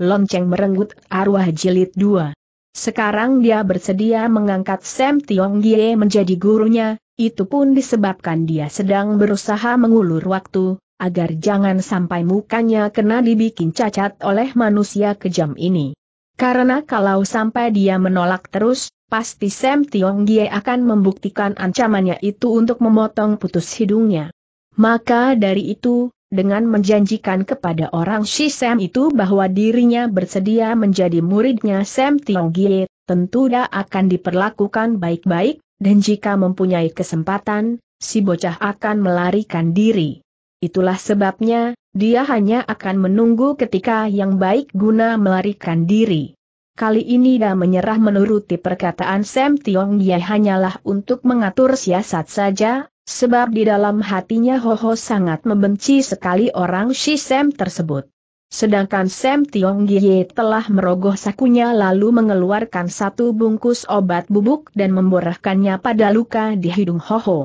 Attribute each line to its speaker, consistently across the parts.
Speaker 1: lonceng merenggut arwah jilid dua. Sekarang dia bersedia mengangkat Sam Tiong Gie menjadi gurunya, itu pun disebabkan dia sedang berusaha mengulur waktu, agar jangan sampai mukanya kena dibikin cacat oleh manusia kejam ini. Karena kalau sampai dia menolak terus, pasti Sam Tiong Gie akan membuktikan ancamannya itu untuk memotong putus hidungnya. Maka dari itu, dengan menjanjikan kepada orang Shi Sam itu bahwa dirinya bersedia menjadi muridnya Sam Tiong Gie, tentu dia akan diperlakukan baik-baik, dan jika mempunyai kesempatan, si bocah akan melarikan diri. Itulah sebabnya, dia hanya akan menunggu ketika yang baik guna melarikan diri. Kali ini dia menyerah menuruti perkataan Sam Tiong Ye hanyalah untuk mengatur siasat saja, sebab di dalam hatinya Ho Ho sangat membenci sekali orang Sam tersebut. Sedangkan Sam Tiong Gie telah merogoh sakunya lalu mengeluarkan satu bungkus obat bubuk dan memborahkannya pada luka di hidung Ho Ho.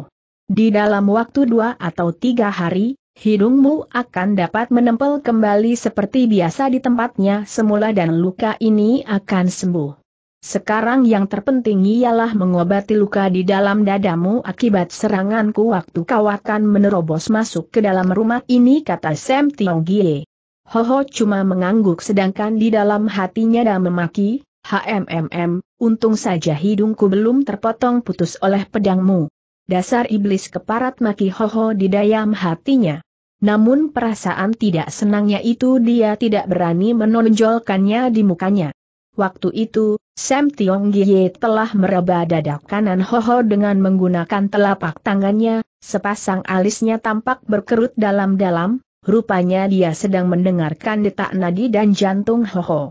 Speaker 1: Di dalam waktu dua atau tiga hari, hidungmu akan dapat menempel kembali seperti biasa di tempatnya semula dan luka ini akan sembuh. Sekarang yang terpenting ialah mengobati luka di dalam dadamu akibat seranganku waktu kau akan menerobos masuk ke dalam rumah ini kata Sam Tiong Gie. Hoho cuma mengangguk sedangkan di dalam hatinya dah memaki, HMMM, untung saja hidungku belum terpotong putus oleh pedangmu. Dasar iblis keparat maki Hoho di dalam hatinya. Namun perasaan tidak senangnya itu dia tidak berani menonjolkannya di mukanya. Waktu itu, Sam Tiong Gie telah meraba dada kanan Ho dengan menggunakan telapak tangannya, sepasang alisnya tampak berkerut dalam-dalam, rupanya dia sedang mendengarkan detak nadi dan jantung Ho Ho.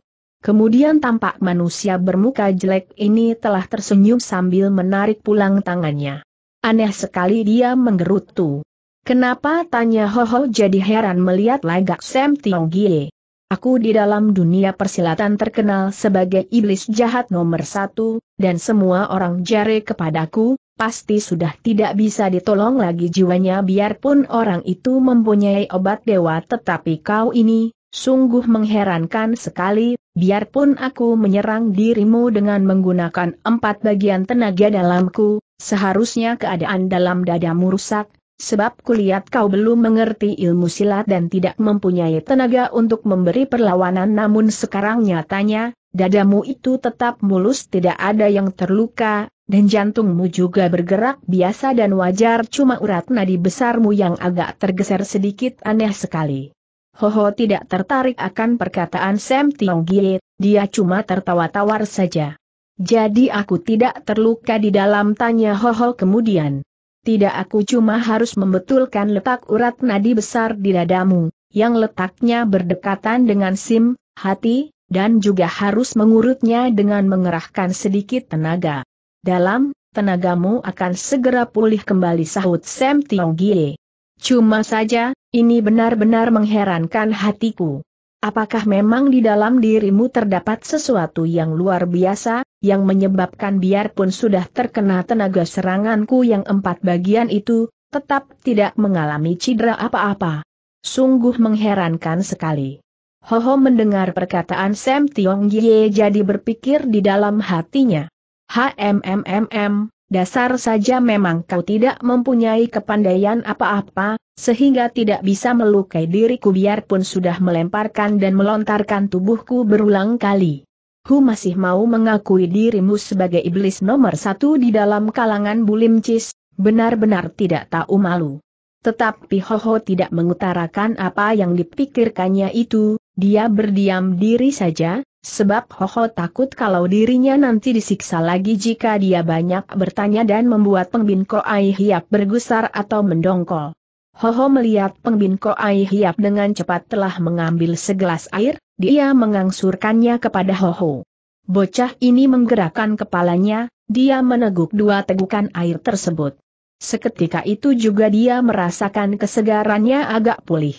Speaker 1: Kemudian tampak manusia bermuka jelek ini telah tersenyum sambil menarik pulang tangannya. Aneh sekali dia menggerutu. Kenapa tanya Ho Ho. jadi heran melihat lagak Sam Tiong Gie. Aku di dalam dunia persilatan terkenal sebagai iblis jahat nomor satu, dan semua orang jare kepadaku, pasti sudah tidak bisa ditolong lagi jiwanya biarpun orang itu mempunyai obat dewa tetapi kau ini, sungguh mengherankan sekali, biarpun aku menyerang dirimu dengan menggunakan empat bagian tenaga dalamku, seharusnya keadaan dalam dadamu rusak, Sebab kulihat kau belum mengerti ilmu silat dan tidak mempunyai tenaga untuk memberi perlawanan namun sekarang nyatanya, dadamu itu tetap mulus tidak ada yang terluka, dan jantungmu juga bergerak biasa dan wajar cuma urat nadi besarmu yang agak tergeser sedikit aneh sekali. Hoho tidak tertarik akan perkataan Sam Tiong Gie, dia cuma tertawa tawar saja. Jadi aku tidak terluka di dalam tanya Hoho kemudian tidak aku cuma harus membetulkan letak urat nadi besar di dadamu, yang letaknya berdekatan dengan sim, hati, dan juga harus mengurutnya dengan mengerahkan sedikit tenaga. Dalam, tenagamu akan segera pulih kembali sahut Sam Tiong Gie. Cuma saja, ini benar-benar mengherankan hatiku. Apakah memang di dalam dirimu terdapat sesuatu yang luar biasa, yang menyebabkan biarpun sudah terkena tenaga seranganku yang empat bagian itu, tetap tidak mengalami cedera apa-apa? Sungguh mengherankan sekali. Hoho mendengar perkataan Sam Tiong Ye jadi berpikir di dalam hatinya. HMMMM, Dasar saja memang kau tidak mempunyai kepandaian apa-apa, sehingga tidak bisa melukai diriku biarpun sudah melemparkan dan melontarkan tubuhku berulang kali. Ku masih mau mengakui dirimu sebagai iblis nomor satu di dalam kalangan bulimcis, benar-benar tidak tahu malu. Tetapi Hoho tidak mengutarakan apa yang dipikirkannya itu, dia berdiam diri saja, Sebab Hoho takut kalau dirinya nanti disiksa lagi jika dia banyak bertanya dan membuat pengbin Koai Hiap bergusar atau mendongkol. Hoho melihat pengbin Koai Hiap dengan cepat telah mengambil segelas air, dia mengangsurkannya kepada Hoho. Bocah ini menggerakkan kepalanya, dia meneguk dua tegukan air tersebut. Seketika itu juga dia merasakan kesegarannya agak pulih.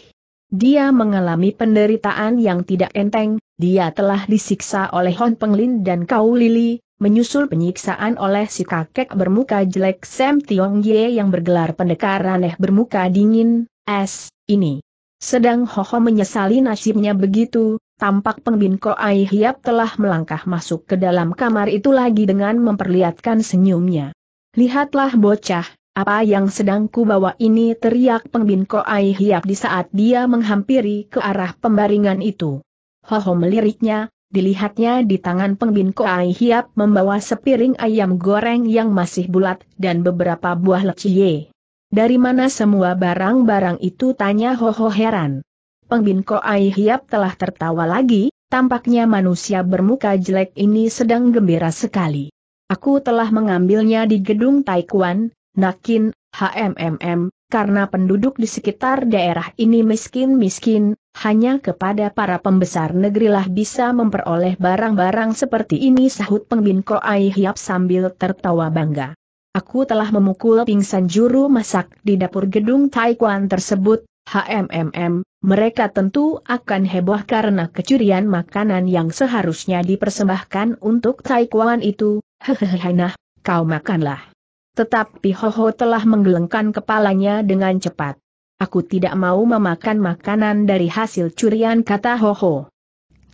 Speaker 1: Dia mengalami penderitaan yang tidak enteng, dia telah disiksa oleh Hon Penglin dan Kau Lili, menyusul penyiksaan oleh si kakek bermuka jelek Sam Tiong Ye yang bergelar pendekar aneh bermuka dingin, es, ini. Sedang Hoho menyesali nasibnya begitu, tampak Ko Ai Hiap telah melangkah masuk ke dalam kamar itu lagi dengan memperlihatkan senyumnya. Lihatlah bocah, apa yang sedang ku bawa ini teriak pengbin Ai Hiap di saat dia menghampiri ke arah pembaringan itu. Hoho meliriknya, dilihatnya di tangan pengbin Koai Hiap membawa sepiring ayam goreng yang masih bulat dan beberapa buah leciye. Dari mana semua barang-barang itu tanya Hoho heran. Pengbin Koai Hiap telah tertawa lagi, tampaknya manusia bermuka jelek ini sedang gembira sekali. Aku telah mengambilnya di gedung Taikuan, Nakin, HMMM, karena penduduk di sekitar daerah ini miskin-miskin, hanya kepada para pembesar negerilah bisa memperoleh barang-barang seperti ini sahut pengbin Koai Hiap sambil tertawa bangga. Aku telah memukul pingsan juru masak di dapur gedung Taiwan tersebut, HMMM, mereka tentu akan heboh karena kecurian makanan yang seharusnya dipersembahkan untuk Taiwan itu, hehehe nah, kau makanlah. Tetapi Hoho telah menggelengkan kepalanya dengan cepat. Aku tidak mau memakan makanan dari hasil curian kata Hoho.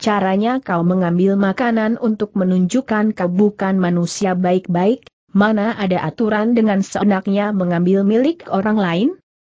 Speaker 1: Caranya kau mengambil makanan untuk menunjukkan kau bukan manusia baik-baik, mana ada aturan dengan seenaknya mengambil milik orang lain?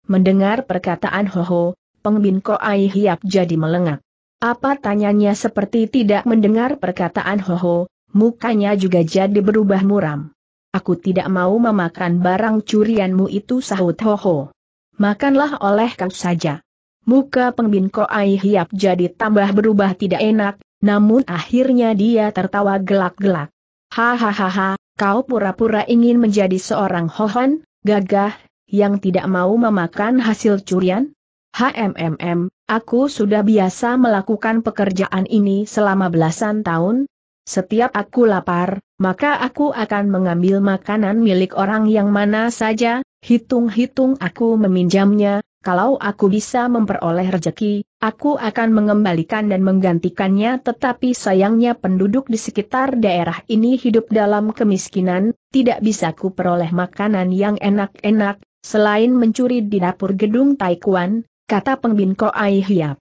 Speaker 1: Mendengar perkataan Hoho, pengbin Koai Hiap jadi melengak. Apa tanyanya seperti tidak mendengar perkataan Hoho, mukanya juga jadi berubah muram. Aku tidak mau memakan barang curianmu itu sahut Hoho makanlah oleh kau saja. Muka pembin Koai Hiap jadi tambah berubah tidak enak, namun akhirnya dia tertawa gelak-gelak. Hahaha, kau pura-pura ingin menjadi seorang hohan, gagah, yang tidak mau memakan hasil curian? HMMM, aku sudah biasa melakukan pekerjaan ini selama belasan tahun. Setiap aku lapar, maka aku akan mengambil makanan milik orang yang mana saja, hitung-hitung aku meminjamnya, kalau aku bisa memperoleh rejeki, aku akan mengembalikan dan menggantikannya tetapi sayangnya penduduk di sekitar daerah ini hidup dalam kemiskinan, tidak bisa ku peroleh makanan yang enak-enak, selain mencuri di dapur gedung Taikuan, kata pengbin Aihyap. Hiap.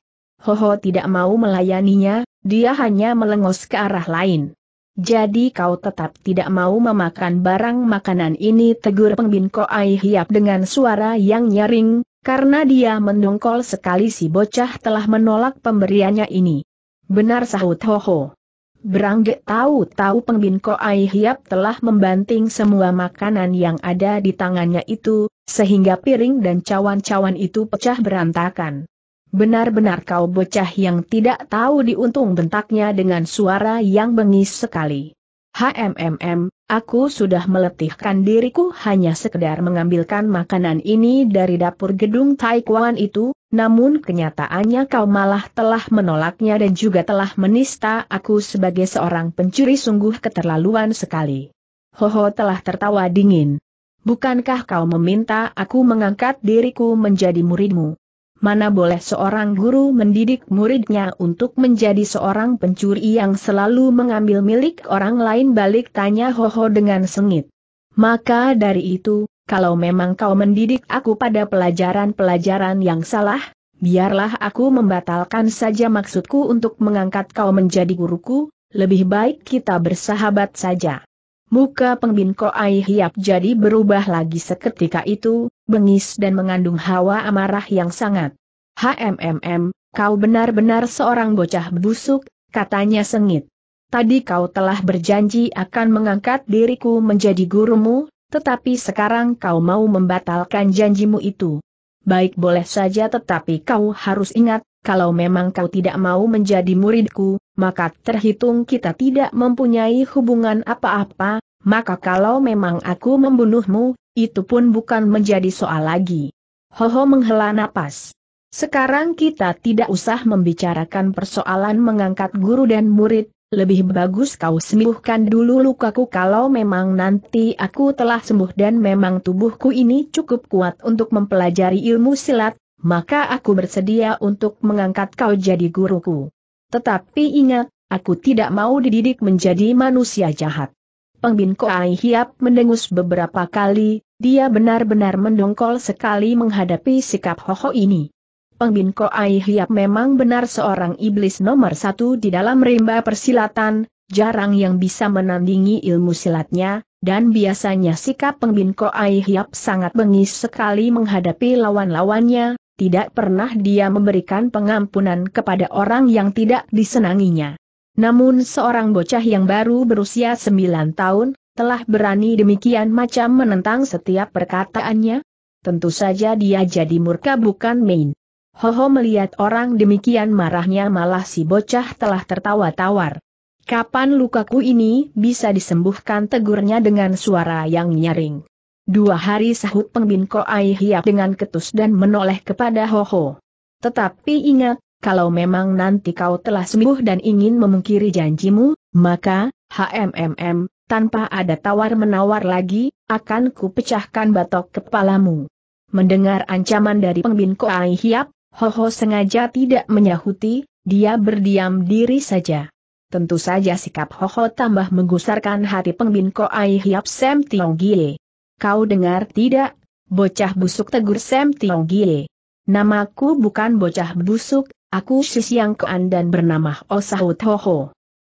Speaker 1: Hoho tidak mau melayaninya, dia hanya melengos ke arah lain. Jadi kau tetap tidak mau memakan barang makanan ini tegur pengbin Koai Hiap dengan suara yang nyaring, karena dia mendongkol sekali si bocah telah menolak pemberiannya ini. Benar sahut Hoho. Berangge tahu-tahu pengbin Koai Hiap telah membanting semua makanan yang ada di tangannya itu, sehingga piring dan cawan-cawan itu pecah berantakan. Benar-benar kau bocah yang tidak tahu diuntung bentaknya dengan suara yang bengis sekali. HMMM, aku sudah meletihkan diriku hanya sekedar mengambilkan makanan ini dari dapur gedung Taikwan itu, namun kenyataannya kau malah telah menolaknya dan juga telah menista aku sebagai seorang pencuri sungguh keterlaluan sekali. Hoho telah tertawa dingin. Bukankah kau meminta aku mengangkat diriku menjadi muridmu? mana boleh seorang guru mendidik muridnya untuk menjadi seorang pencuri yang selalu mengambil milik orang lain balik tanya Hoho dengan sengit. Maka dari itu, kalau memang kau mendidik aku pada pelajaran-pelajaran yang salah, biarlah aku membatalkan saja maksudku untuk mengangkat kau menjadi guruku, lebih baik kita bersahabat saja. Muka pengbin Koai Hiap jadi berubah lagi seketika itu, bengis dan mengandung hawa amarah yang sangat. HMMM, kau benar-benar seorang bocah busuk, katanya sengit. Tadi kau telah berjanji akan mengangkat diriku menjadi gurumu, tetapi sekarang kau mau membatalkan janjimu itu. Baik boleh saja tetapi kau harus ingat, kalau memang kau tidak mau menjadi muridku, maka terhitung kita tidak mempunyai hubungan apa-apa, maka kalau memang aku membunuhmu, itu pun bukan menjadi soal lagi. Hoho menghela napas. Sekarang kita tidak usah membicarakan persoalan mengangkat guru dan murid, lebih bagus kau sembuhkan dulu lukaku kalau memang nanti aku telah sembuh dan memang tubuhku ini cukup kuat untuk mempelajari ilmu silat, maka aku bersedia untuk mengangkat kau jadi guruku. Tetapi ingat, aku tidak mau dididik menjadi manusia jahat. Pengbin Koai Hiap mendengus beberapa kali, dia benar-benar mendongkol sekali menghadapi sikap Hoho ini. Pengbin Koai Hiap memang benar seorang iblis nomor satu di dalam rimba persilatan, jarang yang bisa menandingi ilmu silatnya, dan biasanya sikap Pengbin Koai Hiap sangat bengis sekali menghadapi lawan-lawannya, tidak pernah dia memberikan pengampunan kepada orang yang tidak disenanginya. Namun seorang bocah yang baru berusia 9 tahun, telah berani demikian macam menentang setiap perkataannya? Tentu saja dia jadi murka bukan main. Hoho melihat orang demikian marahnya malah si bocah telah tertawa tawar. Kapan lukaku ini bisa disembuhkan tegurnya dengan suara yang nyaring. Dua hari sahut pengbin Koai Hiap dengan ketus dan menoleh kepada Ho Ho. Tetapi ingat, kalau memang nanti kau telah sembuh dan ingin memungkiri janjimu, maka, HMMM, tanpa ada tawar-menawar lagi, akan kupecahkan batok kepalamu. Mendengar ancaman dari pengbin Koai Hiap, Ho sengaja tidak menyahuti, dia berdiam diri saja. Tentu saja sikap Ho Ho tambah menggusarkan hati pengbin Koai Hiap Sam Tiong Gie. Kau dengar tidak? Bocah busuk tegur Sam Tiong Gie. Namaku bukan bocah busuk, aku Siang Kean dan bernama Osahut oh ho.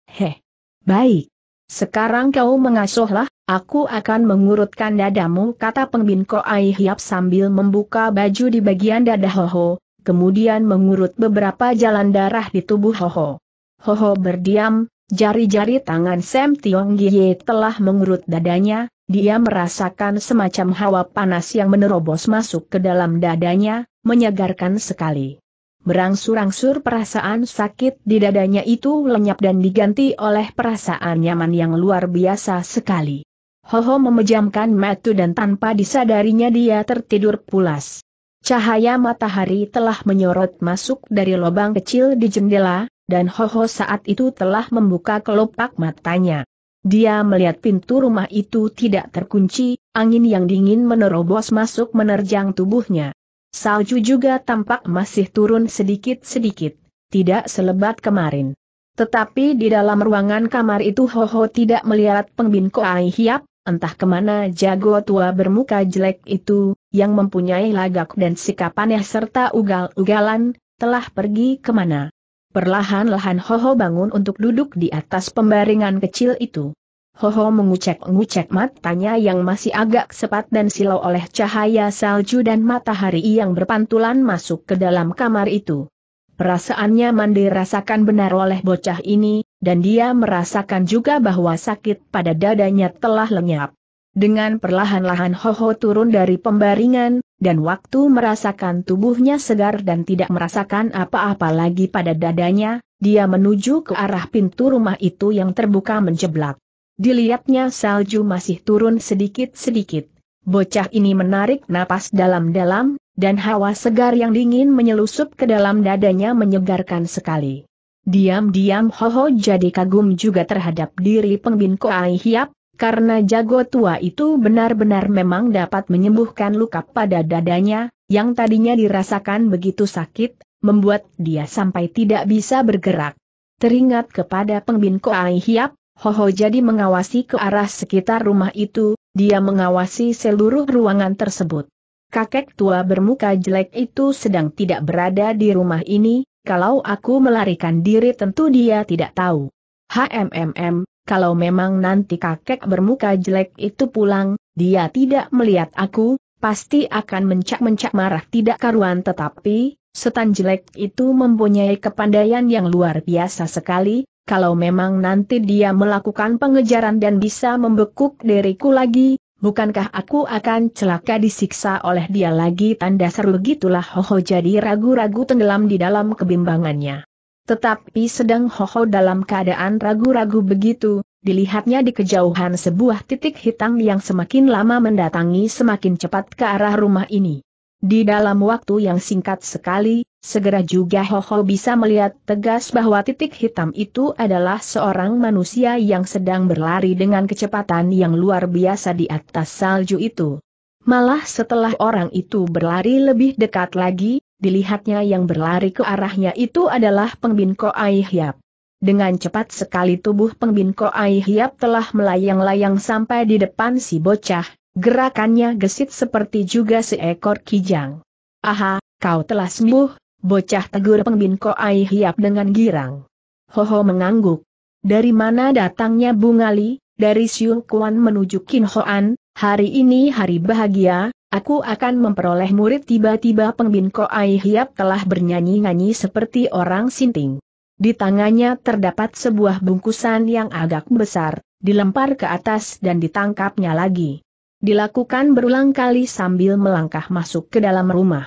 Speaker 1: Heh. Baik. Sekarang kau mengasuhlah, aku akan mengurutkan dadamu kata pengbin Ai Hiap sambil membuka baju di bagian dada Hoho, kemudian mengurut beberapa jalan darah di tubuh Hoho. Hoho berdiam, jari-jari tangan Sam Tiong Gie telah mengurut dadanya, dia merasakan semacam hawa panas yang menerobos masuk ke dalam dadanya, menyegarkan sekali. Berangsur-angsur perasaan sakit di dadanya itu lenyap dan diganti oleh perasaan nyaman yang luar biasa sekali. Hoho memejamkan mata dan tanpa disadarinya dia tertidur pulas. Cahaya matahari telah menyorot masuk dari lubang kecil di jendela, dan Hoho saat itu telah membuka kelopak matanya. Dia melihat pintu rumah itu tidak terkunci, angin yang dingin menerobos masuk menerjang tubuhnya. Salju juga tampak masih turun sedikit-sedikit, tidak selebat kemarin. Tetapi di dalam ruangan kamar itu Hoho tidak melihat pengbin Koai Hiap, entah kemana jago tua bermuka jelek itu, yang mempunyai lagak dan sikap aneh serta ugal-ugalan, telah pergi kemana. Perlahan-lahan Hoho bangun untuk duduk di atas pembaringan kecil itu. Hoho mengucek-ngucek matanya yang masih agak sepat dan silau oleh cahaya salju dan matahari yang berpantulan masuk ke dalam kamar itu. Perasaannya mandi rasakan benar oleh bocah ini, dan dia merasakan juga bahwa sakit pada dadanya telah lenyap. Dengan perlahan-lahan Hoho turun dari pembaringan, dan waktu merasakan tubuhnya segar dan tidak merasakan apa-apa lagi pada dadanya, dia menuju ke arah pintu rumah itu yang terbuka menjeblak. Dilihatnya salju masih turun sedikit-sedikit. Bocah ini menarik napas dalam-dalam, dan hawa segar yang dingin menyelusup ke dalam dadanya menyegarkan sekali. Diam-diam Hoho jadi kagum juga terhadap diri pengbin Koai Hiap, karena jago tua itu benar-benar memang dapat menyembuhkan luka pada dadanya, yang tadinya dirasakan begitu sakit, membuat dia sampai tidak bisa bergerak. Teringat kepada pengbin Koai Hiap, Hoho jadi mengawasi ke arah sekitar rumah itu, dia mengawasi seluruh ruangan tersebut. Kakek tua bermuka jelek itu sedang tidak berada di rumah ini, kalau aku melarikan diri tentu dia tidak tahu. HMMM, kalau memang nanti kakek bermuka jelek itu pulang, dia tidak melihat aku, pasti akan mencak-mencak marah tidak karuan tetapi, setan jelek itu mempunyai kepandaian yang luar biasa sekali, kalau memang nanti dia melakukan pengejaran dan bisa membekuk diriku lagi, bukankah aku akan celaka disiksa oleh dia lagi tanda seru gitulah Hoho jadi ragu-ragu tenggelam di dalam kebimbangannya. Tetapi sedang Hoho dalam keadaan ragu-ragu begitu, dilihatnya di kejauhan sebuah titik hitam yang semakin lama mendatangi semakin cepat ke arah rumah ini. Di dalam waktu yang singkat sekali, segera juga Hoho bisa melihat tegas bahwa titik hitam itu adalah seorang manusia yang sedang berlari dengan kecepatan yang luar biasa di atas salju itu. Malah setelah orang itu berlari lebih dekat lagi, dilihatnya yang berlari ke arahnya itu adalah Pengbin Koai Hiap. Dengan cepat sekali tubuh Pengbin Koai Hiap telah melayang-layang sampai di depan si bocah, gerakannya gesit seperti juga seekor kijang. Aha, kau telah sembuh, bocah tegur Pengbin Koai Hiap dengan girang. Ho ho mengangguk. Dari mana datangnya Bungali, dari Siu Kuan menuju Kin Hoan, hari ini hari bahagia, aku akan memperoleh murid tiba-tiba pengbin Ai Hiap telah bernyanyi-nyanyi seperti orang sinting. Di tangannya terdapat sebuah bungkusan yang agak besar, dilempar ke atas dan ditangkapnya lagi. Dilakukan berulang kali sambil melangkah masuk ke dalam rumah.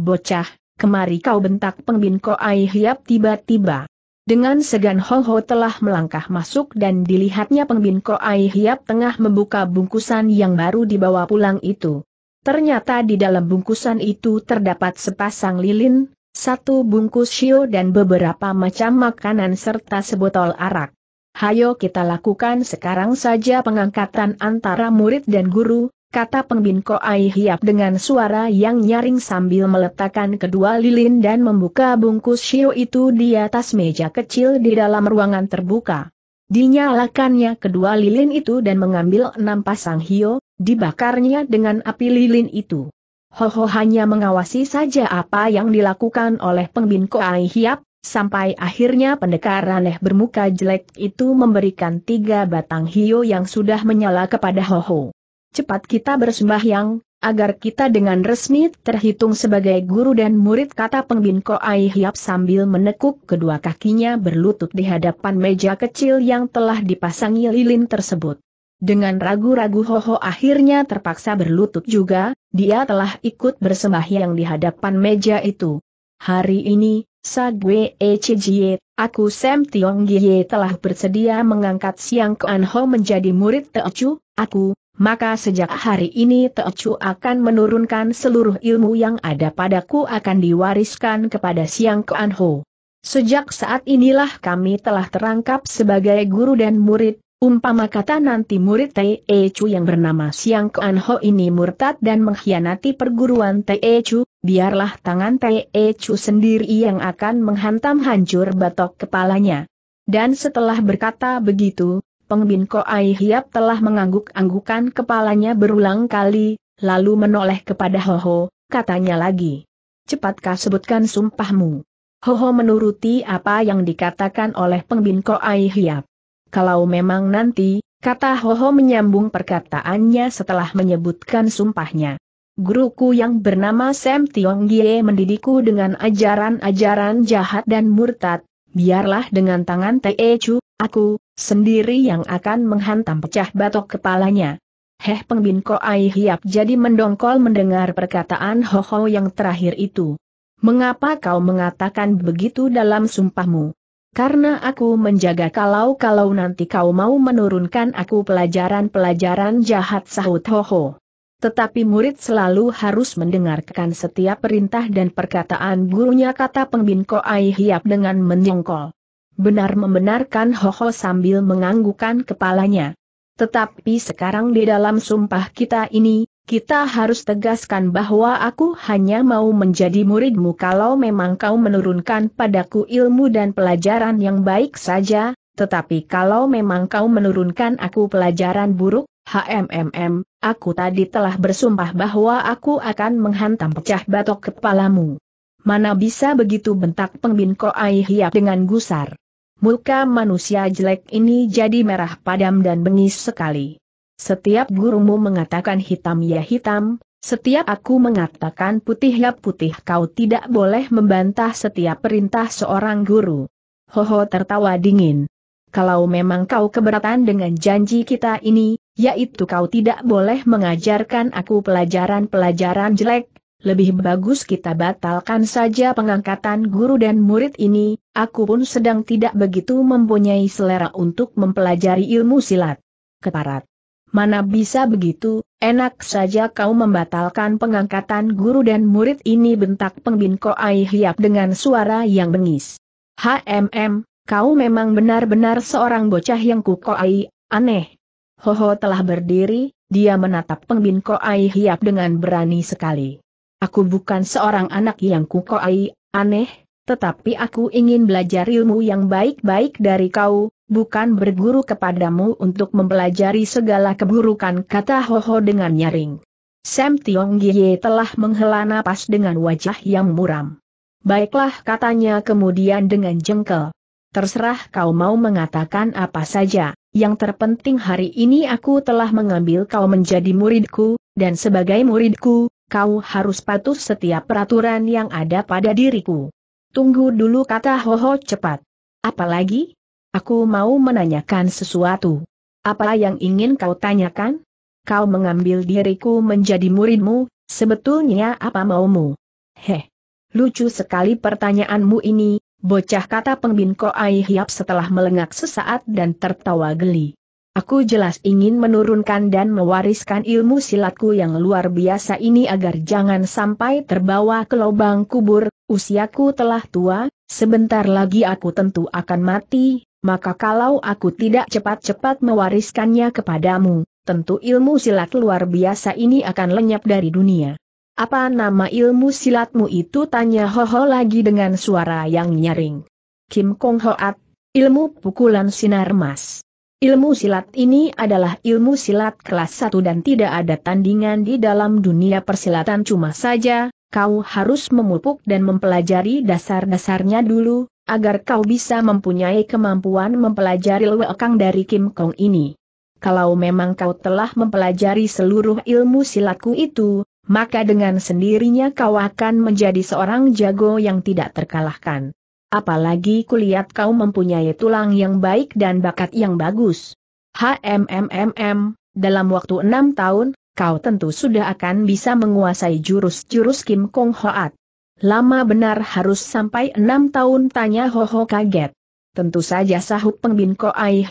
Speaker 1: Bocah, kemari kau bentak pengbin Ai Hiap tiba-tiba. Dengan segan Ho Ho telah melangkah masuk dan dilihatnya pengbin Ai Hiap tengah membuka bungkusan yang baru dibawa pulang itu. Ternyata di dalam bungkusan itu terdapat sepasang lilin, satu bungkus shio dan beberapa macam makanan serta sebotol arak. Hayo kita lakukan sekarang saja pengangkatan antara murid dan guru, kata Pengbin Koai dengan suara yang nyaring sambil meletakkan kedua lilin dan membuka bungkus shio itu di atas meja kecil di dalam ruangan terbuka. Dinyalakannya kedua lilin itu dan mengambil enam pasang hio, Dibakarnya dengan api lilin itu. Hoho hanya mengawasi saja apa yang dilakukan oleh Ko Ai Hiap, sampai akhirnya pendekar aneh bermuka jelek itu memberikan tiga batang hio yang sudah menyala kepada Hoho. Cepat kita bersembahyang, agar kita dengan resmi terhitung sebagai guru dan murid kata pengbin Ai Hiap sambil menekuk kedua kakinya berlutut di hadapan meja kecil yang telah dipasangi lilin tersebut. Dengan ragu-ragu Hoho akhirnya terpaksa berlutut juga, dia telah ikut bersembahyang di hadapan meja itu. Hari ini, Sagwe Echijie, aku Sam Tiong Gie telah bersedia mengangkat Siang Kuan Ho menjadi murid Teochu, aku, maka sejak hari ini Teochu akan menurunkan seluruh ilmu yang ada padaku akan diwariskan kepada Siang Kuan Ho. Sejak saat inilah kami telah terangkap sebagai guru dan murid, Umpama kata nanti murid Te ecu Chu yang bernama Siang Kuan Ho ini murtad dan mengkhianati perguruan Te ecu, Chu, biarlah tangan Te ecu Chu sendiri yang akan menghantam hancur batok kepalanya. Dan setelah berkata begitu, Pengbin Koai Hiap telah mengangguk-anggukan kepalanya berulang kali, lalu menoleh kepada ho ho, katanya lagi. Cepatkah sebutkan sumpahmu? Ho ho menuruti apa yang dikatakan oleh Pengbin Koai Hiap. Kalau memang nanti, kata Hoho menyambung perkataannya setelah menyebutkan sumpahnya. Guruku yang bernama Sam Tiong Gie mendidikku dengan ajaran-ajaran jahat dan murtad, biarlah dengan tangan Chu, aku, sendiri yang akan menghantam pecah batok kepalanya. Heh pengbin Ai hiap jadi mendongkol mendengar perkataan Hoho yang terakhir itu. Mengapa kau mengatakan begitu dalam sumpahmu? Karena aku menjaga kalau-kalau nanti kau mau menurunkan aku pelajaran-pelajaran jahat sahut Hoho. Tetapi murid selalu harus mendengarkan setiap perintah dan perkataan gurunya kata Pengbin Aihiap Hiap dengan menjengkol. Benar membenarkan Hoho sambil menganggukan kepalanya. Tetapi sekarang di dalam sumpah kita ini, kita harus tegaskan bahwa aku hanya mau menjadi muridmu kalau memang kau menurunkan padaku ilmu dan pelajaran yang baik saja, tetapi kalau memang kau menurunkan aku pelajaran buruk, HMMM, aku tadi telah bersumpah bahwa aku akan menghantam pecah batok kepalamu. Mana bisa begitu bentak pengbin Koai Hiap dengan gusar. Muka manusia jelek ini jadi merah padam dan bengis sekali. Setiap gurumu mengatakan hitam ya hitam, setiap aku mengatakan putih ya putih kau tidak boleh membantah setiap perintah seorang guru. Hoho tertawa dingin. Kalau memang kau keberatan dengan janji kita ini, yaitu kau tidak boleh mengajarkan aku pelajaran-pelajaran jelek, lebih bagus kita batalkan saja pengangkatan guru dan murid ini, aku pun sedang tidak begitu mempunyai selera untuk mempelajari ilmu silat. Keparat mana bisa begitu, enak saja kau membatalkan pengangkatan guru dan murid ini bentak pengbin Koai Hiap dengan suara yang bengis. HMM, kau memang benar-benar seorang bocah yang kukoai, aneh. Hoho telah berdiri, dia menatap pengbin Koai Hiap dengan berani sekali. Aku bukan seorang anak yang kukoai, aneh, tetapi aku ingin belajar ilmu yang baik-baik dari kau, bukan berguru kepadamu untuk mempelajari segala keburukan kata Hoho dengan nyaring. Sam Tiong Gie telah menghela napas dengan wajah yang muram. Baiklah katanya kemudian dengan jengkel. Terserah kau mau mengatakan apa saja, yang terpenting hari ini aku telah mengambil kau menjadi muridku, dan sebagai muridku, kau harus patuh setiap peraturan yang ada pada diriku. Tunggu dulu kata Hoho cepat. Apalagi? Aku mau menanyakan sesuatu. Apa yang ingin kau tanyakan? Kau mengambil diriku menjadi muridmu, sebetulnya apa maumu? Heh. Lucu sekali pertanyaanmu ini, bocah kata pembin Koai Hiap setelah melengak sesaat dan tertawa geli. Aku jelas ingin menurunkan dan mewariskan ilmu silatku yang luar biasa ini agar jangan sampai terbawa ke lubang kubur, usiaku telah tua, sebentar lagi aku tentu akan mati, maka kalau aku tidak cepat-cepat mewariskannya kepadamu, tentu ilmu silat luar biasa ini akan lenyap dari dunia. Apa nama ilmu silatmu itu? Tanya Hoho lagi dengan suara yang nyaring. Kim Kong Hoat, ilmu pukulan sinar emas. Ilmu silat ini adalah ilmu silat kelas 1 dan tidak ada tandingan di dalam dunia persilatan cuma saja, kau harus memupuk dan mempelajari dasar-dasarnya dulu, agar kau bisa mempunyai kemampuan mempelajari lewekang dari Kim Kong ini. Kalau memang kau telah mempelajari seluruh ilmu silatku itu, maka dengan sendirinya kau akan menjadi seorang jago yang tidak terkalahkan. Apalagi kulihat kau mempunyai tulang yang baik dan bakat yang bagus. HMMMM, dalam waktu enam tahun, kau tentu sudah akan bisa menguasai jurus-jurus Kim Kong Hoat. Lama benar harus sampai enam tahun tanya Hoho kaget. Tentu saja sahut pengbin Koai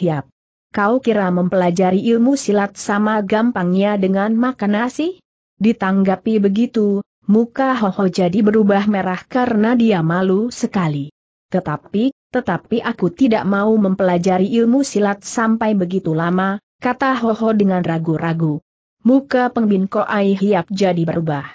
Speaker 1: Kau kira mempelajari ilmu silat sama gampangnya dengan makan nasi? Ditanggapi begitu, muka Hoho jadi berubah merah karena dia malu sekali. Tetapi, tetapi aku tidak mau mempelajari ilmu silat sampai begitu lama, kata Hoho dengan ragu-ragu. Muka pengbin Koai jadi berubah.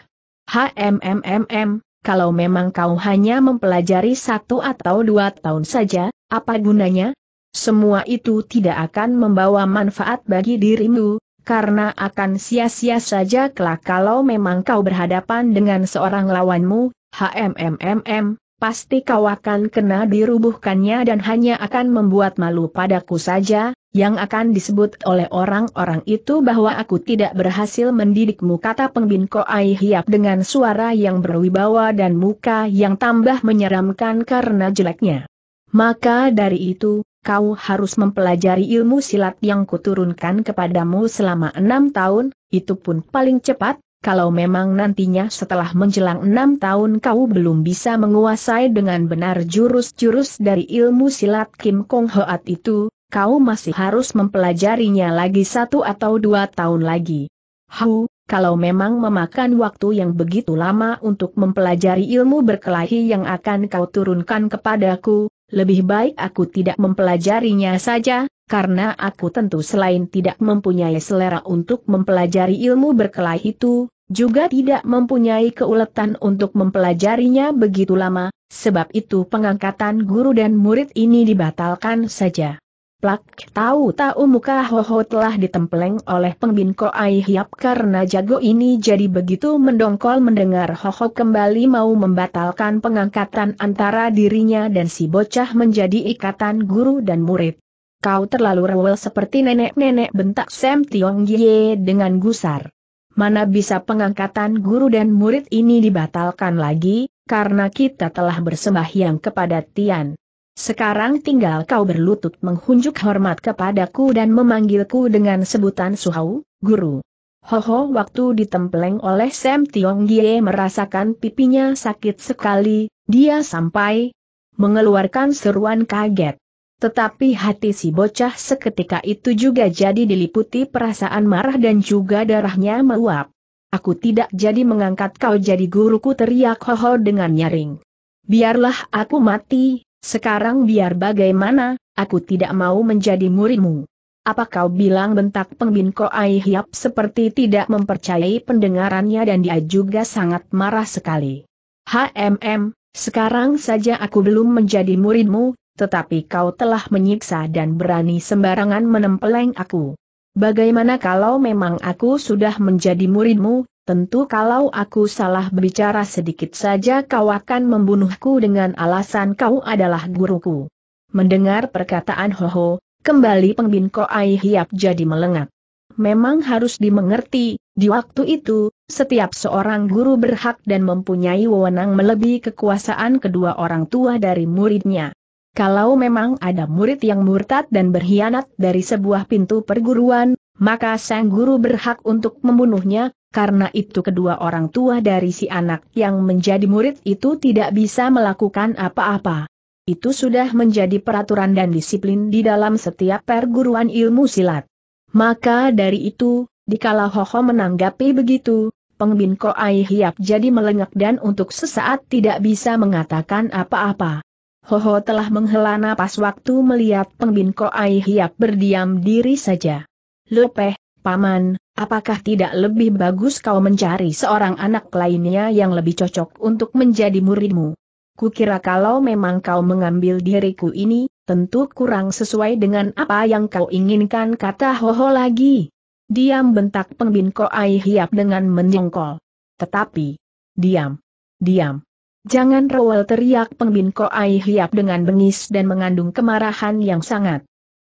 Speaker 1: HMMMM, kalau memang kau hanya mempelajari satu atau dua tahun saja, apa gunanya? Semua itu tidak akan membawa manfaat bagi dirimu, karena akan sia-sia saja kelak kalau memang kau berhadapan dengan seorang lawanmu, HMMMM, pasti kau akan kena dirubuhkannya dan hanya akan membuat malu padaku saja, yang akan disebut oleh orang-orang itu bahwa aku tidak berhasil mendidikmu kata pengbin Koai Hiap dengan suara yang berwibawa dan muka yang tambah menyeramkan karena jeleknya. Maka dari itu, kau harus mempelajari ilmu silat yang kuturunkan kepadamu selama enam tahun, itu pun paling cepat, kalau memang nantinya setelah menjelang enam tahun kau belum bisa menguasai dengan benar jurus-jurus dari ilmu silat Kim Kong Hoat itu, kau masih harus mempelajarinya lagi satu atau dua tahun lagi. Hau, kalau memang memakan waktu yang begitu lama untuk mempelajari ilmu berkelahi yang akan kau turunkan kepadaku, lebih baik aku tidak mempelajarinya saja, karena aku tentu selain tidak mempunyai selera untuk mempelajari ilmu berkelahi itu, juga tidak mempunyai keuletan untuk mempelajarinya begitu lama, sebab itu pengangkatan guru dan murid ini dibatalkan saja. Plak tahu-tahu muka Hoho telah ditempeleng oleh pengbin Koai Hiap karena jago ini jadi begitu mendongkol mendengar Hoho kembali mau membatalkan pengangkatan antara dirinya dan si bocah menjadi ikatan guru dan murid. Kau terlalu rewel seperti nenek-nenek bentak Sam Tiong Ye dengan gusar. Mana bisa pengangkatan guru dan murid ini dibatalkan lagi, karena kita telah bersembahyang kepada Tian. Sekarang tinggal kau berlutut menghunjuk hormat kepadaku dan memanggilku dengan sebutan Suhau, Guru. Hoho waktu ditempeleng oleh Sam Tiong Gie merasakan pipinya sakit sekali, dia sampai mengeluarkan seruan kaget. Tetapi hati si bocah seketika itu juga jadi diliputi perasaan marah dan juga darahnya meluap. Aku tidak jadi mengangkat kau jadi guruku teriak Hoho dengan nyaring. Biarlah aku mati, sekarang biar bagaimana, aku tidak mau menjadi muridmu. Apa kau bilang bentak pengbin Ai Hiap seperti tidak mempercayai pendengarannya dan dia juga sangat marah sekali. HMM, sekarang saja aku belum menjadi muridmu, tetapi kau telah menyiksa dan berani sembarangan menempeleng aku. Bagaimana kalau memang aku sudah menjadi muridmu, Tentu kalau aku salah berbicara sedikit saja kau akan membunuhku dengan alasan kau adalah guruku. Mendengar perkataan Ho Ho, kembali pengbin Koai Hiap jadi melengak. Memang harus dimengerti, di waktu itu, setiap seorang guru berhak dan mempunyai wewenang melebihi kekuasaan kedua orang tua dari muridnya. Kalau memang ada murid yang murtad dan berkhianat dari sebuah pintu perguruan, maka sang guru berhak untuk membunuhnya, karena itu kedua orang tua dari si anak yang menjadi murid itu tidak bisa melakukan apa-apa. Itu sudah menjadi peraturan dan disiplin di dalam setiap perguruan ilmu silat. Maka dari itu, dikala Hoho menanggapi begitu, Pengbin Ai Hiap jadi melengak dan untuk sesaat tidak bisa mengatakan apa-apa. Hoho telah menghela napas waktu melihat Pengbin Ai Hiap berdiam diri saja. Lopeh, Paman, apakah tidak lebih bagus kau mencari seorang anak lainnya yang lebih cocok untuk menjadi muridmu? Kukira kalau memang kau mengambil diriku ini, tentu kurang sesuai dengan apa yang kau inginkan kata Hoho lagi. Diam bentak pengbin Koai Hiap dengan menyongkol. Tetapi, diam, diam. Jangan rewel teriak pengbin Koai Hiap dengan bengis dan mengandung kemarahan yang sangat.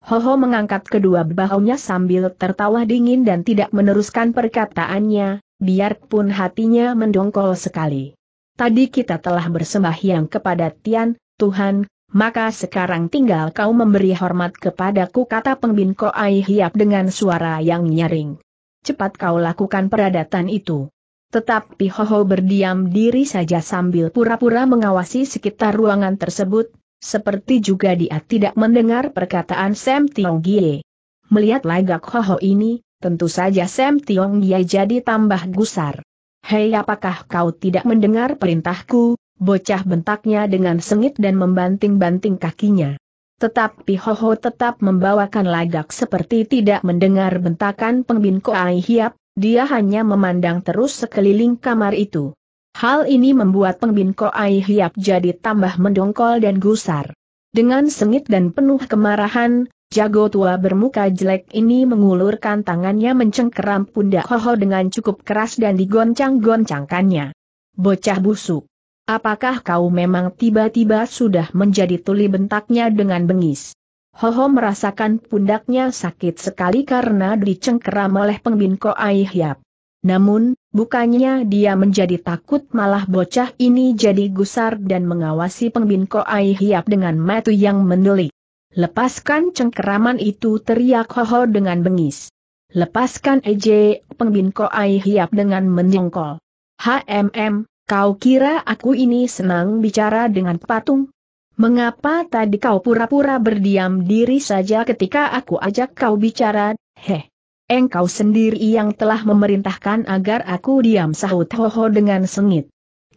Speaker 1: Hoho mengangkat kedua bahunya sambil tertawa dingin dan tidak meneruskan perkataannya, biarpun hatinya mendongkol sekali. Tadi kita telah bersembahyang kepada Tian, Tuhan, maka sekarang tinggal kau memberi hormat kepadaku kata pengbinko Koai Hiap dengan suara yang nyaring. Cepat kau lakukan peradatan itu. Tetapi Hoho berdiam diri saja sambil pura-pura mengawasi sekitar ruangan tersebut, seperti juga dia tidak mendengar perkataan Sam Tiong Gie. Melihat lagak Hoho ini, tentu saja Sam Tiong Gie jadi tambah gusar. Hei apakah kau tidak mendengar perintahku? Bocah bentaknya dengan sengit dan membanting-banting kakinya. Tetapi Hoho tetap membawakan lagak seperti tidak mendengar bentakan pengbin Koai Hiap, dia hanya memandang terus sekeliling kamar itu. Hal ini membuat Pengbin Koai Hiap jadi tambah mendongkol dan gusar. Dengan sengit dan penuh kemarahan, jago tua bermuka jelek ini mengulurkan tangannya mencengkeram pundak Hoho dengan cukup keras dan digoncang-goncangkannya. Bocah busuk. Apakah kau memang tiba-tiba sudah menjadi tuli bentaknya dengan bengis? Hoho merasakan pundaknya sakit sekali karena dicengkeram oleh pengbin Koai Hiap. Namun, bukannya dia menjadi takut malah bocah ini jadi gusar dan mengawasi pengbin Koai Hiap dengan mata yang mendelik. Lepaskan cengkeraman itu teriak Hoho dengan bengis. Lepaskan Ej, pengbin Koai Hiap dengan menyongkol. HMM, kau kira aku ini senang bicara dengan patung? Mengapa tadi kau pura-pura berdiam diri saja ketika aku ajak kau bicara, heh? Engkau sendiri yang telah memerintahkan agar aku diam sahut Hoho dengan sengit.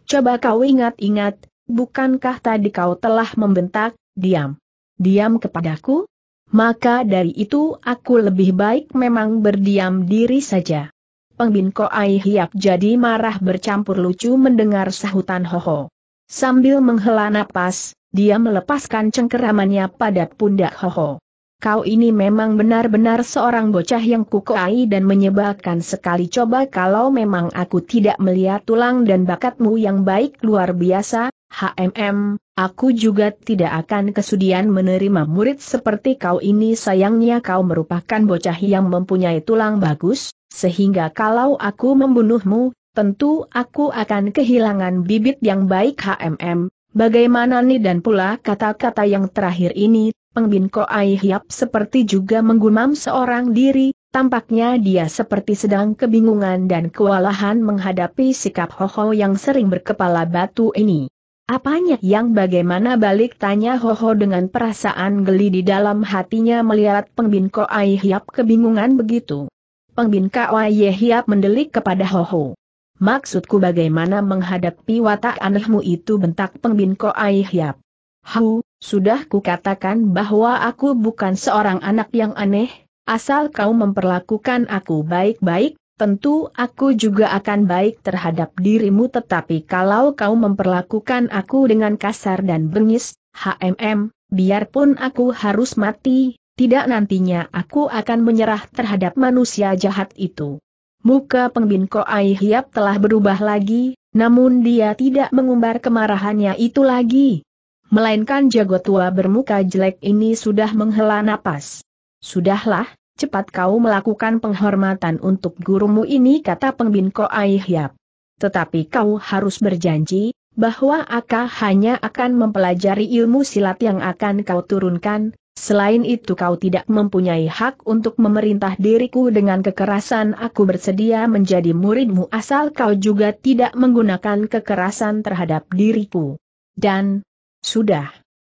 Speaker 1: Coba kau ingat-ingat, bukankah tadi kau telah membentak, diam. Diam kepadaku? Maka dari itu aku lebih baik memang berdiam diri saja. Pengbin Koai Hiap jadi marah bercampur lucu mendengar sahutan Hoho. Sambil menghela napas, dia melepaskan cengkeramannya pada pundak Hoho kau ini memang benar-benar seorang bocah yang kukoai dan menyebalkan sekali coba kalau memang aku tidak melihat tulang dan bakatmu yang baik luar biasa, HMM, aku juga tidak akan kesudian menerima murid seperti kau ini sayangnya kau merupakan bocah yang mempunyai tulang bagus, sehingga kalau aku membunuhmu, tentu aku akan kehilangan bibit yang baik HMM, Bagaimana nih dan pula kata-kata yang terakhir ini Pengbin Ai Hiap seperti juga menggumam seorang diri, tampaknya dia seperti sedang kebingungan dan kewalahan menghadapi sikap Hoho yang sering berkepala batu ini. Apanya yang bagaimana balik tanya Hoho dengan perasaan geli di dalam hatinya melihat Pengbin Ai Hiap kebingungan begitu. Pengbin Ai Hiap mendelik kepada Hoho. Maksudku bagaimana menghadapi watak anehmu itu bentak Pengbin Ai Hiap. Hau, sudah kukatakan bahwa aku bukan seorang anak yang aneh, asal kau memperlakukan aku baik-baik, tentu aku juga akan baik terhadap dirimu tetapi kalau kau memperlakukan aku dengan kasar dan bengis, HMM, biarpun aku harus mati, tidak nantinya aku akan menyerah terhadap manusia jahat itu. Muka pengbin Koai Hiap telah berubah lagi, namun dia tidak mengumbar kemarahannya itu lagi. Melainkan jago tua bermuka jelek ini sudah menghela napas. Sudahlah, cepat kau melakukan penghormatan untuk gurumu ini kata Pengbin Koai Hiap. Tetapi kau harus berjanji, bahwa Aka hanya akan mempelajari ilmu silat yang akan kau turunkan, Selain itu kau tidak mempunyai hak untuk memerintah diriku dengan kekerasan aku bersedia menjadi muridmu asal kau juga tidak menggunakan kekerasan terhadap diriku. Dan, sudah.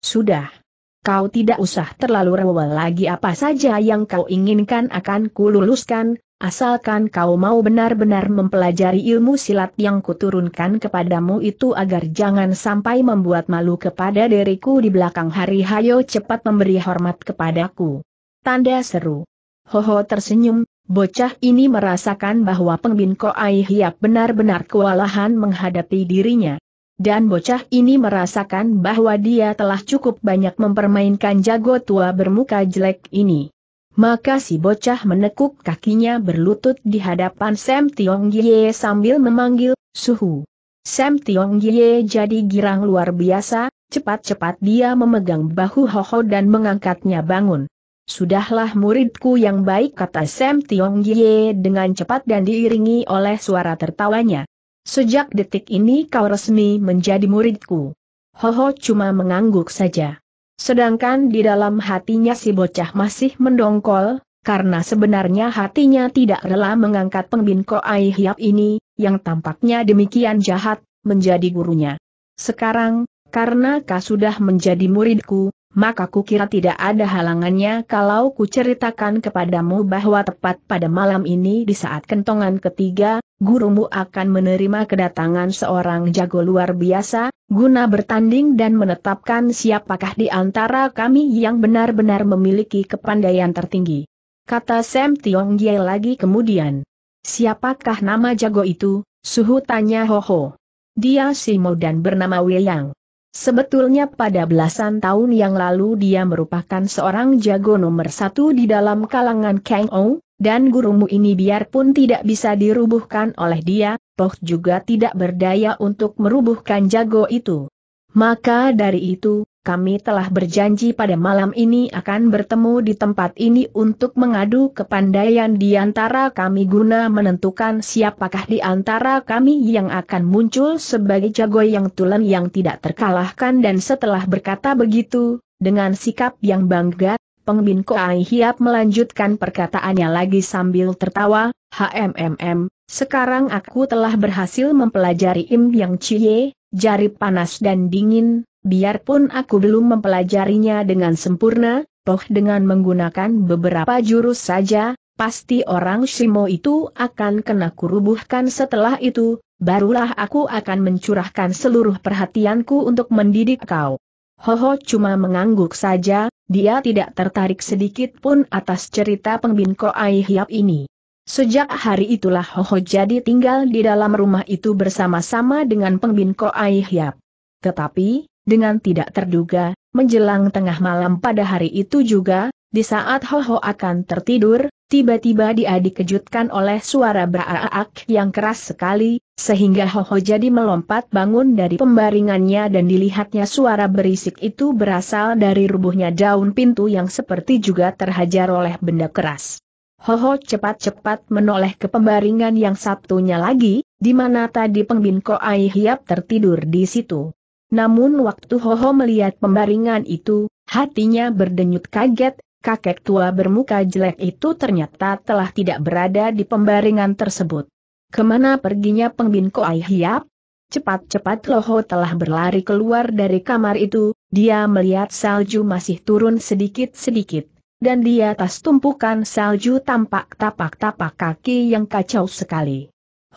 Speaker 1: Sudah. Kau tidak usah terlalu rewel lagi apa saja yang kau inginkan akan kululuskan, asalkan kau mau benar-benar mempelajari ilmu silat yang kuturunkan kepadamu itu agar jangan sampai membuat malu kepada diriku di belakang hari hayo cepat memberi hormat kepadaku. Tanda seru. Hoho tersenyum, Bocah ini merasakan bahwa Pengbin Koai Hiap benar-benar kewalahan menghadapi dirinya dan bocah ini merasakan bahwa dia telah cukup banyak mempermainkan jago tua bermuka jelek ini. Maka si bocah menekuk kakinya berlutut di hadapan Sam Tiong Ye sambil memanggil, Suhu. Sam Tiong Ye jadi girang luar biasa, cepat-cepat dia memegang bahu Hoho dan mengangkatnya bangun. Sudahlah muridku yang baik kata Sam Tiong Ye dengan cepat dan diiringi oleh suara tertawanya sejak detik ini kau resmi menjadi muridku. Hoho cuma mengangguk saja. Sedangkan di dalam hatinya si bocah masih mendongkol, karena sebenarnya hatinya tidak rela mengangkat pembin Koai Hiap ini, yang tampaknya demikian jahat, menjadi gurunya. Sekarang, karena kau sudah menjadi muridku, maka kukira tidak ada halangannya kalau kuceritakan kepadamu bahwa tepat pada malam ini di saat kentongan ketiga, gurumu akan menerima kedatangan seorang jago luar biasa, guna bertanding dan menetapkan siapakah di antara kami yang benar-benar memiliki kepandaian tertinggi. Kata Sam Tiong Ye lagi kemudian. Siapakah nama jago itu? Suhu tanya Hoho. Dia Simo dan bernama Weyang. Sebetulnya pada belasan tahun yang lalu dia merupakan seorang jago nomor satu di dalam kalangan Kang Ou, dan gurumu ini biarpun tidak bisa dirubuhkan oleh dia, toh juga tidak berdaya untuk merubuhkan jago itu. Maka dari itu, kami telah berjanji pada malam ini akan bertemu di tempat ini untuk mengadu kepandaian di antara kami guna menentukan siapakah di antara kami yang akan muncul sebagai jago yang tulen yang tidak terkalahkan dan setelah berkata begitu, dengan sikap yang bangga, Pengbin Koai Hiap melanjutkan perkataannya lagi sambil tertawa, HMMM, sekarang aku telah berhasil mempelajari Im Yang Cie, jari panas dan dingin, Biarpun aku belum mempelajarinya dengan sempurna, toh dengan menggunakan beberapa jurus saja, pasti orang Shimo itu akan kena kurubuhkan setelah itu, barulah aku akan mencurahkan seluruh perhatianku untuk mendidik kau. Hoho cuma mengangguk saja, dia tidak tertarik sedikit pun atas cerita pengbinko Koai Yap ini. Sejak hari itulah Hoho jadi tinggal di dalam rumah itu bersama-sama dengan pengbinko Koai Yap. Tetapi, dengan tidak terduga, menjelang tengah malam pada hari itu juga, di saat Hoho akan tertidur, tiba-tiba dia dikejutkan oleh suara beraak yang keras sekali, sehingga Hoho jadi melompat bangun dari pembaringannya dan dilihatnya suara berisik itu berasal dari rubuhnya daun pintu yang seperti juga terhajar oleh benda keras. Hoho cepat-cepat menoleh ke pembaringan yang satunya lagi, di mana tadi pengbin Ai Hiap tertidur di situ. Namun waktu Hoho melihat pembaringan itu, hatinya berdenyut kaget, kakek tua bermuka jelek itu ternyata telah tidak berada di pembaringan tersebut. Kemana perginya pengbin Koai Hiap? Cepat-cepat Loho telah berlari keluar dari kamar itu, dia melihat salju masih turun sedikit-sedikit, dan di atas tumpukan salju tampak tapak-tapak kaki yang kacau sekali.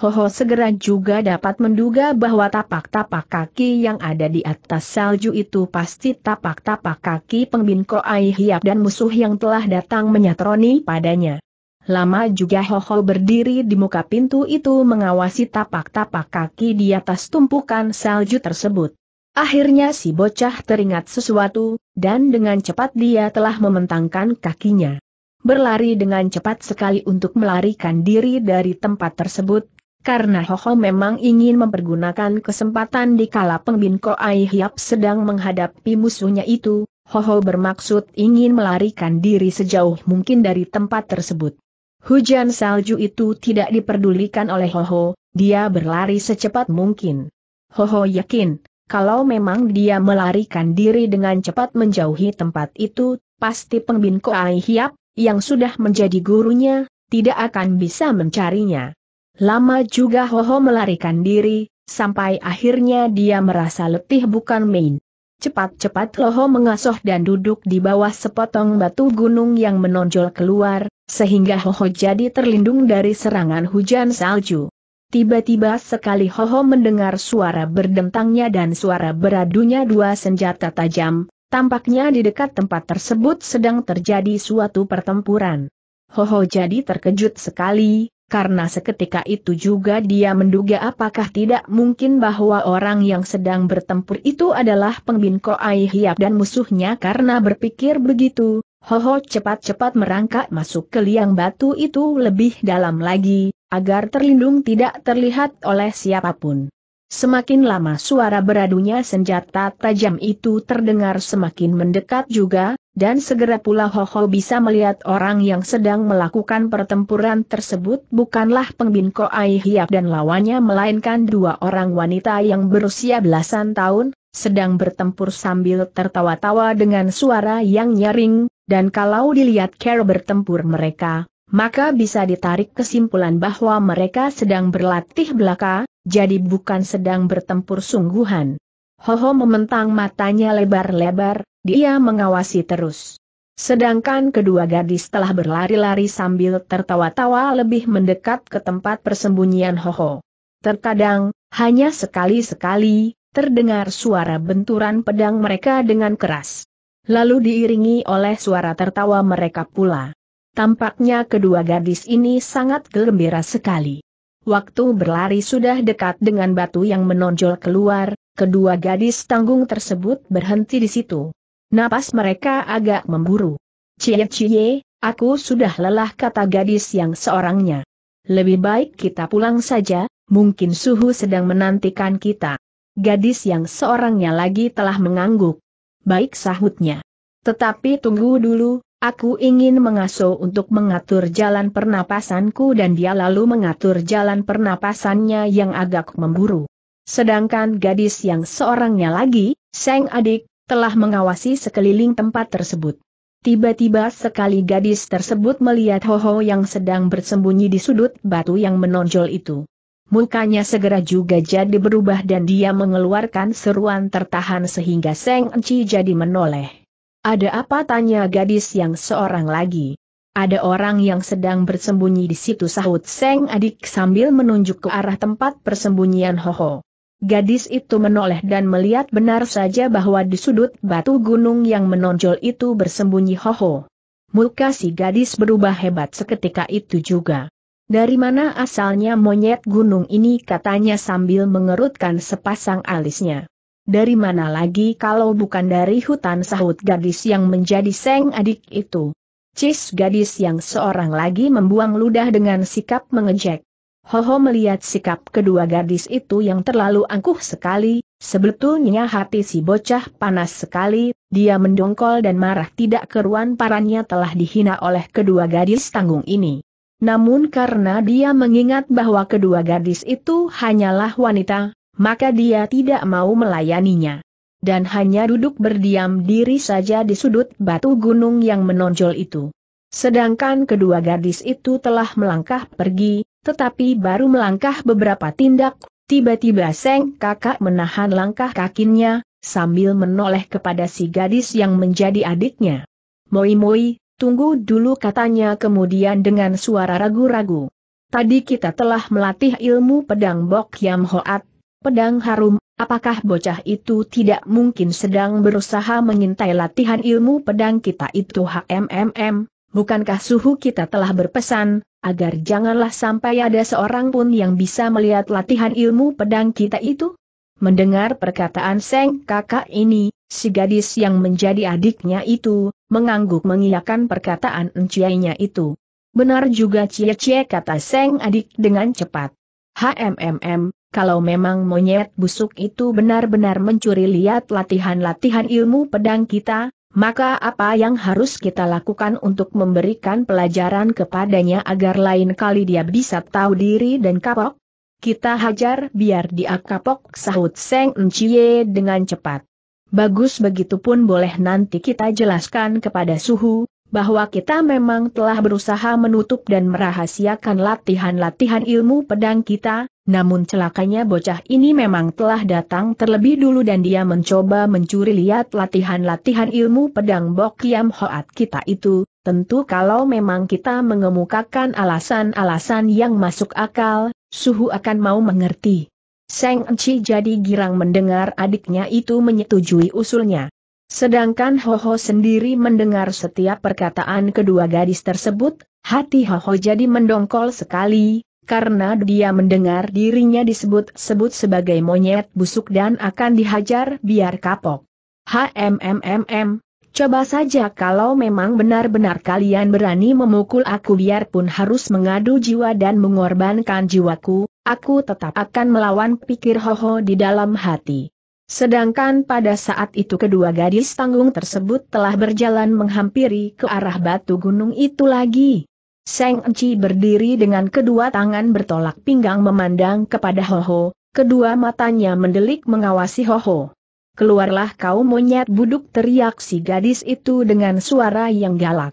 Speaker 1: Hoho segera juga dapat menduga bahwa tapak-tapak kaki yang ada di atas salju itu pasti tapak-tapak kaki pembinko Koai Hiap dan musuh yang telah datang menyatroni padanya. Lama juga Hoho berdiri di muka pintu itu mengawasi tapak-tapak kaki di atas tumpukan salju tersebut. Akhirnya si bocah teringat sesuatu, dan dengan cepat dia telah mementangkan kakinya. Berlari dengan cepat sekali untuk melarikan diri dari tempat tersebut, karena Hoho memang ingin mempergunakan kesempatan di kala Pengbin Ai Hiap sedang menghadapi musuhnya itu, Hoho bermaksud ingin melarikan diri sejauh mungkin dari tempat tersebut. Hujan salju itu tidak diperdulikan oleh Hoho, dia berlari secepat mungkin. Hoho yakin, kalau memang dia melarikan diri dengan cepat menjauhi tempat itu, pasti Pengbin Ai Hiap, yang sudah menjadi gurunya, tidak akan bisa mencarinya. Lama juga Hoho melarikan diri, sampai akhirnya dia merasa letih bukan main. Cepat-cepat Hoho mengasuh dan duduk di bawah sepotong batu gunung yang menonjol keluar, sehingga Hoho jadi terlindung dari serangan hujan salju. Tiba-tiba sekali Hoho mendengar suara berdentangnya dan suara beradunya dua senjata tajam, tampaknya di dekat tempat tersebut sedang terjadi suatu pertempuran. Hoho jadi terkejut sekali, karena seketika itu juga dia menduga apakah tidak mungkin bahwa orang yang sedang bertempur itu adalah pengbin Koai Hiap dan musuhnya karena berpikir begitu, Hoho cepat-cepat merangkak masuk ke liang batu itu lebih dalam lagi, agar terlindung tidak terlihat oleh siapapun. Semakin lama suara beradunya senjata tajam itu terdengar semakin mendekat juga, dan segera pula Hoho bisa melihat orang yang sedang melakukan pertempuran tersebut bukanlah Pengbin Koai Hiap dan lawannya melainkan dua orang wanita yang berusia belasan tahun, sedang bertempur sambil tertawa-tawa dengan suara yang nyaring, dan kalau dilihat Carol bertempur mereka, maka bisa ditarik kesimpulan bahwa mereka sedang berlatih belaka, jadi bukan sedang bertempur sungguhan. Hoho mementang matanya lebar-lebar, dia mengawasi terus. Sedangkan kedua gadis telah berlari-lari sambil tertawa-tawa lebih mendekat ke tempat persembunyian Hoho. Terkadang, hanya sekali-sekali, terdengar suara benturan pedang mereka dengan keras. Lalu diiringi oleh suara tertawa mereka pula. Tampaknya kedua gadis ini sangat gembira sekali. Waktu berlari sudah dekat dengan batu yang menonjol keluar, kedua gadis tanggung tersebut berhenti di situ. Napas mereka agak memburu. Cie-cie, aku sudah lelah kata gadis yang seorangnya. Lebih baik kita pulang saja, mungkin suhu sedang menantikan kita. Gadis yang seorangnya lagi telah mengangguk. Baik sahutnya. Tetapi tunggu dulu, Aku ingin mengasuh untuk mengatur jalan pernapasanku dan dia lalu mengatur jalan pernapasannya yang agak memburu. Sedangkan gadis yang seorangnya lagi, Seng adik, telah mengawasi sekeliling tempat tersebut. Tiba-tiba sekali gadis tersebut melihat Hoho yang sedang bersembunyi di sudut batu yang menonjol itu. Mukanya segera juga jadi berubah dan dia mengeluarkan seruan tertahan sehingga Seng Enci jadi menoleh. Ada apa tanya gadis yang seorang lagi? Ada orang yang sedang bersembunyi di situ sahut Seng adik sambil menunjuk ke arah tempat persembunyian Hoho. Gadis itu menoleh dan melihat benar saja bahwa di sudut batu gunung yang menonjol itu bersembunyi Hoho. Muka si gadis berubah hebat seketika itu juga. Dari mana asalnya monyet gunung ini katanya sambil mengerutkan sepasang alisnya. Dari mana lagi kalau bukan dari hutan sahut gadis yang menjadi seng adik itu. Cis gadis yang seorang lagi membuang ludah dengan sikap mengejek. Hoho melihat sikap kedua gadis itu yang terlalu angkuh sekali, sebetulnya hati si bocah panas sekali, dia mendongkol dan marah tidak keruan parannya telah dihina oleh kedua gadis tanggung ini. Namun karena dia mengingat bahwa kedua gadis itu hanyalah wanita, maka dia tidak mau melayaninya. Dan hanya duduk berdiam diri saja di sudut batu gunung yang menonjol itu. Sedangkan kedua gadis itu telah melangkah pergi, tetapi baru melangkah beberapa tindak, tiba-tiba Seng kakak menahan langkah kakinya, sambil menoleh kepada si gadis yang menjadi adiknya. Moi-moi, tunggu dulu katanya kemudian dengan suara ragu-ragu. Tadi kita telah melatih ilmu pedang Bok Yam Hoat, pedang harum, apakah bocah itu tidak mungkin sedang berusaha mengintai latihan ilmu pedang kita itu HMMM, bukankah suhu kita telah berpesan, agar janganlah sampai ada seorang pun yang bisa melihat latihan ilmu pedang kita itu? Mendengar perkataan Seng kakak ini, si gadis yang menjadi adiknya itu, mengangguk mengiyakan perkataan enciainya itu. Benar juga cie-cie kata Seng adik dengan cepat. HMMM, kalau memang monyet busuk itu benar-benar mencuri lihat latihan-latihan ilmu pedang kita, maka apa yang harus kita lakukan untuk memberikan pelajaran kepadanya agar lain kali dia bisa tahu diri dan kapok? Kita hajar biar dia kapok sahut Seng Encie dengan cepat. Bagus begitu pun boleh nanti kita jelaskan kepada Suhu, bahwa kita memang telah berusaha menutup dan merahasiakan latihan-latihan ilmu pedang kita, namun celakanya bocah ini memang telah datang terlebih dulu dan dia mencoba mencuri lihat latihan-latihan ilmu pedang Bok Yam Hoat kita itu, tentu kalau memang kita mengemukakan alasan-alasan yang masuk akal, Suhu akan mau mengerti. Seng Enci jadi girang mendengar adiknya itu menyetujui usulnya. Sedangkan Hoho sendiri mendengar setiap perkataan kedua gadis tersebut, hati Hoho jadi mendongkol sekali, karena dia mendengar dirinya disebut-sebut sebagai monyet busuk dan akan dihajar biar kapok. HMMMM, Coba saja kalau memang benar-benar kalian berani memukul aku biarpun harus mengadu jiwa dan mengorbankan jiwaku, aku tetap akan melawan pikir Hoho di dalam hati. Sedangkan pada saat itu kedua gadis tanggung tersebut telah berjalan menghampiri ke arah batu gunung itu lagi. Seng Enci berdiri dengan kedua tangan bertolak pinggang memandang kepada Ho Ho. kedua matanya mendelik mengawasi Ho Ho. Keluarlah kau monyet buduk teriak si gadis itu dengan suara yang galak.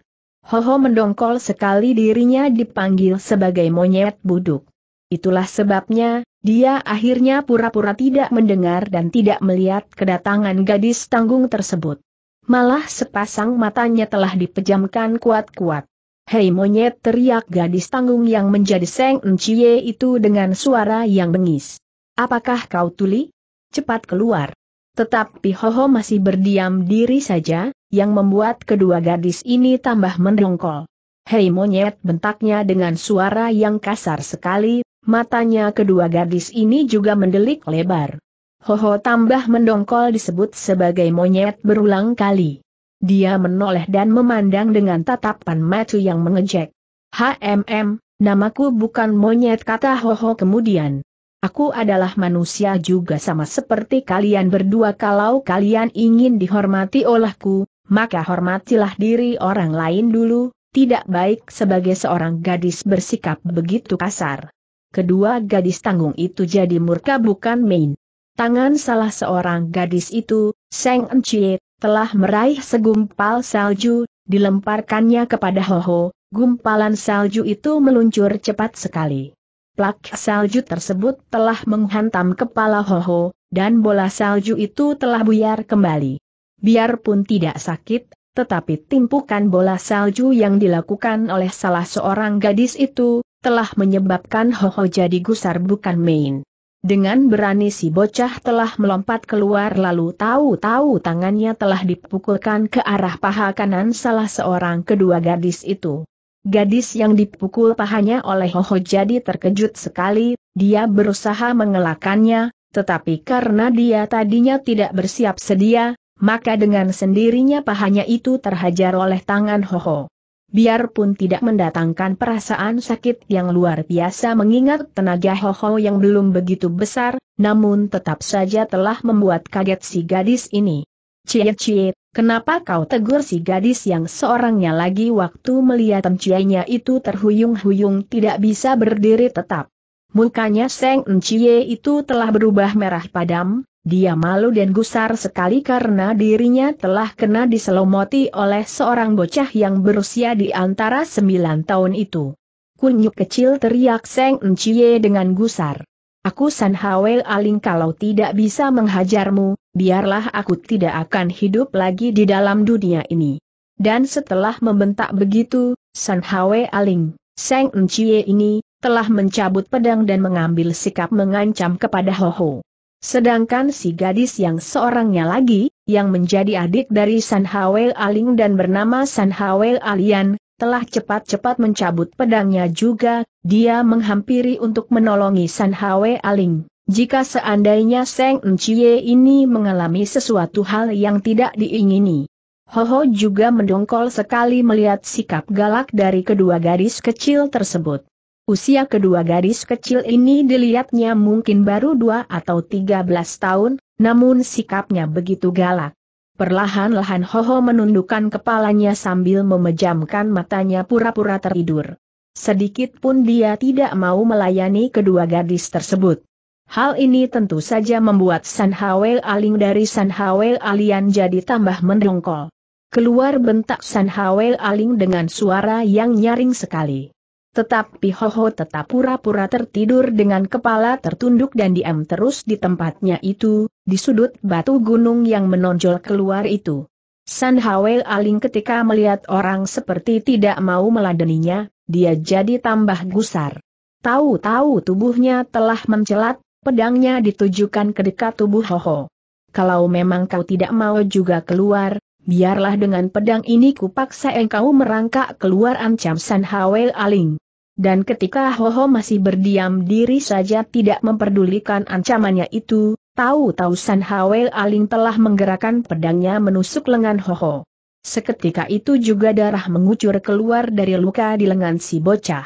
Speaker 1: Ho Ho mendongkol sekali dirinya dipanggil sebagai monyet buduk. Itulah sebabnya, dia akhirnya pura-pura tidak mendengar dan tidak melihat kedatangan gadis tanggung tersebut. Malah sepasang matanya telah dipejamkan kuat-kuat. Hei monyet teriak gadis tanggung yang menjadi Seng Encie itu dengan suara yang bengis. Apakah kau tuli? Cepat keluar. Tetapi Hoho masih berdiam diri saja, yang membuat kedua gadis ini tambah mendongkol. Hei monyet bentaknya dengan suara yang kasar sekali, Matanya kedua gadis ini juga mendelik lebar. Hoho tambah mendongkol disebut sebagai monyet berulang kali. Dia menoleh dan memandang dengan tatapan mata yang mengejek. HMM, namaku bukan monyet kata Hoho kemudian. Aku adalah manusia juga sama seperti kalian berdua kalau kalian ingin dihormati olehku, maka hormatilah diri orang lain dulu, tidak baik sebagai seorang gadis bersikap begitu kasar kedua gadis tanggung itu jadi murka bukan main. Tangan salah seorang gadis itu, Seng Encie, telah meraih segumpal salju, dilemparkannya kepada Ho Ho. gumpalan salju itu meluncur cepat sekali. Plak salju tersebut telah menghantam kepala Ho Ho, dan bola salju itu telah buyar kembali. Biarpun tidak sakit, tetapi timpukan bola salju yang dilakukan oleh salah seorang gadis itu, telah menyebabkan Hoho jadi gusar bukan main. Dengan berani si bocah telah melompat keluar lalu tahu-tahu tangannya telah dipukulkan ke arah paha kanan salah seorang kedua gadis itu. Gadis yang dipukul pahanya oleh Hoho jadi terkejut sekali, dia berusaha mengelakannya, tetapi karena dia tadinya tidak bersiap sedia, maka dengan sendirinya pahanya itu terhajar oleh tangan Hoho biarpun tidak mendatangkan perasaan sakit yang luar biasa mengingat tenaga Hoho yang belum begitu besar, namun tetap saja telah membuat kaget si gadis ini. Cie-cie, kenapa kau tegur si gadis yang seorangnya lagi waktu melihat enciainya itu terhuyung-huyung tidak bisa berdiri tetap. Mukanya Seng Encie itu telah berubah merah padam, dia malu dan gusar sekali karena dirinya telah kena diselomoti oleh seorang bocah yang berusia di antara sembilan tahun itu. Kunyuk kecil teriak Seng Enciye dengan gusar. Aku San Hawel Aling kalau tidak bisa menghajarmu, biarlah aku tidak akan hidup lagi di dalam dunia ini. Dan setelah membentak begitu, San Hawel Aling, Seng Enciye ini, telah mencabut pedang dan mengambil sikap mengancam kepada Hoho. Sedangkan si gadis yang seorangnya lagi, yang menjadi adik dari San Hawel Aling dan bernama San Hawel Alian, telah cepat-cepat mencabut pedangnya juga, dia menghampiri untuk menolongi San Hawel Aling. Jika seandainya Seng Encie ini mengalami sesuatu hal yang tidak diingini. Hoho juga mendongkol sekali melihat sikap galak dari kedua gadis kecil tersebut. Usia kedua gadis kecil ini dilihatnya mungkin baru dua atau tiga belas tahun, namun sikapnya begitu galak. Perlahan-lahan Hoho menundukkan kepalanya sambil memejamkan matanya pura-pura tertidur. Sedikit pun dia tidak mau melayani kedua gadis tersebut. Hal ini tentu saja membuat San Hawel Aling dari San Hawel Alian jadi tambah mendongkol. Keluar bentak San Hawel Aling dengan suara yang nyaring sekali. Tetapi Hoho tetap pura-pura tertidur dengan kepala tertunduk dan diam terus di tempatnya itu, di sudut batu gunung yang menonjol keluar itu. San Hawel aling ketika melihat orang seperti tidak mau meladeninya, dia jadi tambah gusar. Tahu-tahu tubuhnya telah mencelat, pedangnya ditujukan ke dekat tubuh Hoho. Kalau memang kau tidak mau juga keluar, biarlah dengan pedang ini kupaksa engkau merangkak keluar ancam San Hawel Aling. Dan ketika Hoho masih berdiam diri saja tidak memperdulikan ancamannya itu, tahu-tahu San Hawel Aling telah menggerakkan pedangnya menusuk lengan Hoho. Seketika itu juga darah mengucur keluar dari luka di lengan si bocah.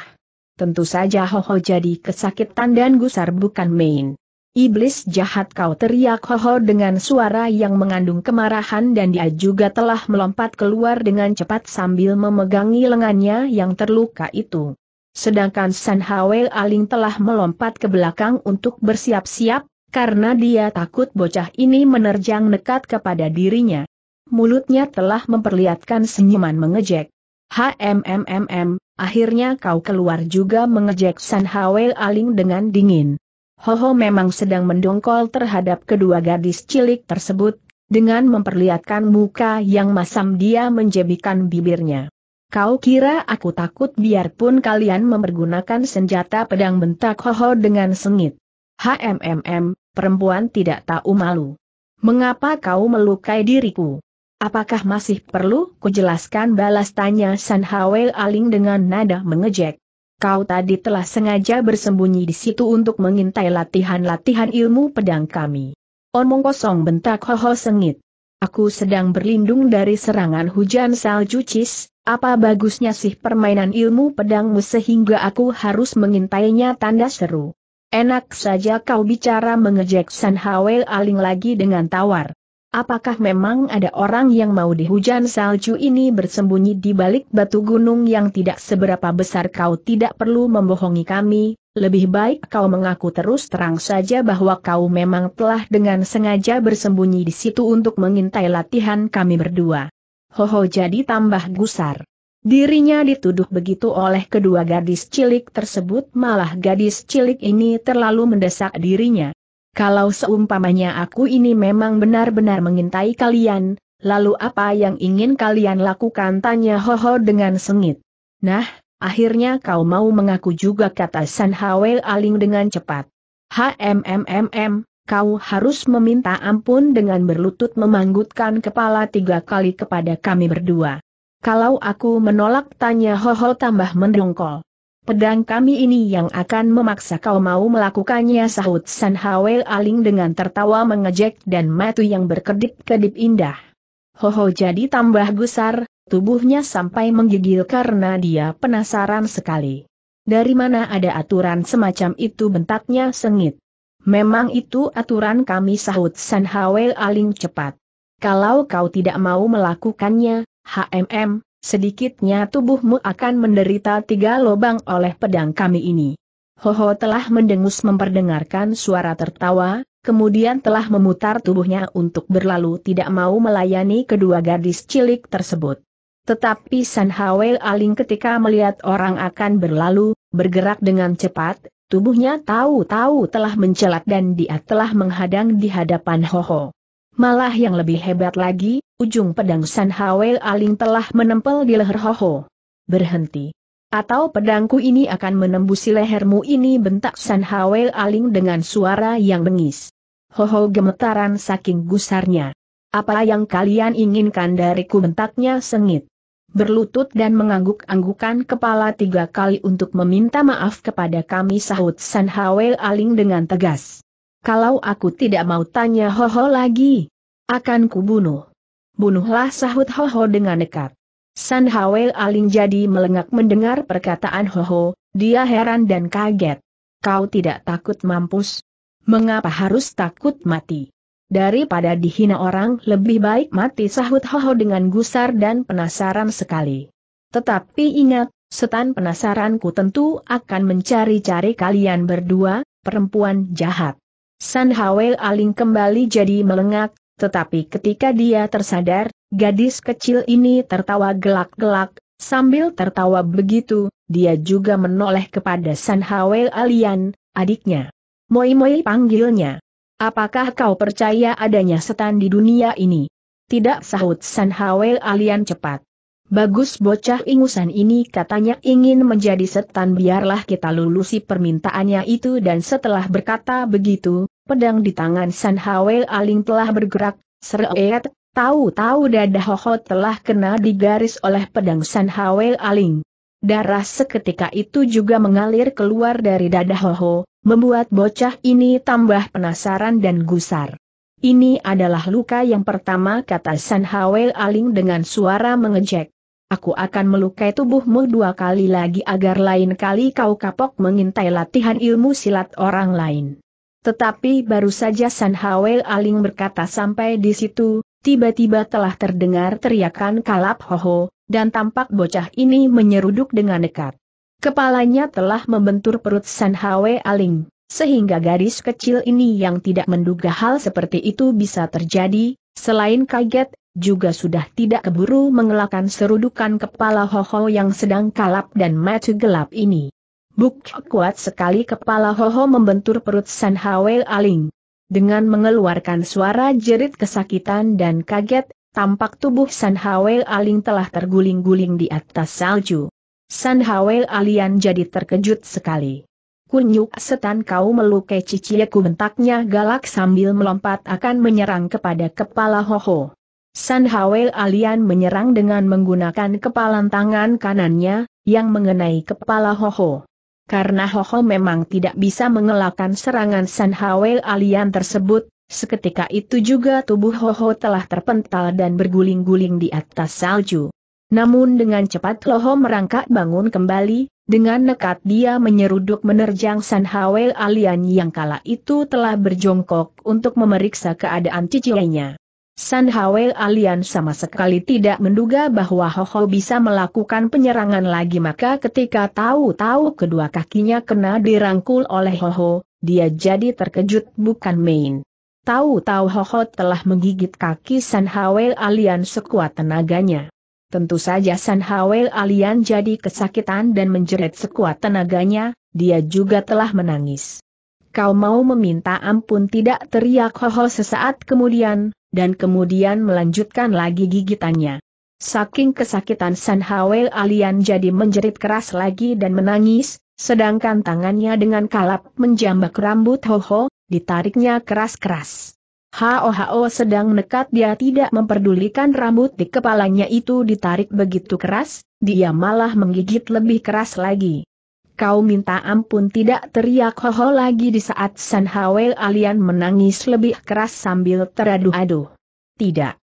Speaker 1: Tentu saja Hoho jadi kesakitan dan gusar bukan main. Iblis jahat kau teriak hoho dengan suara yang mengandung kemarahan dan dia juga telah melompat keluar dengan cepat sambil memegangi lengannya yang terluka itu. Sedangkan San Hwe Aling telah melompat ke belakang untuk bersiap-siap, karena dia takut bocah ini menerjang nekat kepada dirinya. Mulutnya telah memperlihatkan senyuman mengejek. HMMMM, akhirnya kau keluar juga mengejek San Hwe Aling dengan dingin. Hoho memang sedang mendongkol terhadap kedua gadis cilik tersebut, dengan memperlihatkan muka yang masam dia menjebikan bibirnya. Kau kira aku takut biarpun kalian mempergunakan senjata pedang bentak Hoho dengan sengit. HMMM, perempuan tidak tahu malu. Mengapa kau melukai diriku? Apakah masih perlu kujelaskan balas tanya San Hawei Aling dengan nada mengejek? kau tadi telah sengaja bersembunyi di situ untuk mengintai latihan-latihan ilmu pedang kami. Omong kosong bentak Hoho sengit. Aku sedang berlindung dari serangan hujan salju cis, apa bagusnya sih permainan ilmu pedangmu sehingga aku harus mengintainya tanda seru. Enak saja kau bicara mengejek San Hawei Aling lagi dengan tawar. Apakah memang ada orang yang mau dihujan salju ini bersembunyi di balik batu gunung yang tidak seberapa besar kau tidak perlu membohongi kami, lebih baik kau mengaku terus terang saja bahwa kau memang telah dengan sengaja bersembunyi di situ untuk mengintai latihan kami berdua. Hoho jadi tambah gusar. Dirinya dituduh begitu oleh kedua gadis cilik tersebut malah gadis cilik ini terlalu mendesak dirinya. Kalau seumpamanya aku ini memang benar-benar mengintai kalian, lalu apa yang ingin kalian lakukan tanya Hoho dengan sengit. Nah, akhirnya kau mau mengaku juga kata San Hwe Aling dengan cepat. HMMMM, kau harus meminta ampun dengan berlutut memanggutkan kepala tiga kali kepada kami berdua. Kalau aku menolak tanya Hoho tambah mendongkol. Pedang kami ini yang akan memaksa kau mau melakukannya sahut San Hawel Aling dengan tertawa mengejek dan matu yang berkedip-kedip indah. Hoho jadi tambah gusar, tubuhnya sampai menggigil karena dia penasaran sekali. Dari mana ada aturan semacam itu bentaknya sengit. Memang itu aturan kami sahut San Hawel Aling cepat. Kalau kau tidak mau melakukannya, HMM, sedikitnya tubuhmu akan menderita tiga lobang oleh pedang kami ini. Hoho telah mendengus memperdengarkan suara tertawa, kemudian telah memutar tubuhnya untuk berlalu tidak mau melayani kedua gadis cilik tersebut. Tetapi San Hwe Aling ketika melihat orang akan berlalu, bergerak dengan cepat, tubuhnya tahu-tahu telah mencelat dan dia telah menghadang di hadapan Hoho. Malah yang lebih hebat lagi, ujung pedang San Hwe Aling telah menempel di leher Hoho. Berhenti. Atau pedangku ini akan menembusi lehermu ini bentak San Hwe Aling dengan suara yang bengis. Hoho gemetaran saking gusarnya. Apa yang kalian inginkan dariku bentaknya sengit. Berlutut dan mengangguk-anggukan kepala tiga kali untuk meminta maaf kepada kami sahut San Hwe Aling dengan tegas. Kalau aku tidak mau tanya Hoho lagi, akan kubunuh. Bunuhlah sahut Hoho dengan nekat. San Hawel Aling jadi melengak mendengar perkataan Hoho, dia heran dan kaget. Kau tidak takut mampus? Mengapa harus takut mati? Daripada dihina orang lebih baik mati sahut Hoho dengan gusar dan penasaran sekali. Tetapi ingat, setan penasaranku tentu akan mencari-cari kalian berdua, perempuan jahat. San Hawei Aling kembali jadi melengak, tetapi ketika dia tersadar, gadis kecil ini tertawa gelak-gelak, sambil tertawa begitu, dia juga menoleh kepada San Hawei Alian, adiknya. Moi-moi panggilnya. Apakah kau percaya adanya setan di dunia ini? Tidak sahut San Hawei Alian cepat. Bagus bocah ingusan ini katanya ingin menjadi setan biarlah kita lulusi permintaannya itu dan setelah berkata begitu, pedang di tangan San Hwe Aling telah bergerak, seret, tahu-tahu dada Hoho telah kena digaris oleh pedang San Hwe Aling. Darah seketika itu juga mengalir keluar dari dada Hoho, membuat bocah ini tambah penasaran dan gusar. Ini adalah luka yang pertama kata San Hwe Aling dengan suara mengejek. Aku akan melukai tubuhmu dua kali lagi agar lain kali kau kapok mengintai latihan ilmu silat orang lain. Tetapi baru saja San Hawei Aling berkata sampai di situ, tiba-tiba telah terdengar teriakan kalap hoho, dan tampak bocah ini menyeruduk dengan dekat. Kepalanya telah membentur perut San Hawei Aling, sehingga garis kecil ini yang tidak menduga hal seperti itu bisa terjadi, selain kaget, juga sudah tidak keburu mengelakkan serudukan kepala hoho yang sedang kalap dan mati gelap ini. Buk kuat sekali kepala Hoho membentur perut San Hwe Aling. Dengan mengeluarkan suara jerit kesakitan dan kaget, tampak tubuh San Hwe Aling telah terguling-guling di atas salju. San Hwe Alian jadi terkejut sekali. Kunyuk setan kau melukai cicieku bentaknya galak sambil melompat akan menyerang kepada kepala Hoho. San Hawel Alian menyerang dengan menggunakan kepalan tangan kanannya, yang mengenai kepala Hoho. Karena Hoho memang tidak bisa mengelakkan serangan San Hwe Alian tersebut, seketika itu juga tubuh Hoho telah terpental dan berguling-guling di atas salju. Namun dengan cepat Ho merangkak bangun kembali, dengan nekat dia menyeruduk menerjang San Hwe Alian yang kala itu telah berjongkok untuk memeriksa keadaan cicilnya. San Hwe Alian sama sekali tidak menduga bahwa Ho Ho bisa melakukan penyerangan lagi maka ketika tahu-tahu kedua kakinya kena dirangkul oleh Ho Ho, dia jadi terkejut bukan main. Tahu-tahu Ho Ho telah menggigit kaki San Hwe Alian sekuat tenaganya. Tentu saja San Hwe Alian jadi kesakitan dan menjerit sekuat tenaganya, dia juga telah menangis. Kau mau meminta ampun tidak teriak Ho Ho sesaat kemudian, dan kemudian melanjutkan lagi gigitannya. Saking kesakitan San Hawei Alian jadi menjerit keras lagi dan menangis, sedangkan tangannya dengan kalap menjambak rambut Ho Ho, ditariknya keras-keras. Hao-hao sedang nekat dia tidak memperdulikan rambut di kepalanya itu ditarik begitu keras, dia malah menggigit lebih keras lagi kau minta ampun tidak teriak ho-ho lagi di saat San Hawel Alian menangis lebih keras sambil teraduh-aduh. Tidak.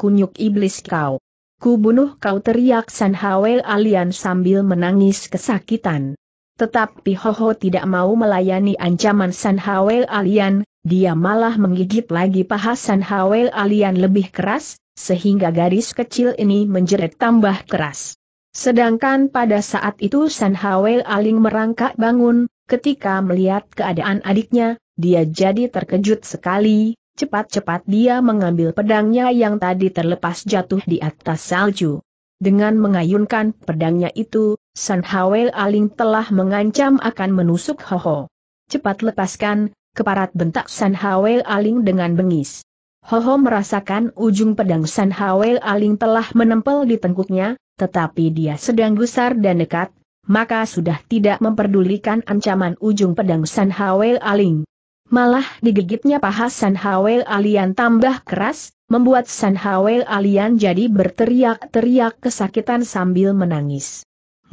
Speaker 1: Kunyuk iblis kau. ku bunuh kau teriak San Hawel Alian sambil menangis kesakitan. Tetapi Hoho tidak mau melayani ancaman San Hawel Alian, dia malah menggigit lagi paha San Hawel Alian lebih keras, sehingga garis kecil ini menjerit tambah keras. Sedangkan pada saat itu San Hawei Aling merangkak bangun, ketika melihat keadaan adiknya, dia jadi terkejut sekali, cepat-cepat dia mengambil pedangnya yang tadi terlepas jatuh di atas salju. Dengan mengayunkan pedangnya itu, San Hawei Aling telah mengancam akan menusuk Hoho. Cepat lepaskan, keparat bentak San Hawei Aling dengan bengis. Hoho merasakan ujung pedang San Hwe Aling telah menempel di tengkuknya, tetapi dia sedang gusar dan dekat, maka sudah tidak memperdulikan ancaman ujung pedang San Hwe Aling. Malah digigitnya paha San Hwe Alian tambah keras, membuat San Hwe Alian jadi berteriak-teriak kesakitan sambil menangis.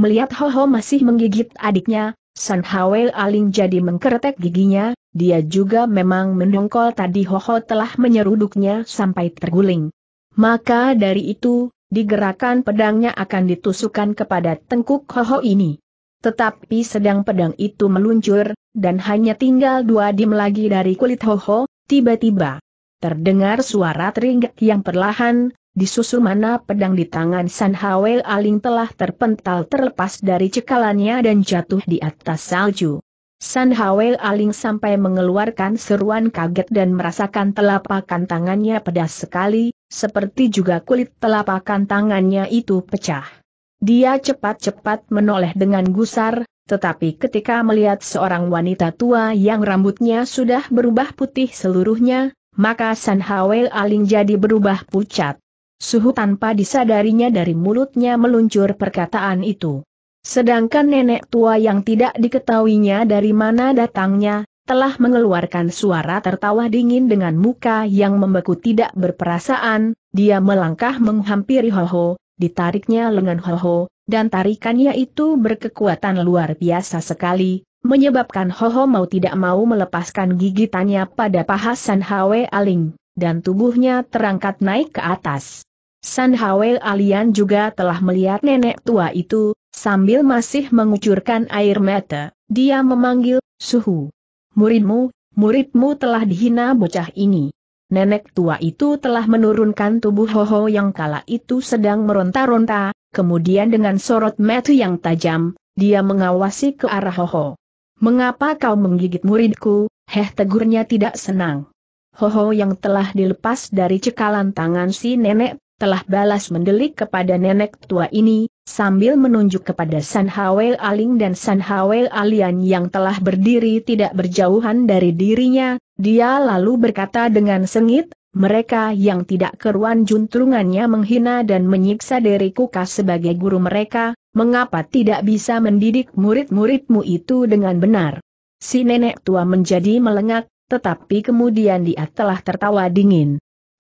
Speaker 1: Melihat Hoho masih menggigit adiknya, San Hwe Aling jadi mengkeretek giginya, dia juga memang mendongkol tadi Hoho telah menyeruduknya sampai terguling. Maka dari itu, digerakkan pedangnya akan ditusukkan kepada tengkuk Hoho ini. Tetapi sedang pedang itu meluncur, dan hanya tinggal dua dim lagi dari kulit Hoho, tiba-tiba. Terdengar suara teringgak yang perlahan, disusul mana pedang di tangan San Hawel Aling telah terpental terlepas dari cekalannya dan jatuh di atas salju. San Hawei aling sampai mengeluarkan seruan kaget dan merasakan telapakan tangannya pedas sekali, seperti juga kulit telapakan tangannya itu pecah. Dia cepat-cepat menoleh dengan gusar, tetapi ketika melihat seorang wanita tua yang rambutnya sudah berubah putih seluruhnya, maka San Hawei Aling jadi berubah pucat. Suhu tanpa disadarinya dari mulutnya meluncur perkataan itu. Sedangkan nenek tua yang tidak diketahuinya dari mana datangnya, telah mengeluarkan suara tertawa dingin dengan muka yang membeku tidak berperasaan, dia melangkah menghampiri Hoho, ditariknya lengan Hoho, dan tarikannya itu berkekuatan luar biasa sekali, menyebabkan Hoho mau tidak mau melepaskan gigitannya pada paha San Hwe Aling, dan tubuhnya terangkat naik ke atas. San Hwe Alian juga telah melihat nenek tua itu, Sambil masih mengucurkan air mata, dia memanggil, Suhu. Muridmu, muridmu telah dihina bocah ini. Nenek tua itu telah menurunkan tubuh Hoho yang kala itu sedang meronta-ronta, kemudian dengan sorot mata yang tajam, dia mengawasi ke arah Hoho. Mengapa kau menggigit muridku, heh tegurnya tidak senang. Hoho yang telah dilepas dari cekalan tangan si nenek telah balas mendelik kepada nenek tua ini, sambil menunjuk kepada San Hawel Aling dan San Hawel Alian yang telah berdiri tidak berjauhan dari dirinya, dia lalu berkata dengan sengit, mereka yang tidak keruan juntrungannya menghina dan menyiksa diriku kas sebagai guru mereka, mengapa tidak bisa mendidik murid-muridmu itu dengan benar? Si nenek tua menjadi melengak, tetapi kemudian dia telah tertawa dingin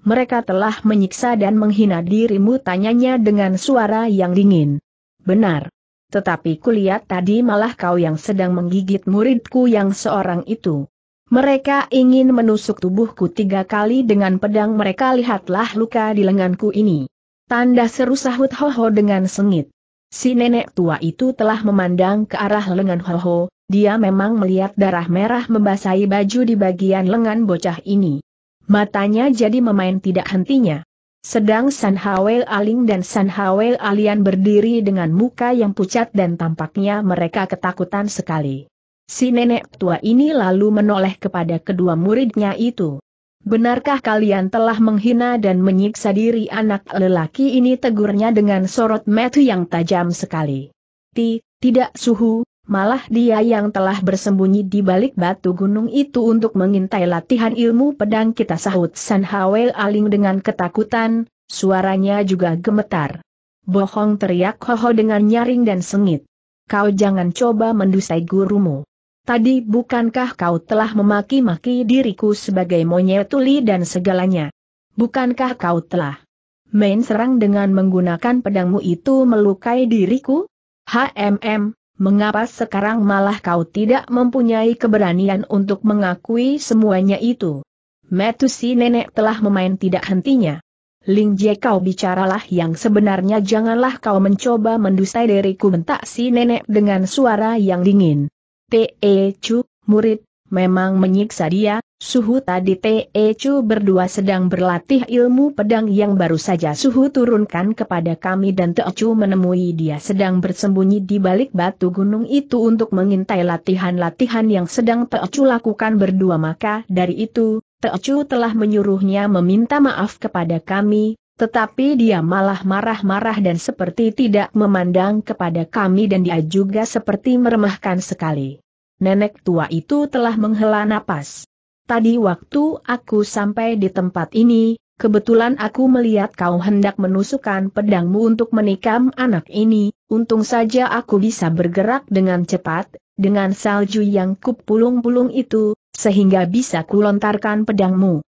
Speaker 1: mereka telah menyiksa dan menghina dirimu tanyanya dengan suara yang dingin. Benar. Tetapi kulihat tadi malah kau yang sedang menggigit muridku yang seorang itu. Mereka ingin menusuk tubuhku tiga kali dengan pedang mereka lihatlah luka di lenganku ini. Tanda seru sahut Hoho dengan sengit. Si nenek tua itu telah memandang ke arah lengan Hoho, dia memang melihat darah merah membasahi baju di bagian lengan bocah ini. Matanya jadi memain tidak hentinya. Sedang San Hawel Aling dan San Hawel Alian berdiri dengan muka yang pucat dan tampaknya mereka ketakutan sekali. Si nenek tua ini lalu menoleh kepada kedua muridnya itu. Benarkah kalian telah menghina dan menyiksa diri anak lelaki ini tegurnya dengan sorot metu yang tajam sekali? Ti, tidak suhu, Malah dia yang telah bersembunyi di balik batu gunung itu untuk mengintai latihan ilmu pedang kita sahut San Hawel Aling dengan ketakutan, suaranya juga gemetar. Bohong teriak Hoho dengan nyaring dan sengit. Kau jangan coba mendusai gurumu. Tadi bukankah kau telah memaki-maki diriku sebagai monyet tuli dan segalanya? Bukankah kau telah main serang dengan menggunakan pedangmu itu melukai diriku? HMM, Mengapa sekarang malah kau tidak mempunyai keberanian untuk mengakui semuanya itu? Metu si nenek telah memain tidak hentinya. Ling Jie kau bicaralah yang sebenarnya janganlah kau mencoba mendustai diriku bentak si nenek dengan suara yang dingin. T.E. Chu, murid, memang menyiksa dia, Suhu tadi Te Chu berdua sedang berlatih ilmu pedang yang baru saja Suhu turunkan kepada kami dan Te Chu menemui dia sedang bersembunyi di balik batu gunung itu untuk mengintai latihan-latihan yang sedang Te Chu lakukan berdua maka dari itu, Te Chu telah menyuruhnya meminta maaf kepada kami, tetapi dia malah marah-marah dan seperti tidak memandang kepada kami dan dia juga seperti meremehkan sekali. Nenek tua itu telah menghela napas. Tadi waktu aku sampai di tempat ini, kebetulan aku melihat kau hendak menusukkan pedangmu untuk menikam anak ini, untung saja aku bisa bergerak dengan cepat, dengan salju yang kupulung pulung itu, sehingga bisa kulontarkan pedangmu.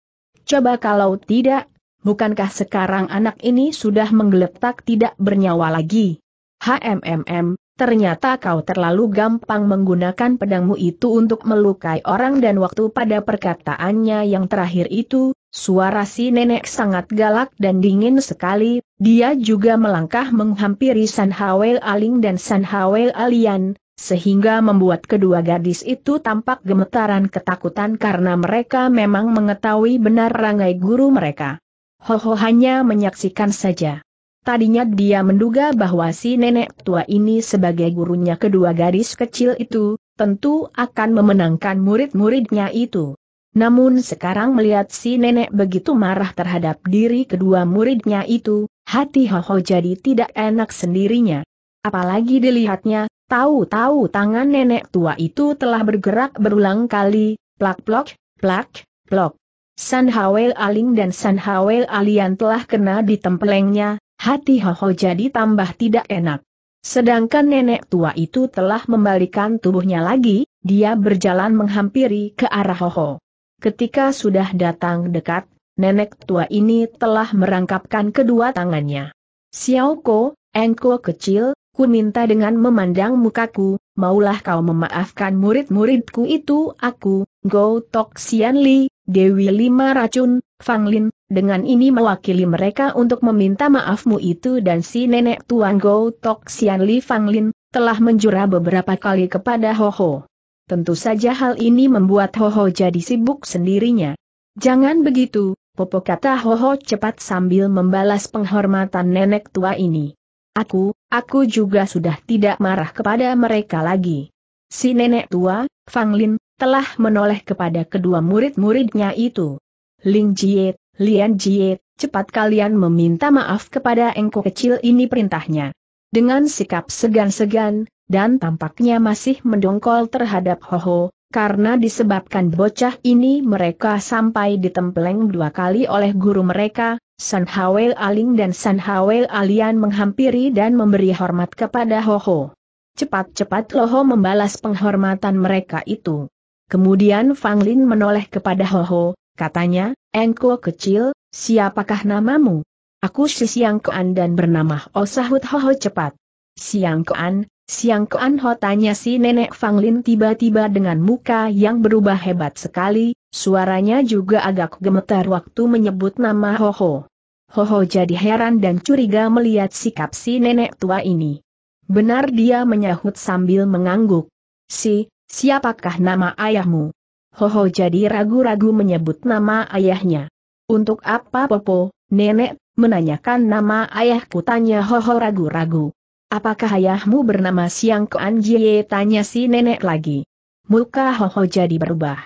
Speaker 1: Coba kalau tidak, bukankah sekarang anak ini sudah menggeletak tidak bernyawa lagi? HMMM, Ternyata kau terlalu gampang menggunakan pedangmu itu untuk melukai orang dan waktu pada perkataannya yang terakhir itu, suara si nenek sangat galak dan dingin sekali, dia juga melangkah menghampiri San Hawel Aling dan San Hawel Alian, sehingga membuat kedua gadis itu tampak gemetaran ketakutan karena mereka memang mengetahui benar rangai guru mereka. Hoho hanya menyaksikan saja. Tadinya dia menduga bahwa si nenek tua ini sebagai gurunya kedua gadis kecil itu, tentu akan memenangkan murid-muridnya itu. Namun sekarang melihat si nenek begitu marah terhadap diri kedua muridnya itu, hati Hoho jadi tidak enak sendirinya. Apalagi dilihatnya, tahu-tahu tangan nenek tua itu telah bergerak berulang kali, plak-plok, plak, plok. San Hawel Aling dan San Hawel Alian telah kena di tempelengnya, Hati Hoho jadi tambah tidak enak. Sedangkan nenek tua itu telah membalikan tubuhnya lagi, dia berjalan menghampiri ke arah Hoho. Ketika sudah datang dekat, nenek tua ini telah merangkapkan kedua tangannya. Xiao Xiaoko, engko kecil, ku minta dengan memandang mukaku, maulah kau memaafkan murid-muridku itu aku, Go Tok Sian Li, Dewi Lima Racun, Fang Lin, dengan ini mewakili mereka untuk meminta maafmu itu dan si nenek tuan Go Tok Sian Li Fanglin, telah menjura beberapa kali kepada Ho Ho. Tentu saja hal ini membuat Ho Ho jadi sibuk sendirinya. Jangan begitu, Popo kata Ho Ho cepat sambil membalas penghormatan nenek tua ini. Aku, aku juga sudah tidak marah kepada mereka lagi. Si nenek tua, Fanglin, telah menoleh kepada kedua murid-muridnya itu. Ling Jie Lian Jie, cepat kalian meminta maaf kepada engko kecil ini perintahnya. Dengan sikap segan-segan, dan tampaknya masih mendongkol terhadap Ho Ho, karena disebabkan bocah ini mereka sampai ditempeleng dua kali oleh guru mereka, San Hawel Aling dan San Hawel Alian menghampiri dan memberi hormat kepada Ho Ho. Cepat-cepat Ho Ho membalas penghormatan mereka itu. Kemudian Fang Lin menoleh kepada Ho Ho. Katanya, engko kecil, siapakah namamu? Aku si Siang Koan dan bernama Osahut oh ho cepat. Siang Koan, Siang Koan Ho tanya si nenek Fanglin tiba-tiba dengan muka yang berubah hebat sekali, suaranya juga agak gemetar waktu menyebut nama ho ho. Ho ho jadi heran dan curiga melihat sikap si nenek tua ini. Benar dia menyahut sambil mengangguk. Si, siapakah nama ayahmu? Hoho jadi ragu-ragu menyebut nama ayahnya. Untuk apa Popo, nenek, menanyakan nama ayahku tanya Hoho ragu-ragu. Apakah ayahmu bernama Siang Kuan Jie tanya si nenek lagi. Muka Hoho jadi berubah.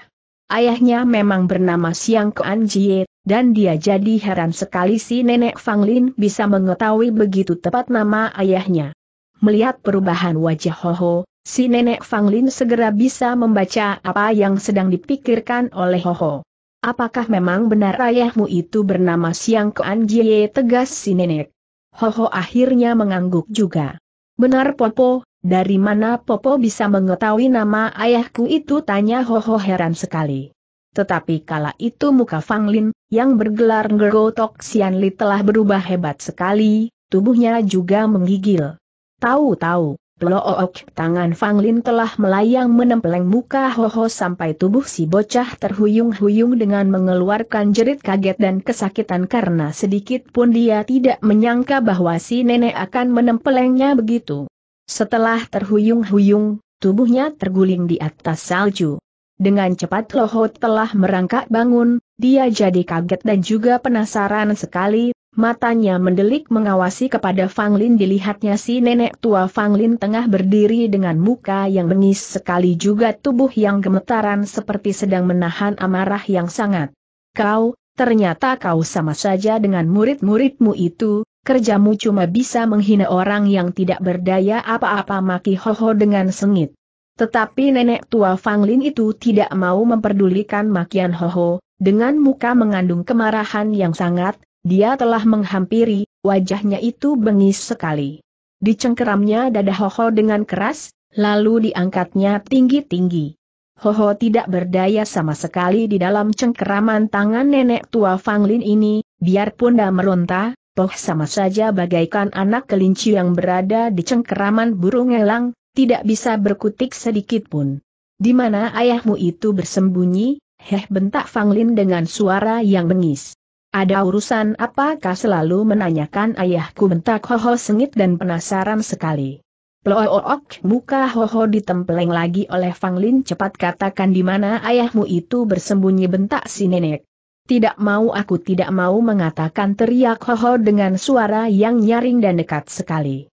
Speaker 1: Ayahnya memang bernama Siang Kuan Jie, dan dia jadi heran sekali si nenek Fang Lin bisa mengetahui begitu tepat nama ayahnya. Melihat perubahan wajah Hoho, Si nenek Fang Lin segera bisa membaca apa yang sedang dipikirkan oleh Hoho. Apakah memang benar ayahmu itu bernama Siang Kuan Jie tegas si nenek? Hoho akhirnya mengangguk juga. Benar Popo, dari mana Popo bisa mengetahui nama ayahku itu tanya Hoho heran sekali. Tetapi kala itu muka Fang Lin, yang bergelar Tok Sian Li telah berubah hebat sekali, tubuhnya juga menggigil. Tahu-tahu, Pelook tangan Fang Lin telah melayang menempeleng muka ho ho sampai tubuh si bocah terhuyung-huyung dengan mengeluarkan jerit kaget dan kesakitan karena sedikit pun dia tidak menyangka bahwa si nenek akan menempelengnya begitu. Setelah terhuyung-huyung, tubuhnya terguling di atas salju. Dengan cepat -ho telah merangkak bangun, dia jadi kaget dan juga penasaran sekali Matanya mendelik mengawasi kepada Fang Lin dilihatnya si nenek tua Fang Lin tengah berdiri dengan muka yang bengis sekali juga tubuh yang gemetaran seperti sedang menahan amarah yang sangat. Kau, ternyata kau sama saja dengan murid-muridmu itu, kerjamu cuma bisa menghina orang yang tidak berdaya apa-apa maki Hoho dengan sengit. Tetapi nenek tua Fang Lin itu tidak mau memperdulikan makian Hoho, dengan muka mengandung kemarahan yang sangat, dia telah menghampiri, wajahnya itu bengis sekali. Dicengkeramnya dada Hoho dengan keras, lalu diangkatnya tinggi-tinggi. Hoho tidak berdaya sama sekali di dalam cengkeraman tangan nenek tua Fang Lin ini, biarpun dah meronta, toh sama saja bagaikan anak kelinci yang berada di cengkeraman burung elang, tidak bisa berkutik sedikit pun. Di mana ayahmu itu bersembunyi, heh bentak Fang Lin dengan suara yang bengis. Ada urusan apakah selalu menanyakan ayahku bentak Hoho sengit dan penasaran sekali. ook muka Hoho ditempeleng lagi oleh Fang Lin cepat katakan di mana ayahmu itu bersembunyi bentak si nenek. Tidak mau aku tidak mau mengatakan teriak Hoho dengan suara yang nyaring dan dekat sekali.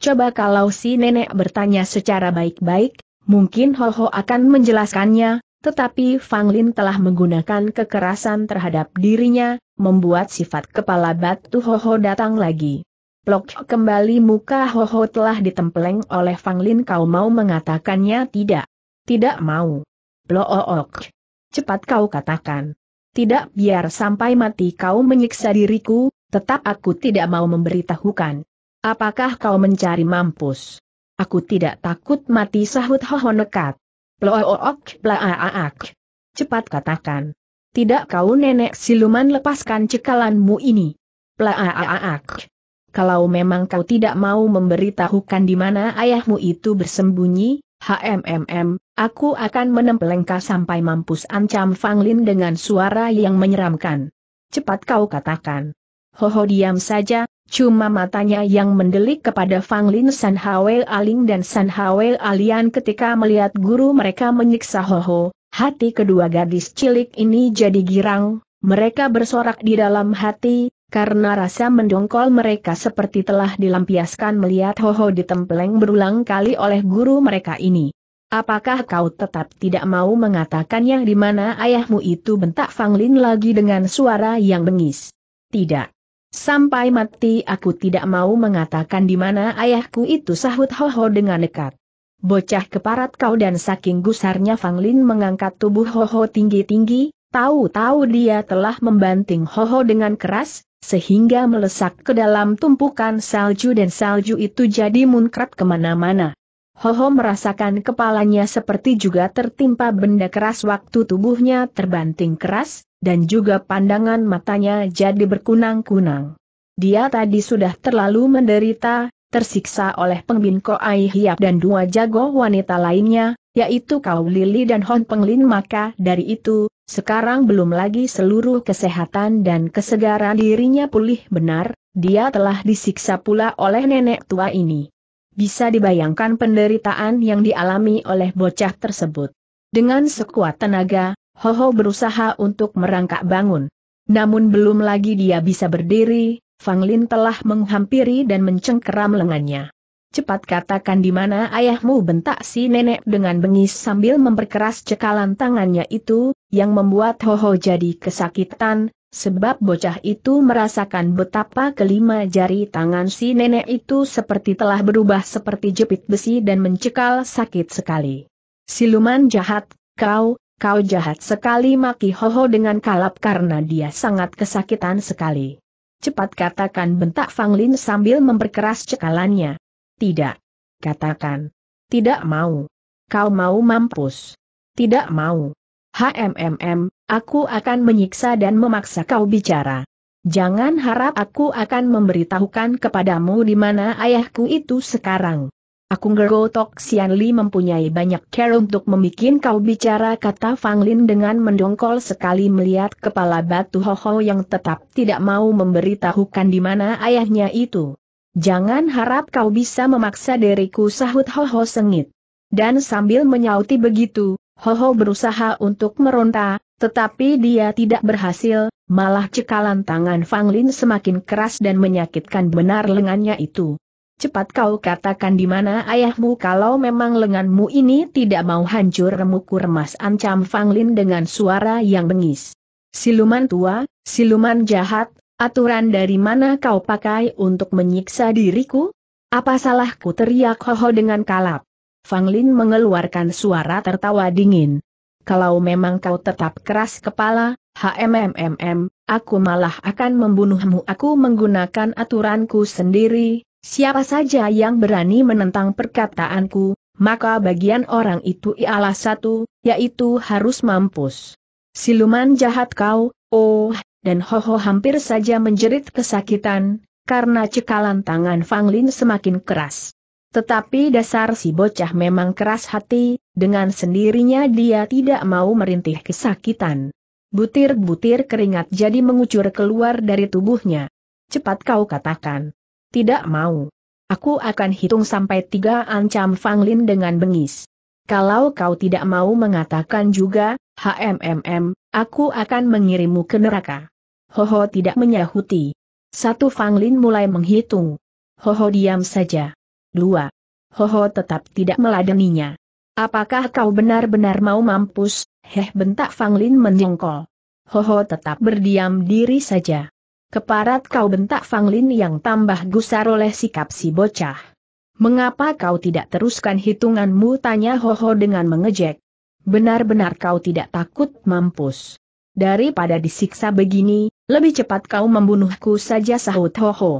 Speaker 1: Coba kalau si nenek bertanya secara baik-baik, mungkin Hoho akan menjelaskannya, tetapi Fang Lin telah menggunakan kekerasan terhadap dirinya, membuat sifat kepala batu Hoho datang lagi. Plok kembali muka Hoho telah ditempeleng oleh Fang Lin kau mau mengatakannya tidak. Tidak mau. Plook. Cepat kau katakan. Tidak biar sampai mati kau menyiksa diriku, tetap aku tidak mau memberitahukan. Apakah kau mencari mampus? Aku tidak takut mati sahut Hoho nekat. Plook, plaaak. Cepat katakan. Tidak kau nenek siluman lepaskan cekalanmu ini. Plaaak. Kalau memang kau tidak mau memberitahukan di mana ayahmu itu bersembunyi, HMMM, aku akan menempelengkah sampai mampus ancam Fanglin dengan suara yang menyeramkan. Cepat kau katakan. Hoho diam saja, cuma matanya yang mendelik kepada Fang Lin San Hawel Aling dan San Hawel Alian ketika melihat guru mereka menyiksa Hoho, hati kedua gadis cilik ini jadi girang, mereka bersorak di dalam hati, karena rasa mendongkol mereka seperti telah dilampiaskan melihat Hoho ditempeleng berulang kali oleh guru mereka ini. Apakah kau tetap tidak mau mengatakannya di mana ayahmu itu bentak Fang Lin lagi dengan suara yang bengis? Tidak. Sampai mati aku tidak mau mengatakan di mana ayahku itu sahut Hoho dengan dekat. Bocah keparat kau dan saking gusarnya Fang Lin mengangkat tubuh Hoho tinggi-tinggi, tahu-tahu dia telah membanting Hoho dengan keras, sehingga melesak ke dalam tumpukan salju dan salju itu jadi munkrat kemana-mana. Hoho merasakan kepalanya seperti juga tertimpa benda keras waktu tubuhnya terbanting keras, dan juga pandangan matanya jadi berkunang-kunang. Dia tadi sudah terlalu menderita, tersiksa oleh Pengbin Aihiap Hiap dan dua jago wanita lainnya, yaitu Kau Lili dan Hon Penglin maka dari itu, sekarang belum lagi seluruh kesehatan dan kesegaran dirinya pulih benar, dia telah disiksa pula oleh nenek tua ini. Bisa dibayangkan penderitaan yang dialami oleh bocah tersebut. Dengan sekuat tenaga, Hoho berusaha untuk merangkak bangun. Namun belum lagi dia bisa berdiri, Fang Lin telah menghampiri dan mencengkeram lengannya. Cepat katakan di mana ayahmu bentak si nenek dengan bengis sambil memperkeras cekalan tangannya itu, yang membuat Hoho jadi kesakitan, sebab bocah itu merasakan betapa kelima jari tangan si nenek itu seperti telah berubah seperti jepit besi dan mencekal sakit sekali. Siluman jahat, kau, Kau jahat sekali maki Hoho dengan kalap karena dia sangat kesakitan sekali. Cepat katakan bentak Fang Lin sambil memperkeras cekalannya. Tidak. Katakan. Tidak mau. Kau mau mampus. Tidak mau. HMMM, aku akan menyiksa dan memaksa kau bicara. Jangan harap aku akan memberitahukan kepadamu di mana ayahku itu sekarang. Aku ngergo Tok Sian Li mempunyai banyak cara untuk membuat kau bicara kata Fang Lin dengan mendongkol sekali melihat kepala batu hoho yang tetap tidak mau memberitahukan di mana ayahnya itu. Jangan harap kau bisa memaksa diriku sahut hoho sengit. Dan sambil menyauti begitu, Hoho berusaha untuk meronta, tetapi dia tidak berhasil, malah cekalan tangan Fang Lin semakin keras dan menyakitkan benar lengannya itu. Cepat kau katakan di mana ayahmu kalau memang lenganmu ini tidak mau hancur remuku remas ancam Fang Lin dengan suara yang bengis. Siluman tua, siluman jahat, aturan dari mana kau pakai untuk menyiksa diriku? Apa salahku teriak Hoho dengan kalap? Lin mengeluarkan suara tertawa dingin. Kalau memang kau tetap keras kepala, HMMMM, aku malah akan membunuhmu. Aku menggunakan aturanku sendiri, Siapa saja yang berani menentang perkataanku, maka bagian orang itu ialah satu, yaitu harus mampus. Siluman jahat kau, oh, dan Hoho hampir saja menjerit kesakitan, karena cekalan tangan Fang Lin semakin keras. Tetapi dasar si bocah memang keras hati, dengan sendirinya dia tidak mau merintih kesakitan. Butir-butir keringat jadi mengucur keluar dari tubuhnya. Cepat kau katakan. Tidak mau. Aku akan hitung sampai tiga ancam Fang Lin dengan bengis. Kalau kau tidak mau mengatakan juga, HMMM, aku akan mengirimmu ke neraka. Ho ho tidak menyahuti. Satu Fang Lin mulai menghitung. Ho ho diam saja. Dua. Ho ho tetap tidak meladeninya. Apakah kau benar-benar mau mampus? Heh bentak Fang Lin menjengkol. ho tetap berdiam diri saja. Keparat kau bentak Fang Lin yang tambah gusar oleh sikap si bocah. Mengapa kau tidak teruskan hitunganmu tanya Ho Ho dengan mengejek. Benar-benar kau tidak takut mampus. Daripada disiksa begini, lebih cepat kau membunuhku saja sahut Ho Ho.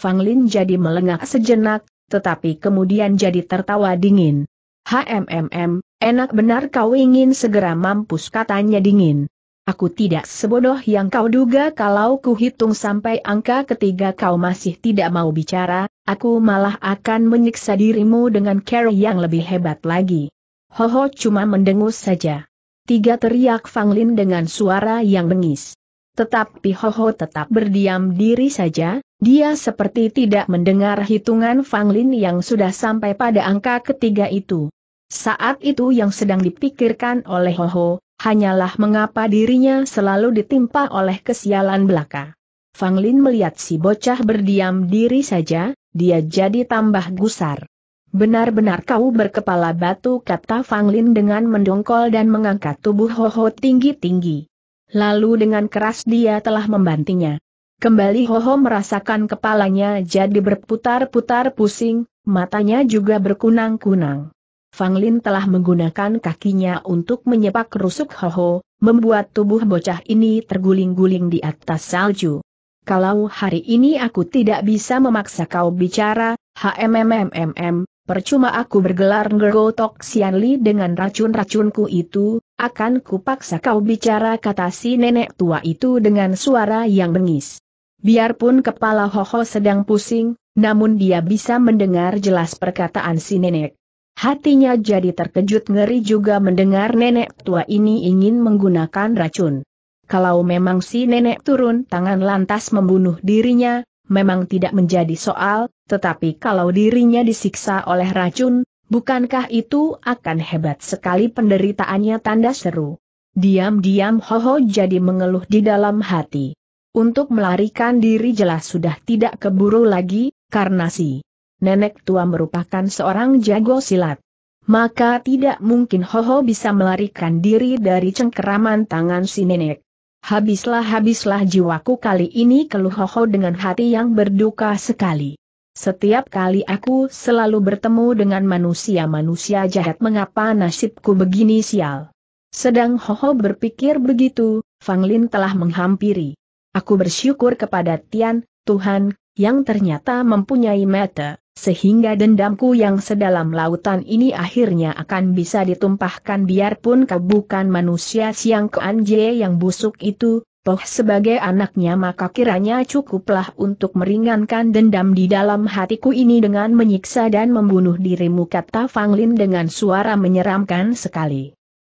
Speaker 1: Fang Lin jadi melengak sejenak, tetapi kemudian jadi tertawa dingin. HMMM, enak benar kau ingin segera mampus katanya dingin. Aku tidak sebodoh yang kau duga kalau kuhitung sampai angka ketiga kau masih tidak mau bicara, aku malah akan menyiksa dirimu dengan cara yang lebih hebat lagi. Hoho cuma mendengus saja. Tiga teriak Fang Lin dengan suara yang bengis. Tetapi Hoho tetap berdiam diri saja, dia seperti tidak mendengar hitungan Fang Lin yang sudah sampai pada angka ketiga itu. Saat itu yang sedang dipikirkan oleh Hoho, Hanyalah mengapa dirinya selalu ditimpa oleh kesialan belaka. Fang Lin melihat si bocah berdiam diri saja, dia jadi tambah gusar. Benar-benar kau berkepala batu kata Fang Lin dengan mendongkol dan mengangkat tubuh Hoho tinggi-tinggi. Lalu dengan keras dia telah membantingnya. Kembali Hoho merasakan kepalanya jadi berputar-putar pusing, matanya juga berkunang-kunang. Fang Lin telah menggunakan kakinya untuk menyepak rusuk Hoho, membuat tubuh bocah ini terguling-guling di atas salju. Kalau hari ini aku tidak bisa memaksa kau bicara, HMMMMM, percuma aku bergelar ngergotok Xian Li dengan racun-racunku itu, akan kupaksa kau bicara kata si nenek tua itu dengan suara yang bengis. Biarpun kepala Hoho sedang pusing, namun dia bisa mendengar jelas perkataan si nenek. Hatinya jadi terkejut ngeri juga mendengar nenek tua ini ingin menggunakan racun. Kalau memang si nenek turun tangan lantas membunuh dirinya, memang tidak menjadi soal, tetapi kalau dirinya disiksa oleh racun, bukankah itu akan hebat sekali penderitaannya tanda seru. Diam-diam Hoho jadi mengeluh di dalam hati. Untuk melarikan diri jelas sudah tidak keburu lagi, karena si nenek tua merupakan seorang jago silat. Maka tidak mungkin Hoho bisa melarikan diri dari cengkeraman tangan si nenek. Habislah-habislah jiwaku kali ini keluh Hoho dengan hati yang berduka sekali. Setiap kali aku selalu bertemu dengan manusia-manusia jahat mengapa nasibku begini sial. Sedang Hoho berpikir begitu, Fang Lin telah menghampiri. Aku bersyukur kepada Tian, Tuhan, yang ternyata mempunyai mata. Sehingga dendamku yang sedalam lautan ini akhirnya akan bisa ditumpahkan biarpun kau bukan manusia siang anje yang busuk itu, toh sebagai anaknya maka kiranya cukuplah untuk meringankan dendam di dalam hatiku ini dengan menyiksa dan membunuh dirimu kata Fang Lin dengan suara menyeramkan sekali.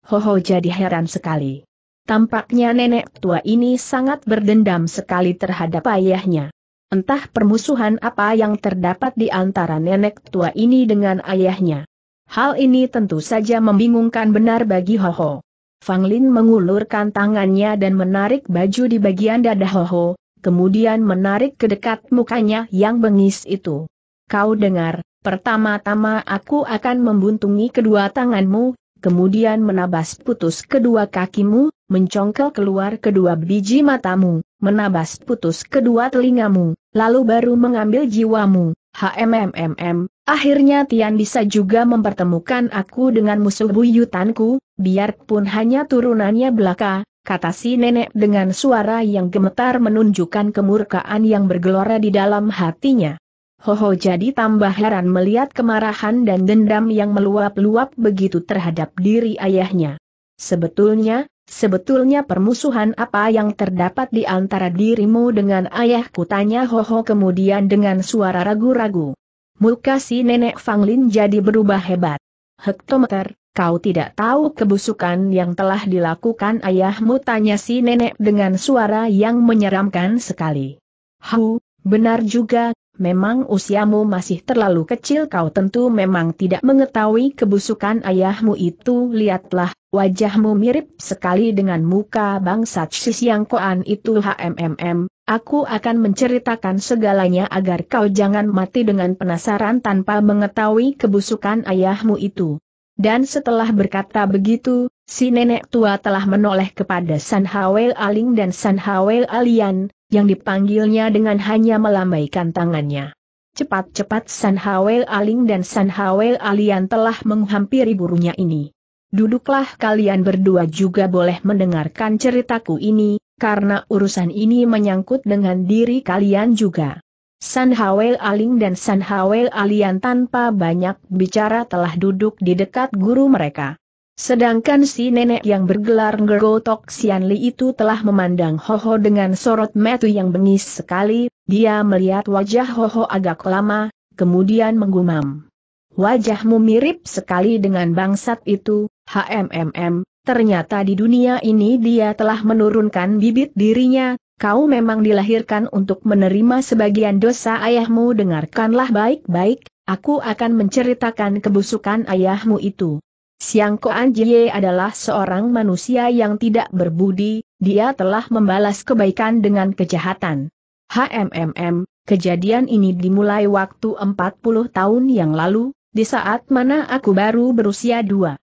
Speaker 1: Ho ho, jadi heran sekali. Tampaknya nenek tua ini sangat berdendam sekali terhadap ayahnya. Entah permusuhan apa yang terdapat di antara nenek tua ini dengan ayahnya. Hal ini tentu saja membingungkan benar bagi Ho Ho. Fang Lin mengulurkan tangannya dan menarik baju di bagian dada Ho Ho, kemudian menarik ke dekat mukanya yang bengis itu. Kau dengar, pertama-tama aku akan membuntungi kedua tanganmu, kemudian menabas putus kedua kakimu, mencongkel keluar kedua biji matamu, menabas putus kedua telingamu, lalu baru mengambil jiwamu, HMMMM, akhirnya Tian bisa juga mempertemukan aku dengan musuh buyutanku, biarpun hanya turunannya belaka, kata si nenek dengan suara yang gemetar menunjukkan kemurkaan yang bergelora di dalam hatinya. Hoho jadi tambah heran melihat kemarahan dan dendam yang meluap-luap begitu terhadap diri ayahnya. Sebetulnya, Sebetulnya permusuhan apa yang terdapat di antara dirimu dengan ayahku tanya Hoho kemudian dengan suara ragu-ragu. Muka si nenek Fang Lin jadi berubah hebat. Hektometer, kau tidak tahu kebusukan yang telah dilakukan ayahmu tanya si nenek dengan suara yang menyeramkan sekali. Hau, benar juga, memang usiamu masih terlalu kecil kau tentu memang tidak mengetahui kebusukan ayahmu itu lihatlah, wajahmu mirip sekali dengan muka bangsa Siang Koan itu HMMM, aku akan menceritakan segalanya agar kau jangan mati dengan penasaran tanpa mengetahui kebusukan ayahmu itu. Dan setelah berkata begitu, si nenek tua telah menoleh kepada San Hawel Aling dan San Hawel Alian, yang dipanggilnya dengan hanya melambaikan tangannya. Cepat-cepat San Hawel Aling dan San Hawel Alian telah menghampiri burunya ini. Duduklah kalian berdua juga boleh mendengarkan ceritaku ini, karena urusan ini menyangkut dengan diri kalian juga. San Hawel Aling dan San Hawel Alian tanpa banyak bicara telah duduk di dekat guru mereka. Sedangkan si nenek yang bergelar Ngerotok Sian Li itu telah memandang Ho Ho dengan sorot metu yang bengis sekali, dia melihat wajah Ho Ho agak lama, kemudian menggumam. Wajahmu mirip sekali dengan bangsat itu, HMMM, ternyata di dunia ini dia telah menurunkan bibit dirinya, kau memang dilahirkan untuk menerima sebagian dosa ayahmu dengarkanlah baik-baik, aku akan menceritakan kebusukan ayahmu itu. Siang Koan Jie adalah seorang manusia yang tidak berbudi, dia telah membalas kebaikan dengan kejahatan. HMMM, kejadian ini dimulai waktu 40 tahun yang lalu, di saat mana aku baru berusia 21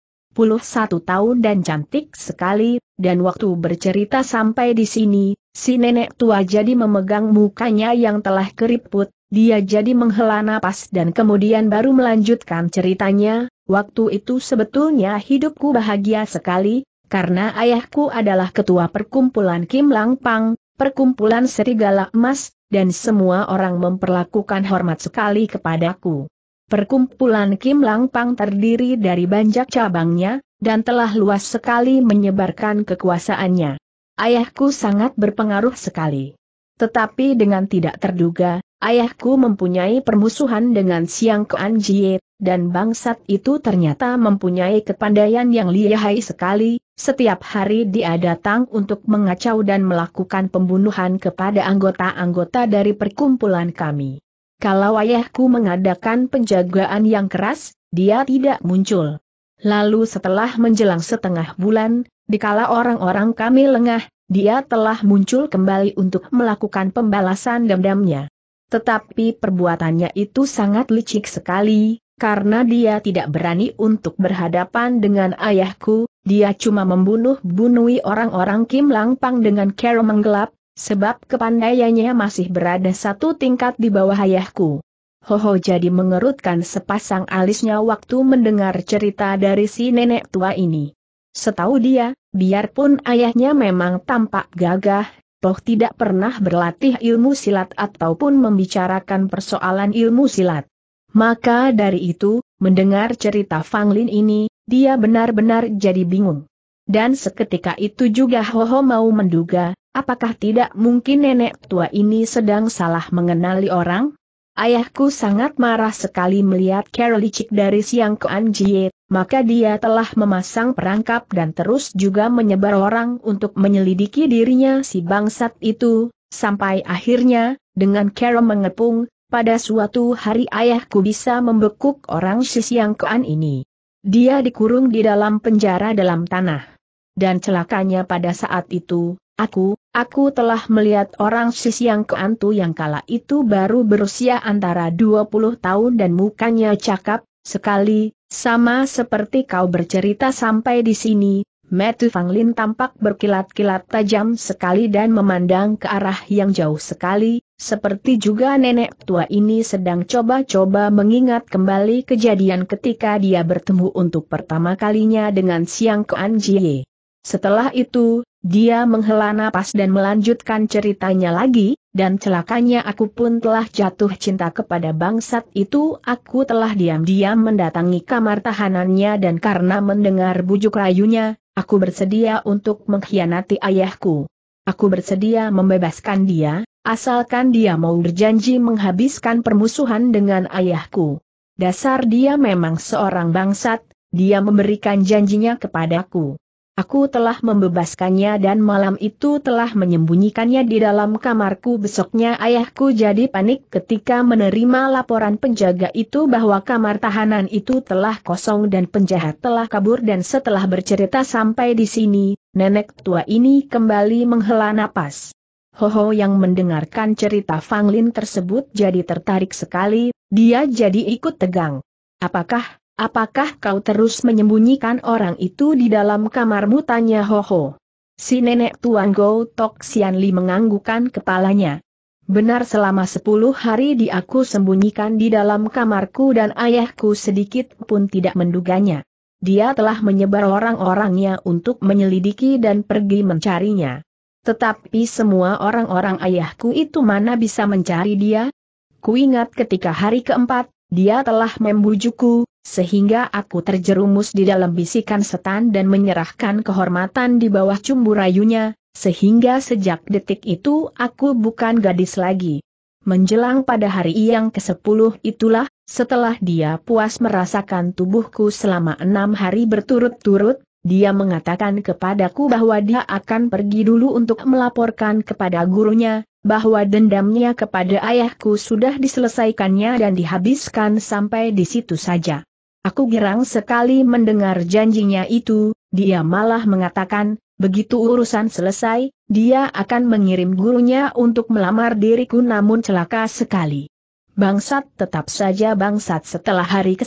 Speaker 1: tahun dan cantik sekali, dan waktu bercerita sampai di sini, si nenek tua jadi memegang mukanya yang telah keriput, dia jadi menghela napas dan kemudian baru melanjutkan ceritanya, Waktu itu sebetulnya hidupku bahagia sekali, karena ayahku adalah ketua perkumpulan Kim Lang Pang, perkumpulan Serigala Emas, dan semua orang memperlakukan hormat sekali kepadaku. Perkumpulan Kim Lang Pang terdiri dari banyak cabangnya, dan telah luas sekali menyebarkan kekuasaannya. Ayahku sangat berpengaruh sekali. Tetapi dengan tidak terduga, ayahku mempunyai permusuhan dengan Siang Kuan Jie, dan bangsat itu ternyata mempunyai kepandaian yang lihai sekali, setiap hari dia datang untuk mengacau dan melakukan pembunuhan kepada anggota-anggota dari perkumpulan kami. Kalau ayahku mengadakan penjagaan yang keras, dia tidak muncul. Lalu setelah menjelang setengah bulan, dikala orang-orang kami lengah, dia telah muncul kembali untuk melakukan pembalasan dendamnya. Tetapi perbuatannya itu sangat licik sekali, karena dia tidak berani untuk berhadapan dengan ayahku, dia cuma membunuh bunuhi orang-orang Kim Langpang dengan cara menggelap, sebab kepandaiannya masih berada satu tingkat di bawah ayahku. Hoho jadi mengerutkan sepasang alisnya waktu mendengar cerita dari si nenek tua ini. Setahu dia, biarpun ayahnya memang tampak gagah, Toh tidak pernah berlatih ilmu silat ataupun membicarakan persoalan ilmu silat. Maka dari itu, mendengar cerita Fang Lin ini, dia benar-benar jadi bingung. Dan seketika itu juga Ho Ho mau menduga, apakah tidak mungkin nenek tua ini sedang salah mengenali orang? Ayahku sangat marah sekali melihat Carol licik dari Siang ke anjir, maka dia telah memasang perangkap dan terus juga menyebar orang untuk menyelidiki dirinya si bangsat itu, sampai akhirnya, dengan Carol mengepung, pada suatu hari ayahku bisa membekuk orang Sisiang Kuan ini. Dia dikurung di dalam penjara dalam tanah. Dan celakanya pada saat itu, aku, aku telah melihat orang Sisiang Kuan tu yang kala itu baru berusia antara 20 tahun dan mukanya cakap, sekali, sama seperti kau bercerita sampai di sini, Metu Fanglin tampak berkilat-kilat tajam sekali dan memandang ke arah yang jauh sekali, seperti juga nenek tua ini sedang coba-coba mengingat kembali kejadian ketika dia bertemu untuk pertama kalinya dengan Siang Ke Jie. Setelah itu, dia menghela nafas dan melanjutkan ceritanya lagi, dan celakanya aku pun telah jatuh cinta kepada bangsat itu. Aku telah diam-diam mendatangi kamar tahanannya dan karena mendengar bujuk rayunya, aku bersedia untuk mengkhianati ayahku. Aku bersedia membebaskan dia, Asalkan dia mau berjanji menghabiskan permusuhan dengan ayahku. Dasar dia memang seorang bangsat, dia memberikan janjinya kepadaku. Aku telah membebaskannya dan malam itu telah menyembunyikannya di dalam kamarku besoknya ayahku jadi panik ketika menerima laporan penjaga itu bahwa kamar tahanan itu telah kosong dan penjahat telah kabur dan setelah bercerita sampai di sini, nenek tua ini kembali menghela napas. Hoho yang mendengarkan cerita Fang Lin tersebut jadi tertarik sekali, dia jadi ikut tegang. Apakah, apakah kau terus menyembunyikan orang itu di dalam kamarmu tanya Hoho. Si nenek tuan Go Tok Sian Li menganggukan kepalanya. Benar selama sepuluh hari di aku sembunyikan di dalam kamarku dan ayahku sedikit pun tidak menduganya. Dia telah menyebar orang-orangnya untuk menyelidiki dan pergi mencarinya. Tetapi semua orang-orang ayahku itu mana bisa mencari dia? Kuingat ketika hari keempat, dia telah membujukku, sehingga aku terjerumus di dalam bisikan setan dan menyerahkan kehormatan di bawah cumbu rayunya, sehingga sejak detik itu aku bukan gadis lagi. Menjelang pada hari yang ke-10 itulah, setelah dia puas merasakan tubuhku selama enam hari berturut-turut, dia mengatakan kepadaku bahwa dia akan pergi dulu untuk melaporkan kepada gurunya, bahwa dendamnya kepada ayahku sudah diselesaikannya dan dihabiskan sampai di situ saja. Aku girang sekali mendengar janjinya itu, dia malah mengatakan, begitu urusan selesai, dia akan mengirim gurunya untuk melamar diriku namun celaka sekali. Bangsat tetap saja bangsat setelah hari ke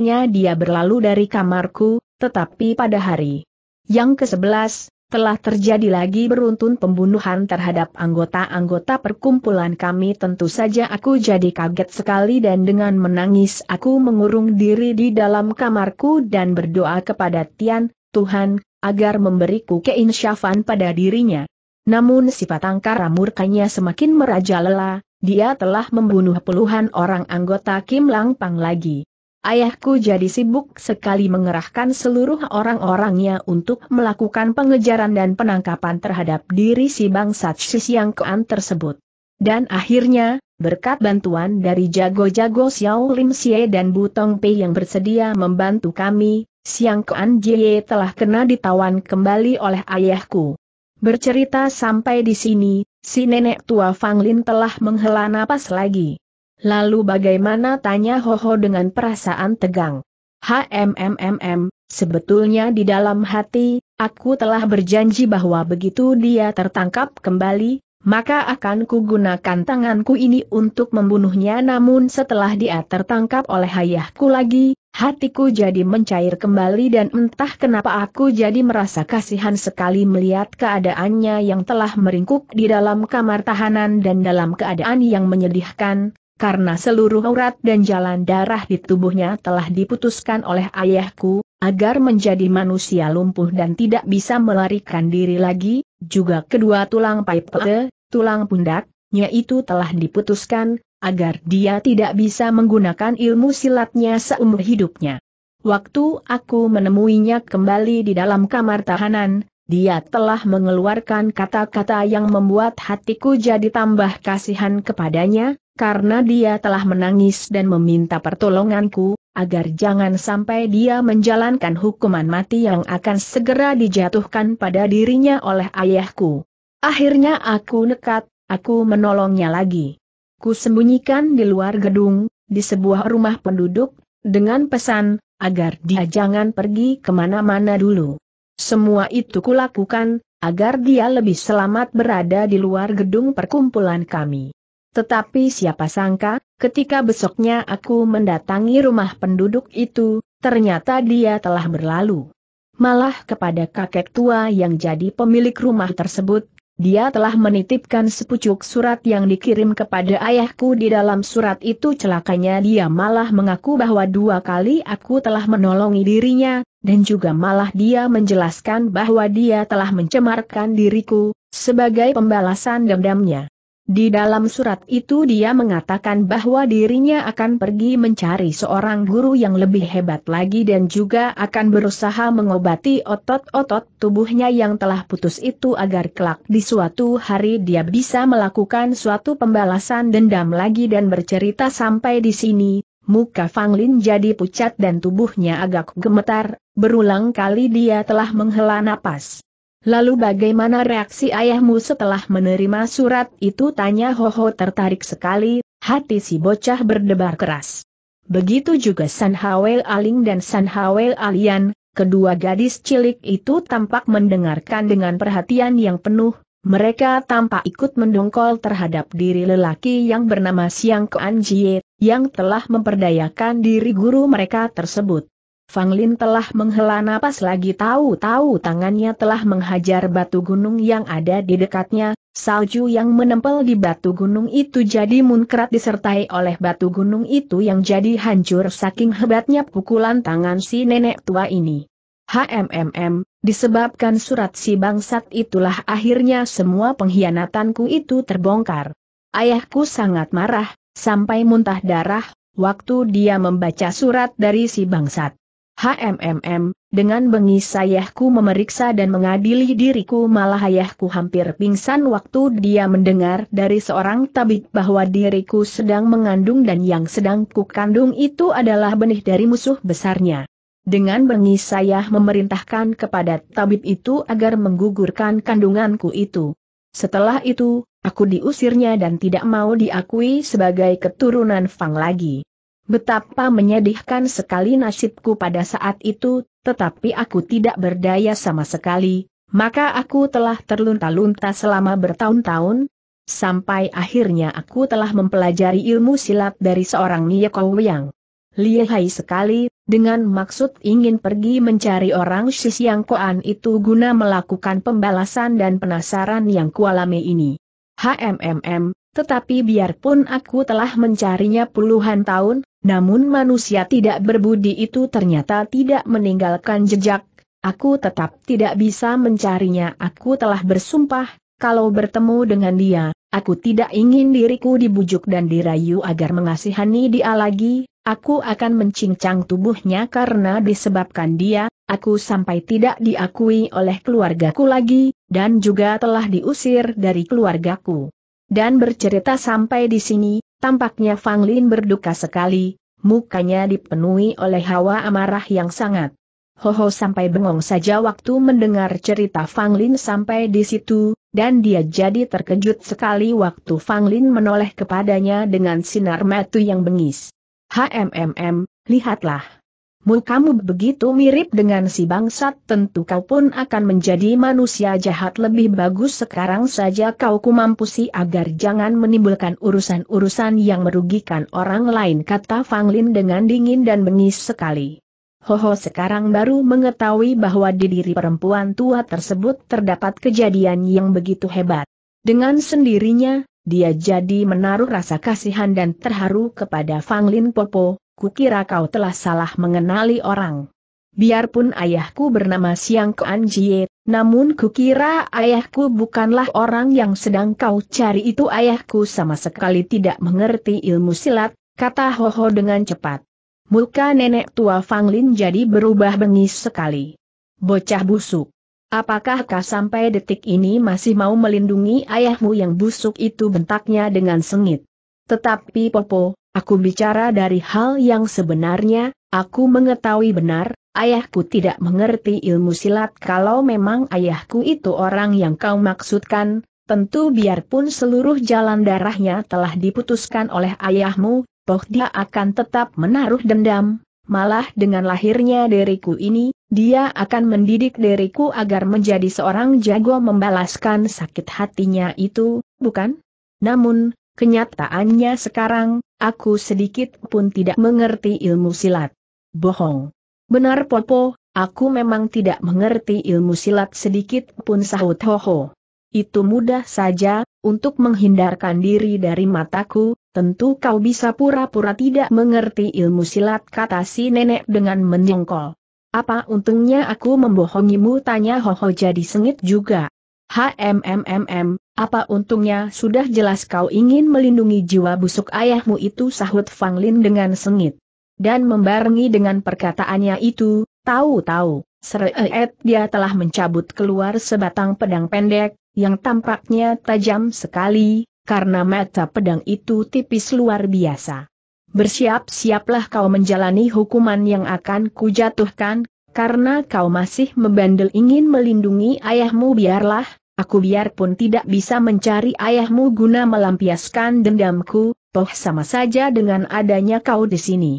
Speaker 1: nya dia berlalu dari kamarku, tetapi pada hari yang ke-11, telah terjadi lagi beruntun pembunuhan terhadap anggota-anggota perkumpulan kami tentu saja aku jadi kaget sekali dan dengan menangis aku mengurung diri di dalam kamarku dan berdoa kepada Tian, Tuhan, agar memberiku keinsyafan pada dirinya. Namun sifat angkara murkanya semakin merajalela, dia telah membunuh puluhan orang anggota Kim Lang Pang lagi. Ayahku jadi sibuk sekali mengerahkan seluruh orang-orangnya untuk melakukan pengejaran dan penangkapan terhadap diri si bangsat Siang Kean tersebut. Dan akhirnya, berkat bantuan dari jago-jago Xiao Lim Xie dan Butong Pei yang bersedia membantu kami, Siang Kean Jie telah kena ditawan kembali oleh ayahku. Bercerita sampai di sini, si nenek tua Fang Lin telah menghela napas lagi. Lalu bagaimana tanya Hoho dengan perasaan tegang? HMMMM, sebetulnya di dalam hati, aku telah berjanji bahwa begitu dia tertangkap kembali, maka akan kugunakan tanganku ini untuk membunuhnya namun setelah dia tertangkap oleh ayahku lagi, hatiku jadi mencair kembali dan entah kenapa aku jadi merasa kasihan sekali melihat keadaannya yang telah meringkuk di dalam kamar tahanan dan dalam keadaan yang menyedihkan, karena seluruh urat dan jalan darah di tubuhnya telah diputuskan oleh ayahku, agar menjadi manusia lumpuh dan tidak bisa melarikan diri lagi, juga kedua tulang paipe, eh, tulang pundak, yaitu telah diputuskan, agar dia tidak bisa menggunakan ilmu silatnya seumur hidupnya. Waktu aku menemuinya kembali di dalam kamar tahanan, dia telah mengeluarkan kata-kata yang membuat hatiku jadi tambah kasihan kepadanya, karena dia telah menangis dan meminta pertolonganku, agar jangan sampai dia menjalankan hukuman mati yang akan segera dijatuhkan pada dirinya oleh ayahku. Akhirnya aku nekat, aku menolongnya lagi. Ku sembunyikan di luar gedung, di sebuah rumah penduduk, dengan pesan, agar dia jangan pergi kemana-mana dulu. Semua itu kulakukan, agar dia lebih selamat berada di luar gedung perkumpulan kami. Tetapi siapa sangka, ketika besoknya aku mendatangi rumah penduduk itu, ternyata dia telah berlalu. Malah kepada kakek tua yang jadi pemilik rumah tersebut, dia telah menitipkan sepucuk surat yang dikirim kepada ayahku di dalam surat itu celakanya dia malah mengaku bahwa dua kali aku telah menolongi dirinya, dan juga malah dia menjelaskan bahwa dia telah mencemarkan diriku, sebagai pembalasan dendamnya. Di dalam surat itu dia mengatakan bahwa dirinya akan pergi mencari seorang guru yang lebih hebat lagi dan juga akan berusaha mengobati otot-otot tubuhnya yang telah putus itu agar kelak di suatu hari dia bisa melakukan suatu pembalasan dendam lagi dan bercerita sampai di sini. Muka Fang Lin jadi pucat dan tubuhnya agak gemetar, berulang kali dia telah menghela napas. Lalu bagaimana reaksi ayahmu setelah menerima surat itu? Tanya Hoho tertarik sekali, hati si bocah berdebar keras. Begitu juga San Hawel Aling dan San Hawel Alian, kedua gadis cilik itu tampak mendengarkan dengan perhatian yang penuh, mereka tampak ikut mendongkol terhadap diri lelaki yang bernama Siang Kuanjie Jie, yang telah memperdayakan diri guru mereka tersebut. Fang Lin telah menghela napas lagi tahu-tahu tangannya telah menghajar batu gunung yang ada di dekatnya, salju yang menempel di batu gunung itu jadi munkrat disertai oleh batu gunung itu yang jadi hancur saking hebatnya pukulan tangan si nenek tua ini. HMMM, disebabkan surat si bangsat itulah akhirnya semua pengkhianatanku itu terbongkar. Ayahku sangat marah, sampai muntah darah, waktu dia membaca surat dari si bangsat. HMMM, dengan bengis ayahku memeriksa dan mengadili diriku malah ayahku hampir pingsan waktu dia mendengar dari seorang tabib bahwa diriku sedang mengandung dan yang sedang kukandung itu adalah benih dari musuh besarnya. Dengan bengis saya memerintahkan kepada tabib itu agar menggugurkan kandunganku itu. Setelah itu, aku diusirnya dan tidak mau diakui sebagai keturunan Fang lagi. Betapa menyedihkan sekali nasibku pada saat itu, tetapi aku tidak berdaya sama sekali, maka aku telah terlunta-lunta selama bertahun-tahun, sampai akhirnya aku telah mempelajari ilmu silat dari seorang Niyeko yang Lihai sekali, dengan maksud ingin pergi mencari orang yang Koan itu guna melakukan pembalasan dan penasaran yang kualami ini. HMMM, tetapi biarpun aku telah mencarinya puluhan tahun, namun manusia tidak berbudi itu ternyata tidak meninggalkan jejak, aku tetap tidak bisa mencarinya aku telah bersumpah, kalau bertemu dengan dia, aku tidak ingin diriku dibujuk dan dirayu agar mengasihani dia lagi, aku akan mencincang tubuhnya karena disebabkan dia, aku sampai tidak diakui oleh keluargaku lagi, dan juga telah diusir dari keluargaku. Dan bercerita sampai di sini, Tampaknya Fang Lin berduka sekali, mukanya dipenuhi oleh hawa amarah yang sangat. Ho ho sampai bengong saja waktu mendengar cerita Fang Lin sampai di situ, dan dia jadi terkejut sekali waktu Fang Lin menoleh kepadanya dengan sinar mata yang bengis. HMMM, lihatlah. Mukamu begitu mirip dengan si bangsat tentu kau pun akan menjadi manusia jahat lebih bagus sekarang saja kau kumampusi agar jangan menimbulkan urusan-urusan yang merugikan orang lain kata Fang Lin dengan dingin dan bengis sekali. Hoho sekarang baru mengetahui bahwa di diri perempuan tua tersebut terdapat kejadian yang begitu hebat. Dengan sendirinya, dia jadi menaruh rasa kasihan dan terharu kepada Fanglin Popo, kukira kau telah salah mengenali orang. Biarpun ayahku bernama Siang Kuan Jie, namun kukira ayahku bukanlah orang yang sedang kau cari itu ayahku sama sekali tidak mengerti ilmu silat, kata Hoho dengan cepat. Muka nenek tua Fang Lin jadi berubah bengis sekali. Bocah busuk. Apakah kau sampai detik ini masih mau melindungi ayahmu yang busuk itu bentaknya dengan sengit? Tetapi Popo, Aku bicara dari hal yang sebenarnya, aku mengetahui benar, ayahku tidak mengerti ilmu silat kalau memang ayahku itu orang yang kau maksudkan, tentu biarpun seluruh jalan darahnya telah diputuskan oleh ayahmu, toh dia akan tetap menaruh dendam. Malah dengan lahirnya diriku ini, dia akan mendidik diriku agar menjadi seorang jago membalaskan sakit hatinya itu, bukan? Namun, Kenyataannya sekarang, aku sedikit pun tidak mengerti ilmu silat. Bohong. Benar Popo, aku memang tidak mengerti ilmu silat sedikit pun sahut Hoho. Itu mudah saja, untuk menghindarkan diri dari mataku, tentu kau bisa pura-pura tidak mengerti ilmu silat kata si nenek dengan menyongkol. Apa untungnya aku membohongimu tanya Hoho jadi sengit juga. HMMMM, apa untungnya sudah jelas kau ingin melindungi jiwa busuk ayahmu itu sahut Fang Lin dengan sengit. Dan membarengi dengan perkataannya itu, tahu-tahu, seret dia telah mencabut keluar sebatang pedang pendek, yang tampaknya tajam sekali, karena mata pedang itu tipis luar biasa. Bersiap-siaplah kau menjalani hukuman yang akan kujatuhkan, karena kau masih membandel ingin melindungi ayahmu biarlah, Aku biarpun tidak bisa mencari ayahmu guna melampiaskan dendamku, toh sama saja dengan adanya kau di sini.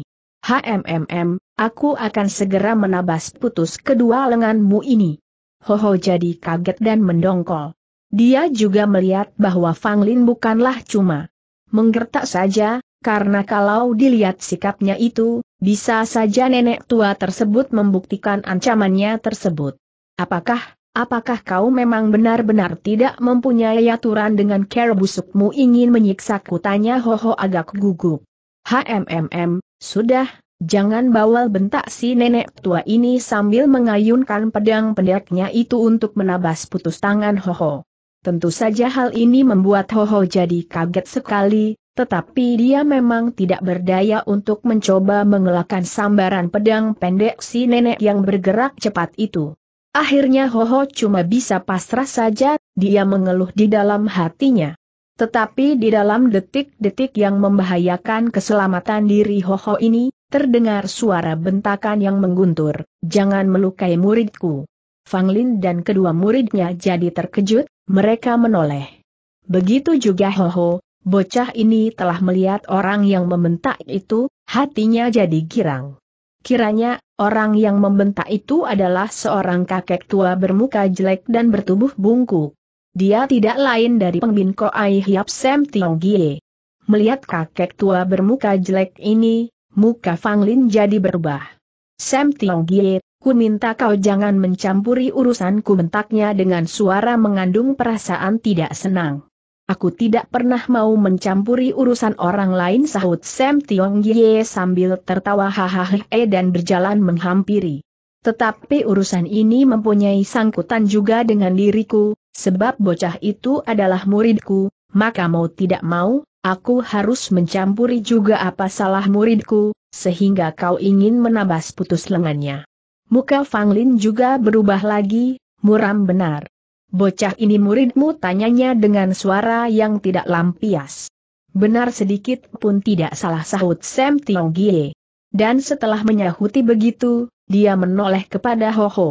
Speaker 1: HMMM, aku akan segera menabas putus kedua lenganmu ini. Hoho jadi kaget dan mendongkol. Dia juga melihat bahwa Fang Lin bukanlah cuma menggertak saja, karena kalau dilihat sikapnya itu, bisa saja nenek tua tersebut membuktikan ancamannya tersebut. Apakah Apakah kau memang benar-benar tidak mempunyai aturan dengan cara busukmu ingin menyiksaku? Tanya Ho agak gugup. HMMM, sudah, jangan bawal bentak si nenek tua ini sambil mengayunkan pedang pendeknya itu untuk menabas putus tangan Ho Ho. Tentu saja hal ini membuat Ho Ho jadi kaget sekali, tetapi dia memang tidak berdaya untuk mencoba mengelakkan sambaran pedang pendek si nenek yang bergerak cepat itu. Akhirnya Ho Ho cuma bisa pasrah saja, dia mengeluh di dalam hatinya. Tetapi di dalam detik-detik yang membahayakan keselamatan diri Ho Ho ini, terdengar suara bentakan yang mengguntur, jangan melukai muridku. Fang Lin dan kedua muridnya jadi terkejut, mereka menoleh. Begitu juga Ho Ho, bocah ini telah melihat orang yang membentak itu, hatinya jadi girang. Kiranya, orang yang membentak itu adalah seorang kakek tua bermuka jelek dan bertubuh bungkuk. Dia tidak lain dari pembin Koai Hiap Sam Tiong Gie. Melihat kakek tua bermuka jelek ini, muka Fang Lin jadi berubah. Sam Tiong Gie, ku minta kau jangan mencampuri urusanku bentaknya dengan suara mengandung perasaan tidak senang. Aku tidak pernah mau mencampuri urusan orang lain sahut Sam Tiong Ye sambil tertawa hahaha dan berjalan menghampiri. Tetapi urusan ini mempunyai sangkutan juga dengan diriku, sebab bocah itu adalah muridku, maka mau tidak mau, aku harus mencampuri juga apa salah muridku, sehingga kau ingin menabas putus lengannya. Muka Fang Lin juga berubah lagi, muram benar. Bocah ini muridmu tanyanya dengan suara yang tidak lampias. Benar sedikit pun tidak salah sahut Sam Gie. Dan setelah menyahuti begitu, dia menoleh kepada Ho Ho.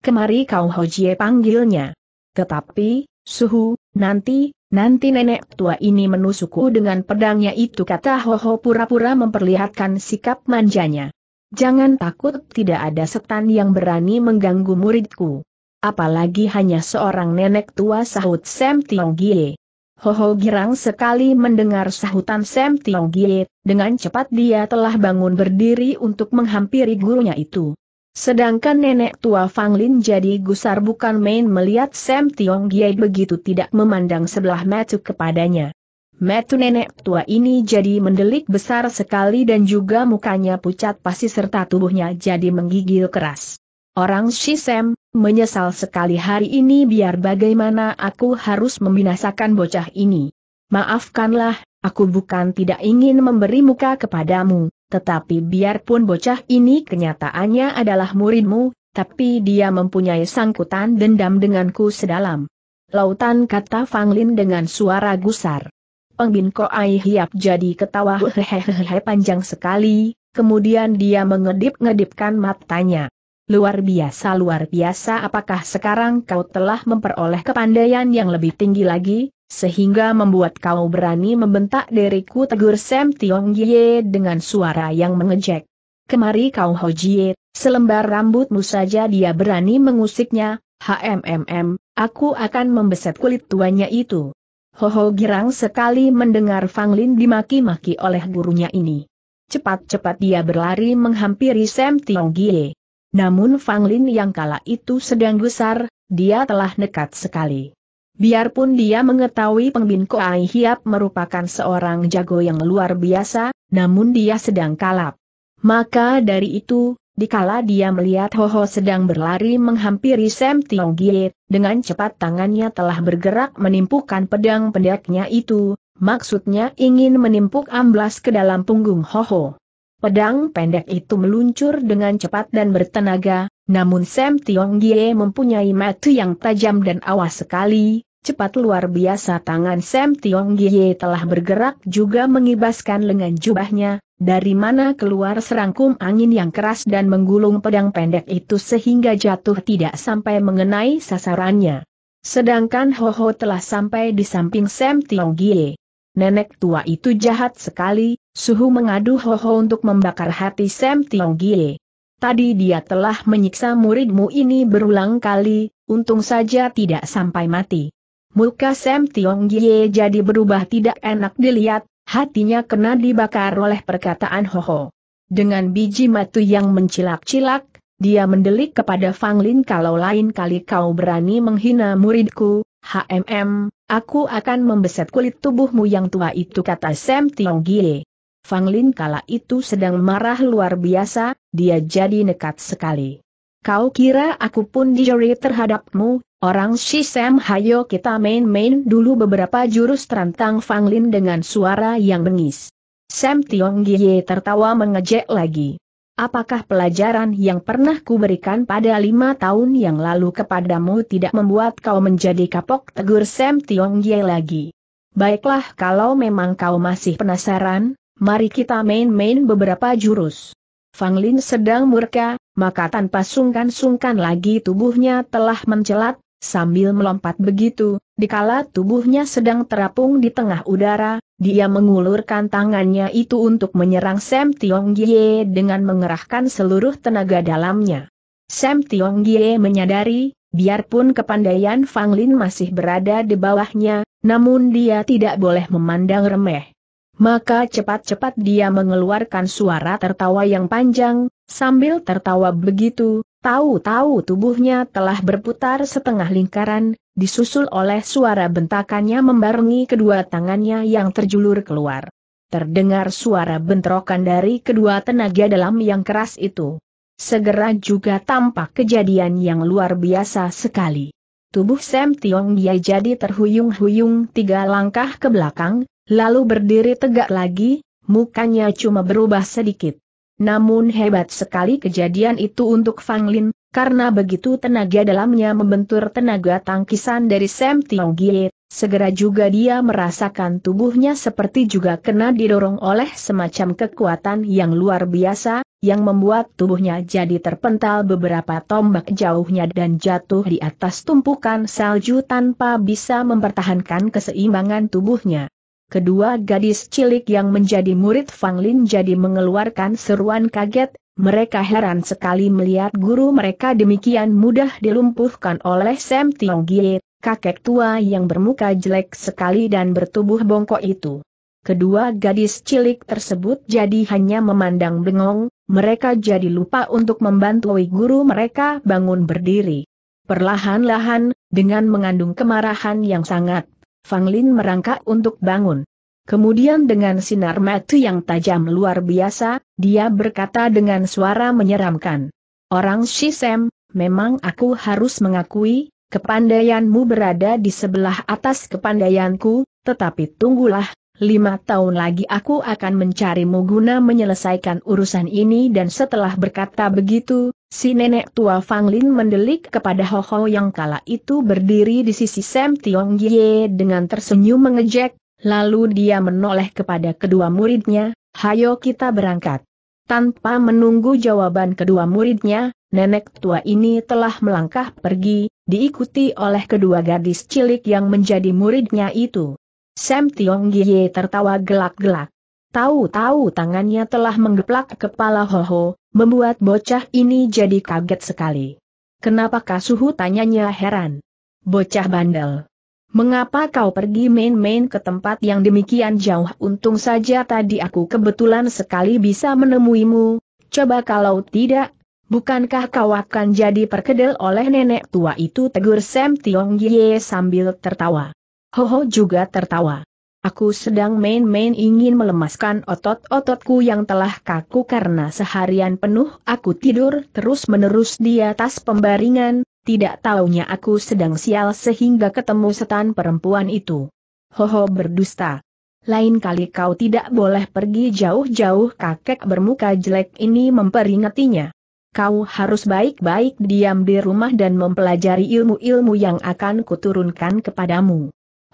Speaker 1: Kemari kau Ho Jie panggilnya. Tetapi, Suhu, nanti, nanti nenek tua ini menusukku dengan pedangnya itu kata Ho Ho pura-pura memperlihatkan sikap manjanya. Jangan takut tidak ada setan yang berani mengganggu muridku. Apalagi hanya seorang nenek tua sahut Sam Tiong Gie. Hoho girang sekali mendengar sahutan Sam Tiong Gie, dengan cepat dia telah bangun berdiri untuk menghampiri gurunya itu. Sedangkan nenek tua Fang Lin jadi gusar bukan main melihat Sam Tiong Gie begitu tidak memandang sebelah mata kepadanya. Metu nenek tua ini jadi mendelik besar sekali dan juga mukanya pucat pasi serta tubuhnya jadi menggigil keras. Orang Shisem, menyesal sekali hari ini biar bagaimana aku harus membinasakan bocah ini. Maafkanlah, aku bukan tidak ingin memberi muka kepadamu, tetapi biarpun bocah ini kenyataannya adalah muridmu, tapi dia mempunyai sangkutan dendam denganku sedalam. Lautan kata Fanglin dengan suara gusar. Pengbin Koai Hiap jadi ketawa hehehe panjang sekali, kemudian dia mengedip-ngedipkan matanya. Luar biasa luar biasa apakah sekarang kau telah memperoleh kepandaian yang lebih tinggi lagi, sehingga membuat kau berani membentak diriku tegur Sam Tiong Ye dengan suara yang mengejek. Kemari kau Ho Jie, selembar rambutmu saja dia berani mengusiknya, HMMM, aku akan membeset kulit tuanya itu. Ho ho, girang sekali mendengar Fang Lin dimaki-maki oleh gurunya ini. Cepat-cepat dia berlari menghampiri Sam Tiong Gie. Namun Fang Lin yang kala itu sedang gusar, dia telah nekat sekali. Biarpun dia mengetahui Pengbin Koai Hiap merupakan seorang jago yang luar biasa, namun dia sedang kalap. Maka dari itu, dikala dia melihat Ho Ho sedang berlari menghampiri Sam Tiong Gie, dengan cepat tangannya telah bergerak menimpukan pedang pendeknya itu, maksudnya ingin menimpuk amblas ke dalam punggung Ho Ho. Pedang pendek itu meluncur dengan cepat dan bertenaga, namun Sam Tiong Gie mempunyai mata yang tajam dan awas sekali, cepat luar biasa tangan Sam Tiong Gie telah bergerak juga mengibaskan lengan jubahnya, dari mana keluar serangkum angin yang keras dan menggulung pedang pendek itu sehingga jatuh tidak sampai mengenai sasarannya. Sedangkan Ho Ho telah sampai di samping Sam Tiong Gie nenek tua itu jahat sekali, suhu mengadu hoho untuk membakar hati Sam Tiong Gie. Tadi dia telah menyiksa muridmu ini berulang kali, untung saja tidak sampai mati. Muka Sam Tiong Gie jadi berubah tidak enak dilihat, hatinya kena dibakar oleh perkataan Hoho. Dengan biji matu yang mencilak-cilak, dia mendelik kepada Fang Lin kalau lain kali kau berani menghina muridku, HMM, aku akan membeset kulit tubuhmu yang tua itu kata Sam Tiong Gie. Fang Lin kala itu sedang marah luar biasa, dia jadi nekat sekali. Kau kira aku pun dijeri terhadapmu, orang si Sam Hayo kita main-main dulu beberapa jurus terantang Fang Lin dengan suara yang bengis. Sam Tiong Gie tertawa mengejek lagi. Apakah pelajaran yang pernah kuberikan pada lima tahun yang lalu kepadamu tidak membuat kau menjadi kapok tegur Sam Tiong Ye lagi? Baiklah kalau memang kau masih penasaran, mari kita main-main beberapa jurus. Fang Lin sedang murka, maka tanpa sungkan-sungkan lagi tubuhnya telah mencelat, Sambil melompat begitu, dikala tubuhnya sedang terapung di tengah udara, dia mengulurkan tangannya itu untuk menyerang Sam Tiong Gie dengan mengerahkan seluruh tenaga dalamnya. Sam Tiong Gie menyadari, biarpun kepandaian Fang Lin masih berada di bawahnya, namun dia tidak boleh memandang remeh. Maka cepat-cepat dia mengeluarkan suara tertawa yang panjang, sambil tertawa begitu, Tahu-tahu tubuhnya telah berputar setengah lingkaran, disusul oleh suara bentakannya membarengi kedua tangannya yang terjulur keluar. Terdengar suara bentrokan dari kedua tenaga dalam yang keras itu. Segera juga tampak kejadian yang luar biasa sekali. Tubuh Sam Tiong Yai jadi terhuyung-huyung tiga langkah ke belakang, lalu berdiri tegak lagi, mukanya cuma berubah sedikit. Namun hebat sekali kejadian itu untuk Fang Lin, karena begitu tenaga dalamnya membentur tenaga tangkisan dari Sam Tiong Gie, segera juga dia merasakan tubuhnya seperti juga kena didorong oleh semacam kekuatan yang luar biasa, yang membuat tubuhnya jadi terpental beberapa tombak jauhnya dan jatuh di atas tumpukan salju tanpa bisa mempertahankan keseimbangan tubuhnya. Kedua gadis cilik yang menjadi murid Fang Lin jadi mengeluarkan seruan kaget, mereka heran sekali melihat guru mereka demikian mudah dilumpuhkan oleh Sam Tiong Gie, kakek tua yang bermuka jelek sekali dan bertubuh bongkok itu. Kedua gadis cilik tersebut jadi hanya memandang bengong, mereka jadi lupa untuk membantu guru mereka bangun berdiri. Perlahan-lahan, dengan mengandung kemarahan yang sangat Fang Lin merangkak untuk bangun. Kemudian dengan sinar mata yang tajam luar biasa, dia berkata dengan suara menyeramkan. Orang Shisem, memang aku harus mengakui, kepandaianmu berada di sebelah atas kepandaianku, tetapi tunggulah, lima tahun lagi aku akan mencarimu guna menyelesaikan urusan ini dan setelah berkata begitu, si nenek tua Fang Lin mendelik kepada Ho Ho yang kala itu berdiri di sisi Sam Tiong Ye dengan tersenyum mengejek, lalu dia menoleh kepada kedua muridnya, hayo kita berangkat. Tanpa menunggu jawaban kedua muridnya, nenek tua ini telah melangkah pergi, diikuti oleh kedua gadis cilik yang menjadi muridnya itu. Sam Tiong Gie tertawa gelak-gelak. Tahu-tahu tangannya telah menggeplak kepala Ho Ho, membuat bocah ini jadi kaget sekali. Kenapakah suhu tanyanya heran. Bocah bandel. Mengapa kau pergi main-main ke tempat yang demikian jauh? Untung saja tadi aku kebetulan sekali bisa menemuimu. Coba kalau tidak, bukankah kau akan jadi perkedel oleh nenek tua itu? Tegur Sam Tiong Gie sambil tertawa. Hoho juga tertawa. Aku sedang main-main ingin melemaskan otot-ototku yang telah kaku karena seharian penuh aku tidur terus-menerus di atas pembaringan, tidak taunya aku sedang sial sehingga ketemu setan perempuan itu. Hoho berdusta. Lain kali kau tidak boleh pergi jauh-jauh kakek bermuka jelek ini memperingatinya. Kau harus baik-baik diam di rumah dan mempelajari ilmu-ilmu yang akan kuturunkan kepadamu.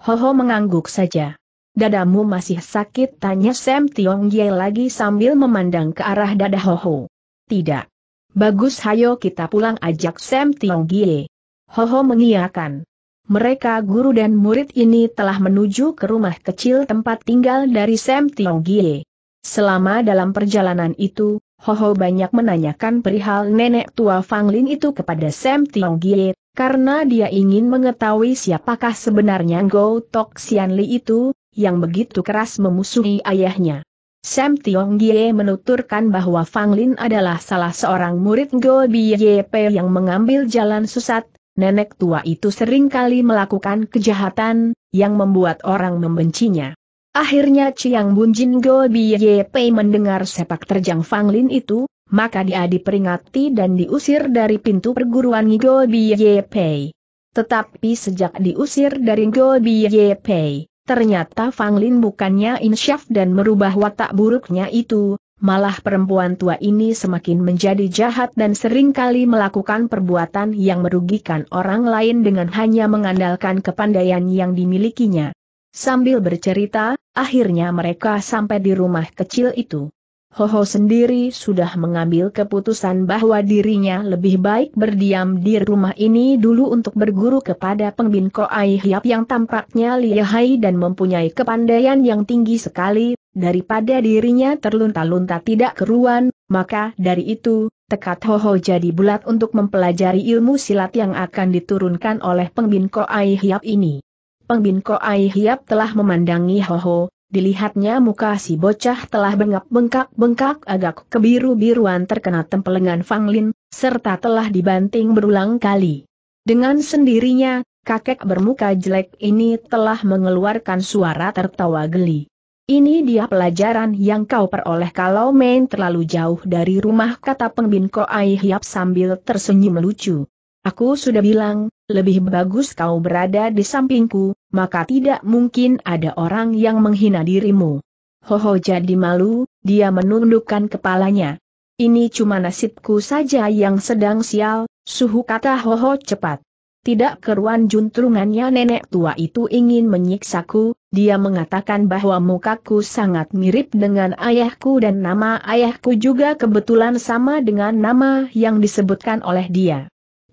Speaker 1: Hoho mengangguk saja. Dadamu masih sakit tanya Sam Tiong Ye lagi sambil memandang ke arah dada Hoho. Tidak. Bagus hayo kita pulang ajak Sam Tiong Ye. Hoho mengiyakan. Mereka guru dan murid ini telah menuju ke rumah kecil tempat tinggal dari Sam Tiong Ye. Selama dalam perjalanan itu, Hoho banyak menanyakan perihal nenek tua Fang Lin itu kepada Sam Tiong Ye, karena dia ingin mengetahui siapakah sebenarnya Go Tok Sian Li itu, yang begitu keras memusuhi ayahnya. Sam Tiong Ye menuturkan bahwa Fang Lin adalah salah seorang murid Go Biye yang mengambil jalan susat. nenek tua itu seringkali melakukan kejahatan, yang membuat orang membencinya. Akhirnya Chiang Bunjin Go Biye mendengar sepak terjang Fang Lin itu, maka dia diperingati dan diusir dari pintu perguruan Go Biepei. Tetapi sejak diusir dari Go Biepei, ternyata Fang Lin bukannya insyaf dan merubah watak buruknya itu, malah perempuan tua ini semakin menjadi jahat dan seringkali melakukan perbuatan yang merugikan orang lain dengan hanya mengandalkan kepandaian yang dimilikinya. Sambil bercerita, akhirnya mereka sampai di rumah kecil itu. Hoho sendiri sudah mengambil keputusan bahwa dirinya lebih baik berdiam di rumah ini dulu untuk berguru kepada Pengbin Koai Hiap yang tampaknya lihai dan mempunyai kepandaian yang tinggi sekali, daripada dirinya terlunta-lunta tidak keruan, maka dari itu, Tekad Hoho jadi bulat untuk mempelajari ilmu silat yang akan diturunkan oleh Pengbin Koai Hiap ini. Pengbin Koai Hiap telah memandangi Hoho, Dilihatnya muka si bocah telah bengap bengkak bengkak agak kebiru-biruan terkena tempelengan Fang Lin, serta telah dibanting berulang kali. Dengan sendirinya, kakek bermuka jelek ini telah mengeluarkan suara tertawa geli. Ini dia pelajaran yang kau peroleh kalau main terlalu jauh dari rumah kata pengbin Ai Hiap sambil tersenyum lucu. Aku sudah bilang, lebih bagus kau berada di sampingku, maka tidak mungkin ada orang yang menghina dirimu. Hoho jadi malu, dia menundukkan kepalanya. Ini cuma nasibku saja yang sedang sial, suhu kata Hoho cepat. Tidak keruan juntrungannya nenek tua itu ingin menyiksaku, dia mengatakan bahwa mukaku sangat mirip dengan ayahku dan nama ayahku juga kebetulan sama dengan nama yang disebutkan oleh dia.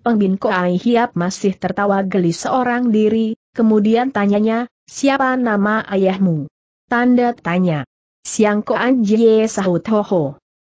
Speaker 1: Peng Bin Koai Hiap masih tertawa geli seorang diri, kemudian tanyanya, siapa nama ayahmu? Tanda tanya. Siang Koan Jie sahut ho ho.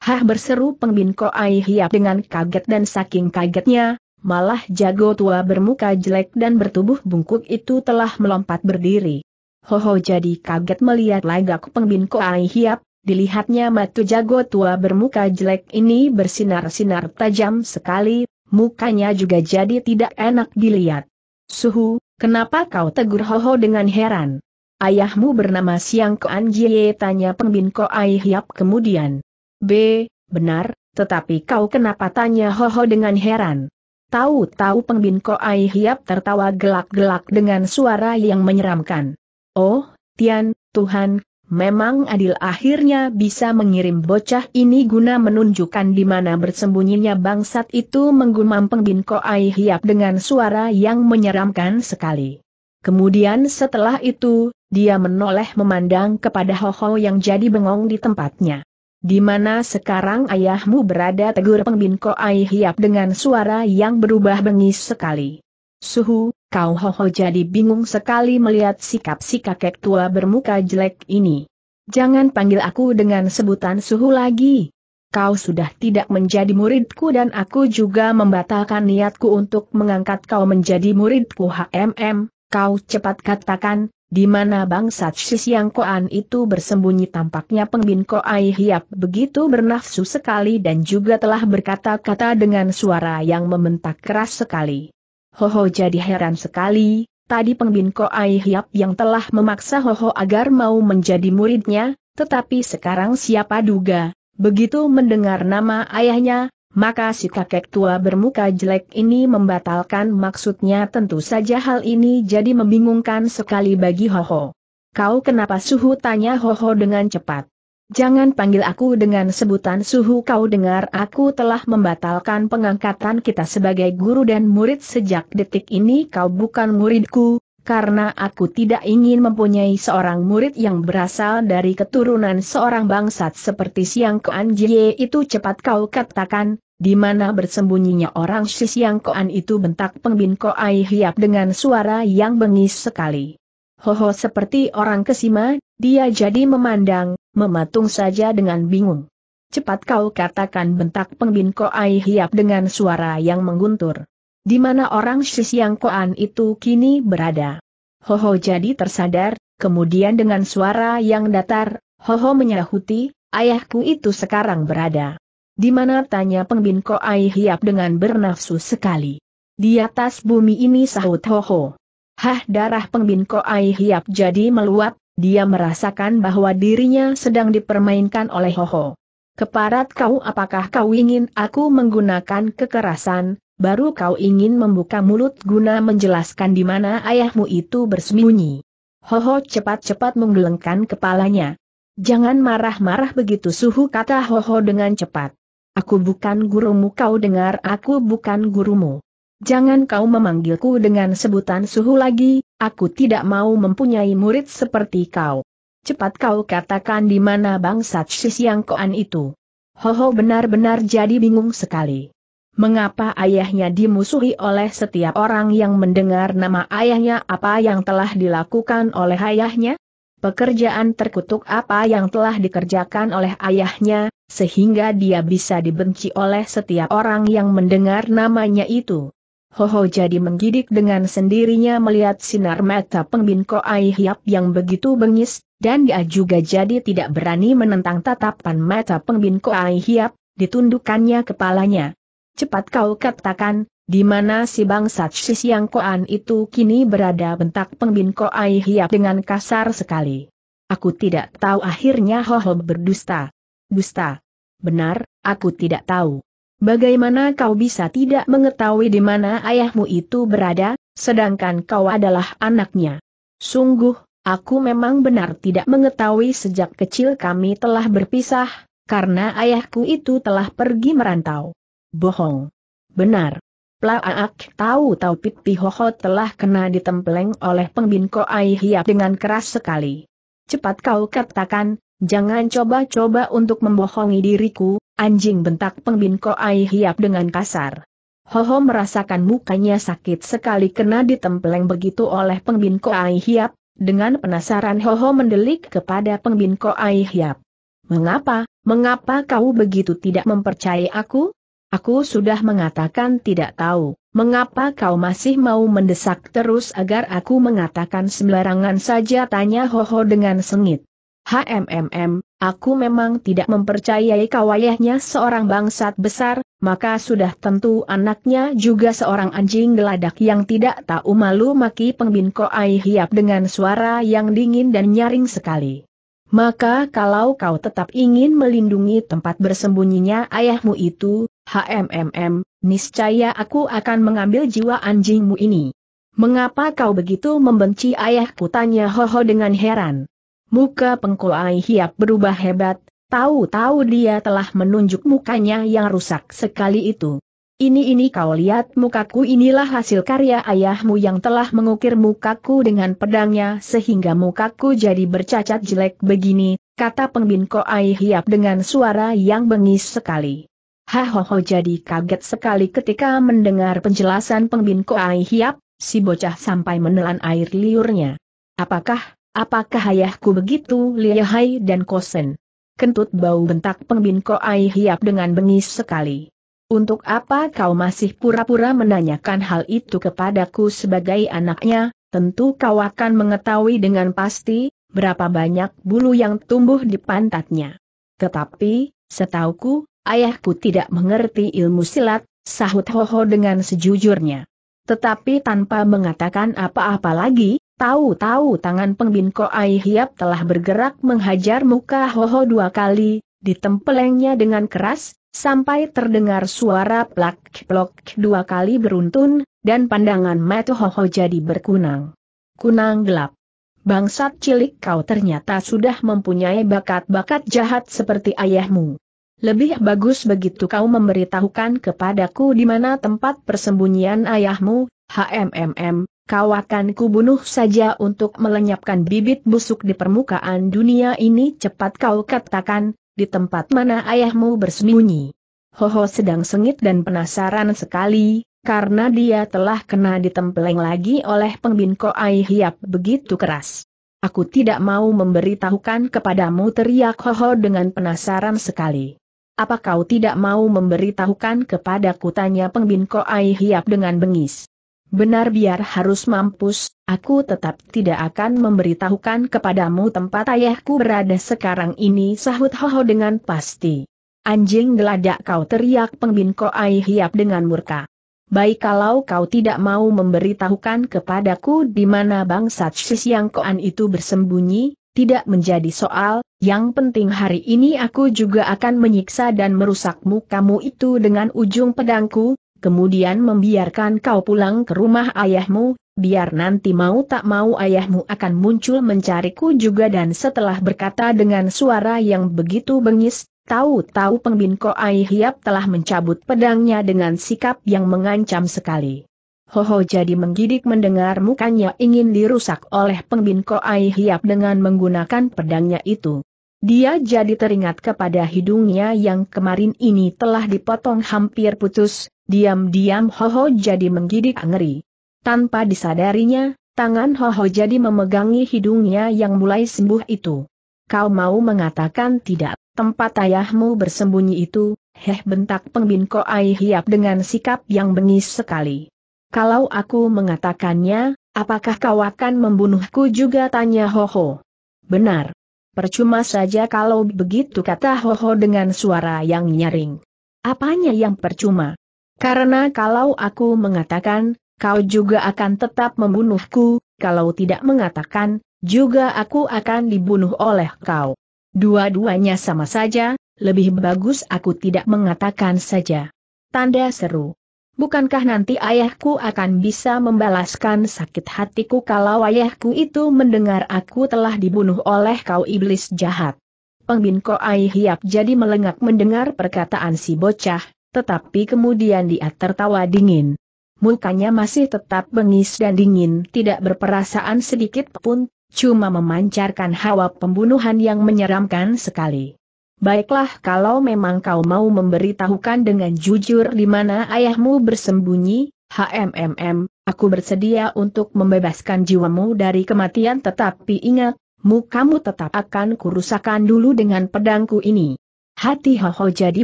Speaker 1: Hah berseru Peng Bin Koai Hiap dengan kaget dan saking kagetnya, malah jago tua bermuka jelek dan bertubuh bungkuk itu telah melompat berdiri. Ho Ho jadi kaget melihat lagak Peng Bin Koai Hiap, dilihatnya matu jago tua bermuka jelek ini bersinar-sinar tajam sekali, mukanya juga jadi tidak enak dilihat. Suhu, kenapa kau tegur Hoho dengan heran? Ayahmu bernama Siang Koan Jie tanya Pembin Ko Hiap kemudian. B, benar, tetapi kau kenapa tanya Hoho dengan heran? Tahu-tahu Pembin Ko Hiap tertawa gelak-gelak dengan suara yang menyeramkan. Oh, Tian, Tuhan, Memang Adil akhirnya bisa mengirim bocah ini guna menunjukkan di mana bersembunyinya bangsat itu menggumam Pengbin Koai Hiap dengan suara yang menyeramkan sekali. Kemudian setelah itu, dia menoleh memandang kepada Hoho yang jadi bengong di tempatnya. Di mana sekarang ayahmu berada tegur Pengbin Koai Hiap dengan suara yang berubah bengis sekali. Suhu, Kau Hoho jadi bingung sekali melihat sikap si kakek tua bermuka jelek ini. Jangan panggil aku dengan sebutan suhu lagi. Kau sudah tidak menjadi muridku dan aku juga membatalkan niatku untuk mengangkat kau menjadi muridku HMM. Kau cepat katakan, di mana bangsa yang Koan itu bersembunyi tampaknya pengbin Koai Hiap begitu bernafsu sekali dan juga telah berkata-kata dengan suara yang membentak keras sekali. Hoho jadi heran sekali, tadi pembin Koai Hiap yang telah memaksa Hoho agar mau menjadi muridnya, tetapi sekarang siapa duga, begitu mendengar nama ayahnya, maka si kakek tua bermuka jelek ini membatalkan maksudnya tentu saja hal ini jadi membingungkan sekali bagi Hoho. Kau kenapa suhu tanya Hoho dengan cepat. Jangan panggil aku dengan sebutan suhu kau dengar aku telah membatalkan pengangkatan kita sebagai guru dan murid sejak detik ini kau bukan muridku, karena aku tidak ingin mempunyai seorang murid yang berasal dari keturunan seorang bangsat seperti Siang Koan Jie itu cepat kau katakan, di mana bersembunyinya orang si Siang Koan itu bentak pengbin Koai Hiap dengan suara yang bengis sekali. Hoho seperti orang kesima, dia jadi memandang, mematung saja dengan bingung. Cepat kau katakan bentak pengbin Koai Hiap dengan suara yang mengguntur. Di mana orang Shisyang Koan itu kini berada. Hoho jadi tersadar, kemudian dengan suara yang datar, Hoho menyahuti, ayahku itu sekarang berada. Di mana tanya pengbin Koai Hiap dengan bernafsu sekali. Di atas bumi ini sahut Hoho. Hah darah pembin Koai Hiap jadi meluap, dia merasakan bahwa dirinya sedang dipermainkan oleh Hoho. Keparat kau apakah kau ingin aku menggunakan kekerasan, baru kau ingin membuka mulut guna menjelaskan di mana ayahmu itu bersembunyi. Hoho cepat-cepat menggelengkan kepalanya. Jangan marah-marah begitu suhu kata Hoho dengan cepat. Aku bukan gurumu kau dengar aku bukan gurumu. Jangan kau memanggilku dengan sebutan suhu lagi, aku tidak mau mempunyai murid seperti kau. Cepat kau katakan di mana Cis yang Koan itu. Hoho benar-benar jadi bingung sekali. Mengapa ayahnya dimusuhi oleh setiap orang yang mendengar nama ayahnya apa yang telah dilakukan oleh ayahnya? Pekerjaan terkutuk apa yang telah dikerjakan oleh ayahnya, sehingga dia bisa dibenci oleh setiap orang yang mendengar namanya itu. Hoho jadi menggidik dengan sendirinya melihat sinar mata pengbin Ai Hiap yang begitu bengis, dan dia juga jadi tidak berani menentang tatapan mata pengbin Ai Hiap, ditundukkannya kepalanya. Cepat kau katakan, di mana si bangsat si siang koan itu kini berada bentak pengbin Ai Hiap dengan kasar sekali. Aku tidak tahu akhirnya Hoho berdusta. Dusta. Benar, aku tidak tahu. Bagaimana kau bisa tidak mengetahui di mana ayahmu itu berada, sedangkan kau adalah anaknya? Sungguh, aku memang benar tidak mengetahui sejak kecil kami telah berpisah, karena ayahku itu telah pergi merantau. Bohong. Benar. Plaak tahu tahu Pipi Hoho telah kena ditempeleng oleh pembinko Koai Hiap dengan keras sekali. Cepat kau katakan, jangan coba-coba untuk membohongi diriku, Anjing bentak pengbin Koai Hiap dengan kasar. Ho Hoho merasakan mukanya sakit sekali kena ditempeleng begitu oleh pengbin Koai Hiap, dengan penasaran Ho Hoho mendelik kepada pengbin Koai Hiap. Mengapa, mengapa kau begitu tidak mempercayai aku? Aku sudah mengatakan tidak tahu, mengapa kau masih mau mendesak terus agar aku mengatakan sembarangan saja tanya Ho Hoho dengan sengit. HMMM, aku memang tidak mempercayai kawayahnya seorang bangsat besar, maka sudah tentu anaknya juga seorang anjing geladak yang tidak tahu malu maki pengbin koai hiap dengan suara yang dingin dan nyaring sekali. Maka kalau kau tetap ingin melindungi tempat bersembunyinya ayahmu itu, HMMM, niscaya aku akan mengambil jiwa anjingmu ini. Mengapa kau begitu membenci ayahku tanya Hoho dengan heran? Muka pengkoai hiap berubah hebat, tahu-tahu dia telah menunjuk mukanya yang rusak sekali itu. Ini-ini kau lihat mukaku inilah hasil karya ayahmu yang telah mengukir mukaku dengan pedangnya sehingga mukaku jadi bercacat jelek begini, kata pembin Hiap dengan suara yang bengis sekali. Hahoho jadi kaget sekali ketika mendengar penjelasan pembin Hiap, si bocah sampai menelan air liurnya. Apakah Apakah ayahku begitu lihai dan kosen? Kentut bau bentak pembin koai hiap dengan bengis sekali. Untuk apa kau masih pura-pura menanyakan hal itu kepadaku sebagai anaknya, tentu kau akan mengetahui dengan pasti, berapa banyak bulu yang tumbuh di pantatnya. Tetapi, setauku, ayahku tidak mengerti ilmu silat, sahut Hoho dengan sejujurnya. Tetapi tanpa mengatakan apa-apa lagi, Tahu-tahu tangan pembin Koai Hiap telah bergerak menghajar muka Ho Ho dua kali, ditempelengnya dengan keras, sampai terdengar suara plak-plok dua kali beruntun, dan pandangan mata Ho jadi berkunang. Kunang gelap. Bangsat cilik kau ternyata sudah mempunyai bakat-bakat jahat seperti ayahmu. Lebih bagus begitu kau memberitahukan kepadaku di mana tempat persembunyian ayahmu, HMMM, kau akan kubunuh saja untuk melenyapkan bibit busuk di permukaan dunia ini cepat kau katakan, di tempat mana ayahmu bersembunyi. Hoho sedang sengit dan penasaran sekali, karena dia telah kena ditempeleng lagi oleh pembinko ayah Hiap begitu keras. Aku tidak mau memberitahukan kepadamu teriak Hoho dengan penasaran sekali. Apa kau tidak mau memberitahukan kepadaku tanya pengbinko ayah Hiap dengan bengis? Benar biar harus mampus, aku tetap tidak akan memberitahukan kepadamu tempat ayahku berada sekarang ini sahut Hoho dengan pasti. Anjing geladak kau teriak pengbin koai hiap dengan murka. Baik kalau kau tidak mau memberitahukan kepadaku di mana bangsat yang koan itu bersembunyi, tidak menjadi soal, yang penting hari ini aku juga akan menyiksa dan merusakmu kamu itu dengan ujung pedangku, kemudian membiarkan kau pulang ke rumah ayahmu, biar nanti mau tak mau ayahmu akan muncul mencariku juga dan setelah berkata dengan suara yang begitu bengis, tahu-tahu pembin Koai Hiap telah mencabut pedangnya dengan sikap yang mengancam sekali. Hoho jadi menggidik mendengar mukanya ingin dirusak oleh pengbin Koai Hiap dengan menggunakan pedangnya itu. Dia jadi teringat kepada hidungnya yang kemarin ini telah dipotong hampir putus, Diam-diam Hoho jadi menggidik ngeri. Tanpa disadarinya, tangan Hoho jadi memegangi hidungnya yang mulai sembuh itu. Kau mau mengatakan tidak, tempat ayahmu bersembunyi itu, heh bentak pengbin Koai dengan sikap yang bengis sekali. Kalau aku mengatakannya, apakah kau akan membunuhku juga tanya Hoho. Benar. Percuma saja kalau begitu kata Hoho dengan suara yang nyaring. Apanya yang percuma? Karena kalau aku mengatakan, kau juga akan tetap membunuhku, kalau tidak mengatakan, juga aku akan dibunuh oleh kau. Dua-duanya sama saja, lebih bagus aku tidak mengatakan saja. Tanda seru. Bukankah nanti ayahku akan bisa membalaskan sakit hatiku kalau ayahku itu mendengar aku telah dibunuh oleh kau iblis jahat? Pengbin Koai Hiap jadi melengak mendengar perkataan si bocah, tetapi kemudian dia tertawa dingin. Mukanya masih tetap bengis dan dingin tidak berperasaan sedikit pun, cuma memancarkan hawa pembunuhan yang menyeramkan sekali. Baiklah kalau memang kau mau memberitahukan dengan jujur di mana ayahmu bersembunyi, HMMM, aku bersedia untuk membebaskan jiwamu dari kematian tetapi ingat, mukamu tetap akan kurusakan dulu dengan pedangku ini. Hati Hoho jadi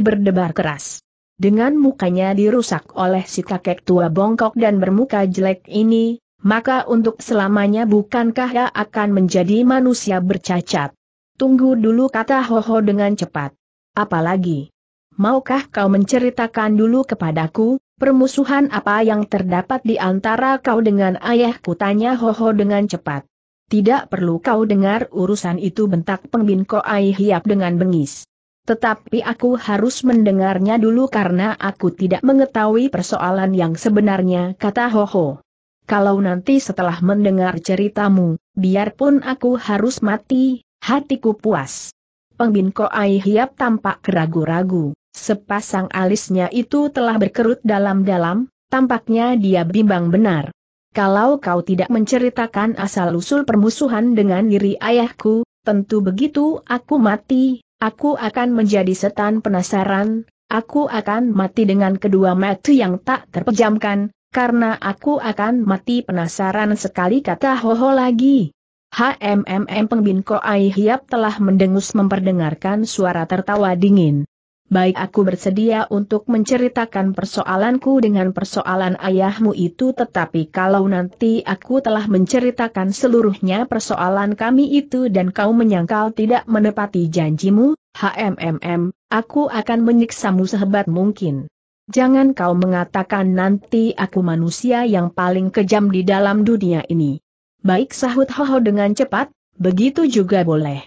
Speaker 1: berdebar keras dengan mukanya dirusak oleh si kakek tua bongkok dan bermuka jelek ini, maka untuk selamanya bukankah ia akan menjadi manusia bercacat? Tunggu dulu kata Hoho dengan cepat. Apalagi? Maukah kau menceritakan dulu kepadaku, permusuhan apa yang terdapat di antara kau dengan ayahku tanya Hoho dengan cepat. Tidak perlu kau dengar urusan itu bentak pengbin Ai Hiap dengan bengis. Tetapi aku harus mendengarnya dulu karena aku tidak mengetahui persoalan yang sebenarnya kata Ho Ho. Kalau nanti setelah mendengar ceritamu, biarpun aku harus mati, hatiku puas. Pengbinko Ai tampak keragu-ragu, sepasang alisnya itu telah berkerut dalam-dalam, tampaknya dia bimbang benar. Kalau kau tidak menceritakan asal-usul permusuhan dengan diri ayahku, tentu begitu aku mati, Aku akan menjadi setan penasaran, aku akan mati dengan kedua mata yang tak terpejamkan, karena aku akan mati penasaran sekali kata ho ho lagi. HMMM Pengbin Ai Hiap telah mendengus memperdengarkan suara tertawa dingin baik aku bersedia untuk menceritakan persoalanku dengan persoalan ayahmu itu tetapi kalau nanti aku telah menceritakan seluruhnya persoalan kami itu dan kau menyangkal tidak menepati janjimu, HMMM, aku akan menyiksamu sehebat mungkin. Jangan kau mengatakan nanti aku manusia yang paling kejam di dalam dunia ini. Baik sahut Hoho dengan cepat, begitu juga boleh.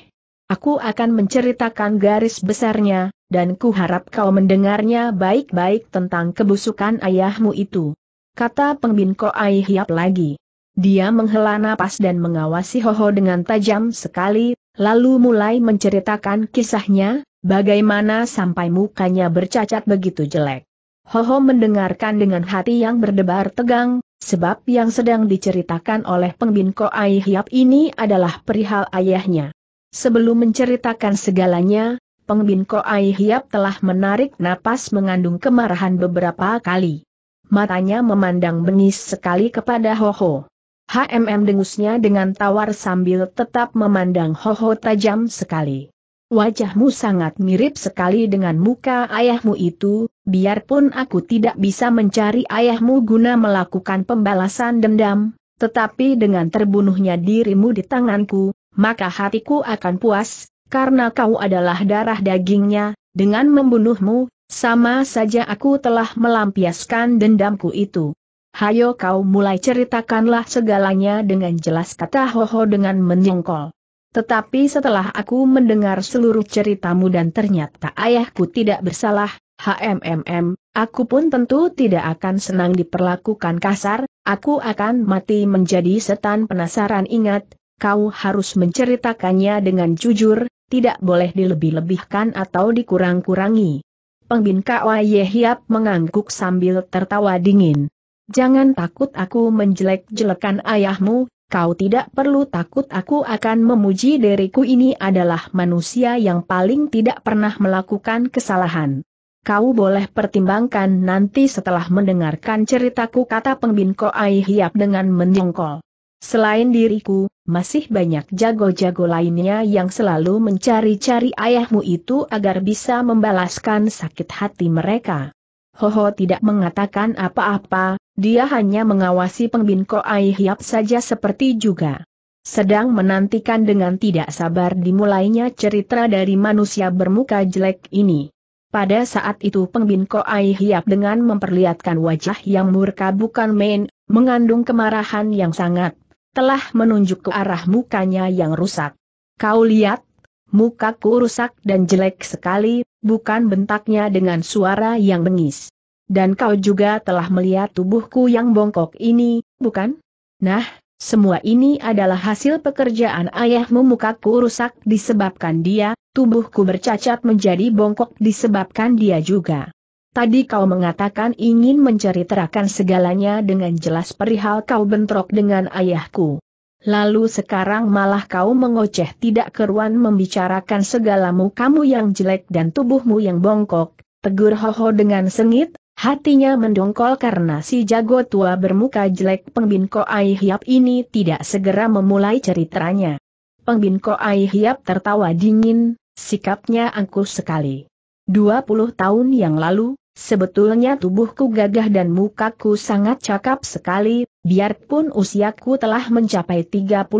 Speaker 1: Aku akan menceritakan garis besarnya, dan ku harap kau mendengarnya baik-baik tentang kebusukan ayahmu itu. Kata pengbin Koai Hiap lagi. Dia menghela napas dan mengawasi Hoho dengan tajam sekali, lalu mulai menceritakan kisahnya, bagaimana sampai mukanya bercacat begitu jelek. Hoho mendengarkan dengan hati yang berdebar tegang, sebab yang sedang diceritakan oleh pengbin Koai Hiap ini adalah perihal ayahnya. Sebelum menceritakan segalanya, Pengbin Ai Hiap telah menarik napas mengandung kemarahan beberapa kali. Matanya memandang bengis sekali kepada Hoho. HMM dengusnya dengan tawar sambil tetap memandang Hoho tajam sekali. Wajahmu sangat mirip sekali dengan muka ayahmu itu, biarpun aku tidak bisa mencari ayahmu guna melakukan pembalasan dendam, tetapi dengan terbunuhnya dirimu di tanganku, maka hatiku akan puas, karena kau adalah darah dagingnya, dengan membunuhmu, sama saja aku telah melampiaskan dendamku itu. Hayo kau mulai ceritakanlah segalanya dengan jelas kata Hoho dengan menyengkol. Tetapi setelah aku mendengar seluruh ceritamu dan ternyata ayahku tidak bersalah, HMMM, aku pun tentu tidak akan senang diperlakukan kasar, aku akan mati menjadi setan penasaran ingat, kau harus menceritakannya dengan jujur, tidak boleh dilebih-lebihkan atau dikurang-kurangi. Pengbin Kwai Hiap mengangguk sambil tertawa dingin. Jangan takut aku menjelek-jelekan ayahmu, kau tidak perlu takut aku akan memuji diriku ini adalah manusia yang paling tidak pernah melakukan kesalahan. Kau boleh pertimbangkan nanti setelah mendengarkan ceritaku kata pengbin Koai Hiap dengan menyongkol. Selain diriku, masih banyak jago-jago lainnya yang selalu mencari-cari ayahmu itu agar bisa membalaskan sakit hati mereka. Hoho tidak mengatakan apa-apa, dia hanya mengawasi pembinko Aihyap saja seperti juga. Sedang menantikan dengan tidak sabar dimulainya cerita dari manusia bermuka jelek ini. Pada saat itu pembinko Aihyap dengan memperlihatkan wajah yang murka bukan main, mengandung kemarahan yang sangat telah menunjuk ke arah mukanya yang rusak. Kau lihat, mukaku rusak dan jelek sekali, bukan bentaknya dengan suara yang bengis. Dan kau juga telah melihat tubuhku yang bongkok ini, bukan? Nah, semua ini adalah hasil pekerjaan ayahmu mukaku rusak disebabkan dia, tubuhku bercacat menjadi bongkok disebabkan dia juga. Tadi kau mengatakan ingin menceritakan segalanya dengan jelas perihal kau bentrok dengan ayahku. Lalu sekarang malah kau mengoceh tidak keruan membicarakan segalamu kamu yang jelek dan tubuhmu yang bongkok, tegur Hoho dengan sengit, hatinya mendongkol karena si jago tua bermuka jelek Pengbin Koai ini tidak segera memulai ceritanya. Pengbin Koai tertawa dingin, sikapnya angkuh sekali. 20 tahun yang lalu, Sebetulnya tubuhku gagah dan mukaku sangat cakap sekali, biarpun usiaku telah mencapai 38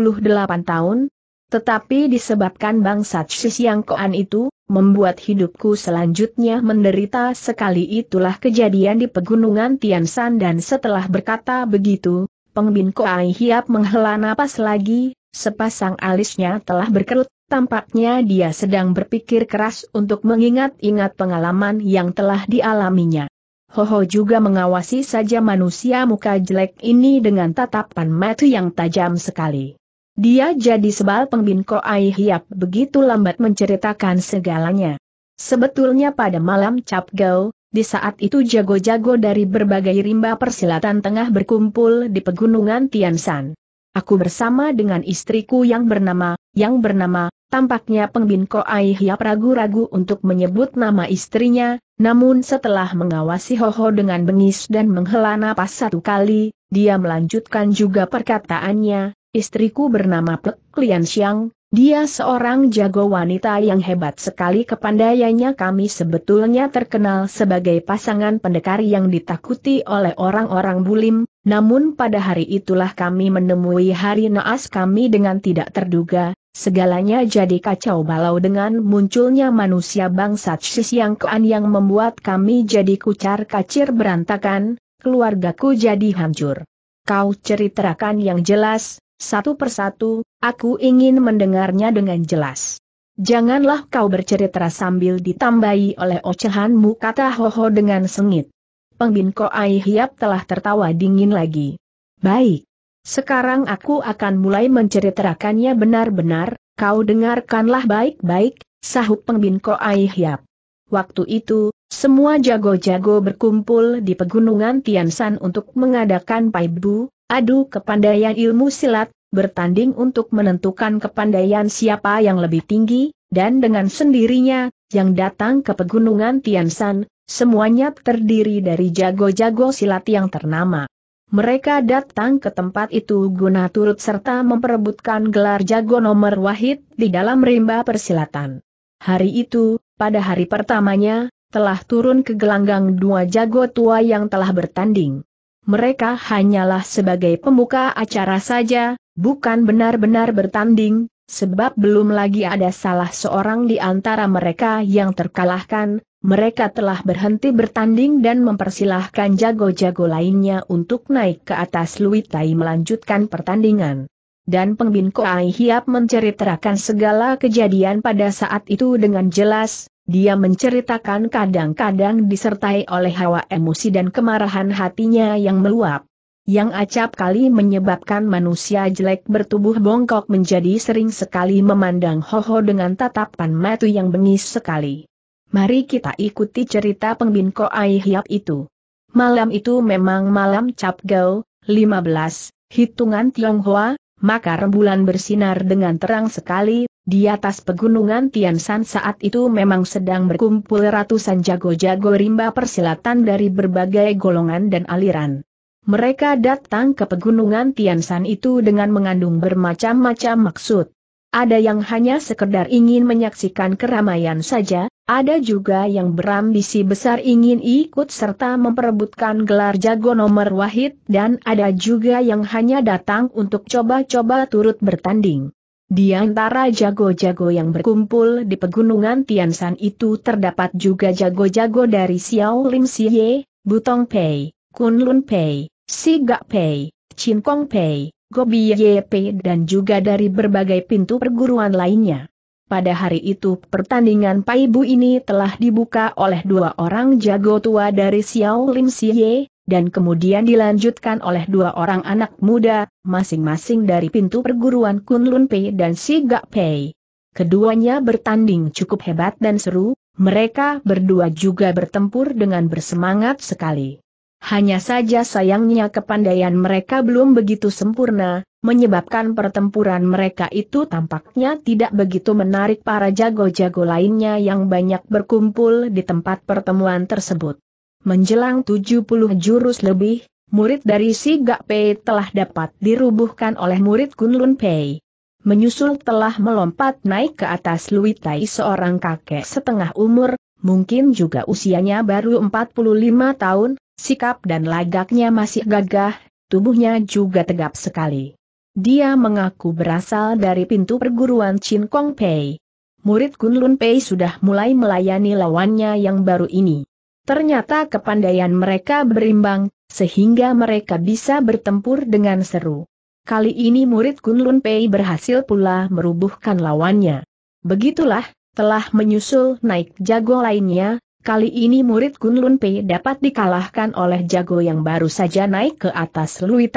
Speaker 1: tahun, tetapi disebabkan bangsa yang Koan itu, membuat hidupku selanjutnya menderita sekali itulah kejadian di pegunungan Tian Tiansan dan setelah berkata begitu, Pengbin Koai Hiap menghela napas lagi, sepasang alisnya telah berkerut, Tampaknya dia sedang berpikir keras untuk mengingat-ingat pengalaman yang telah dialaminya. Hoho juga mengawasi saja manusia muka jelek ini dengan tatapan mata yang tajam sekali. Dia jadi sebal pengbin Ai Hiap begitu lambat menceritakan segalanya. Sebetulnya pada malam Cap Gao, di saat itu jago-jago dari berbagai rimba persilatan tengah berkumpul di pegunungan Tian Tiansan. Aku bersama dengan istriku yang bernama, yang bernama, Tampaknya Pengbinko Aihyap ragu-ragu untuk menyebut nama istrinya, namun setelah mengawasi Hoho dengan bengis dan menghela napas satu kali, dia melanjutkan juga perkataannya, istriku bernama Pek Lian Xiang, dia seorang jago wanita yang hebat sekali kepandaiannya kami sebetulnya terkenal sebagai pasangan pendekar yang ditakuti oleh orang-orang bulim, namun pada hari itulah kami menemui hari naas kami dengan tidak terduga, segalanya jadi kacau balau dengan munculnya manusia bangsa yang kean yang membuat kami jadi kucar-kacir berantakan, keluargaku jadi hancur. Kau ceritakan yang jelas, satu persatu, aku ingin mendengarnya dengan jelas. Janganlah kau bercerita sambil ditambahi oleh ocehanmu kata Hoho dengan sengit. Pengbin Ai Hiap telah tertawa dingin lagi. Baik. Sekarang aku akan mulai menceritakannya benar-benar, kau dengarkanlah baik-baik, sahut Pengbin Ai Hiap. Waktu itu, semua jago-jago berkumpul di pegunungan Tiansan untuk mengadakan paibu, Adu kepandaian ilmu silat, bertanding untuk menentukan kepandaian siapa yang lebih tinggi, dan dengan sendirinya, yang datang ke pegunungan Tiansan, semuanya terdiri dari jago-jago silat yang ternama. Mereka datang ke tempat itu guna turut serta memperebutkan gelar jago nomor wahid di dalam rimba persilatan. Hari itu, pada hari pertamanya, telah turun ke gelanggang dua jago tua yang telah bertanding mereka hanyalah sebagai pembuka acara saja, bukan benar-benar bertanding, sebab belum lagi ada salah seorang di antara mereka yang terkalahkan, mereka telah berhenti bertanding dan mempersilahkan jago-jago lainnya untuk naik ke atas Luitai melanjutkan pertandingan. Dan Pengbin Koai Hiap menceritakan segala kejadian pada saat itu dengan jelas, dia menceritakan kadang-kadang disertai oleh hawa emosi dan kemarahan hatinya yang meluap. Yang acap kali menyebabkan manusia jelek bertubuh bongkok menjadi sering sekali memandang Hoho dengan tatapan mata yang bengis sekali. Mari kita ikuti cerita pembinko Aihyap itu. Malam itu memang malam Cap Gao, 15, hitungan Tionghoa, maka rembulan bersinar dengan terang sekali, di atas pegunungan Tiansan saat itu memang sedang berkumpul ratusan jago-jago rimba persilatan dari berbagai golongan dan aliran. Mereka datang ke pegunungan Tiansan itu dengan mengandung bermacam-macam maksud. Ada yang hanya sekedar ingin menyaksikan keramaian saja, ada juga yang berambisi besar ingin ikut serta memperebutkan gelar jago nomor wahid dan ada juga yang hanya datang untuk coba-coba turut bertanding. Di antara jago-jago yang berkumpul di pegunungan Tiansan itu terdapat juga jago-jago dari Xiao Lim Siye, Butong Pei, Kunlun Pei, Sigak Pei, Chin Kong Pei, Gobi Ye Pei dan juga dari berbagai pintu perguruan lainnya. Pada hari itu pertandingan Paibu ini telah dibuka oleh dua orang jago tua dari Xiao Lim Siye, dan kemudian dilanjutkan oleh dua orang anak muda, masing-masing dari pintu perguruan Kunlun Pei dan Si Sigak Pei. Keduanya bertanding cukup hebat dan seru, mereka berdua juga bertempur dengan bersemangat sekali. Hanya saja sayangnya kepandaian mereka belum begitu sempurna, menyebabkan pertempuran mereka itu tampaknya tidak begitu menarik para jago-jago lainnya yang banyak berkumpul di tempat pertemuan tersebut menjelang 70 jurus lebih, murid dari Si Gak Pei telah dapat dirubuhkan oleh murid Kunlun Pei. Menyusul telah melompat naik ke atas Lui Tai seorang kakek setengah umur, mungkin juga usianya baru 45 tahun, sikap dan lagaknya masih gagah, tubuhnya juga tegap sekali. Dia mengaku berasal dari pintu perguruan Chin Kong Pei. Murid Kunlun Pei sudah mulai melayani lawannya yang baru ini. Ternyata kepandaian mereka berimbang, sehingga mereka bisa bertempur dengan seru. Kali ini murid Kunlun Pei berhasil pula merubuhkan lawannya. Begitulah, telah menyusul naik jago lainnya, kali ini murid Kunlun Pei dapat dikalahkan oleh jago yang baru saja naik ke atas Lui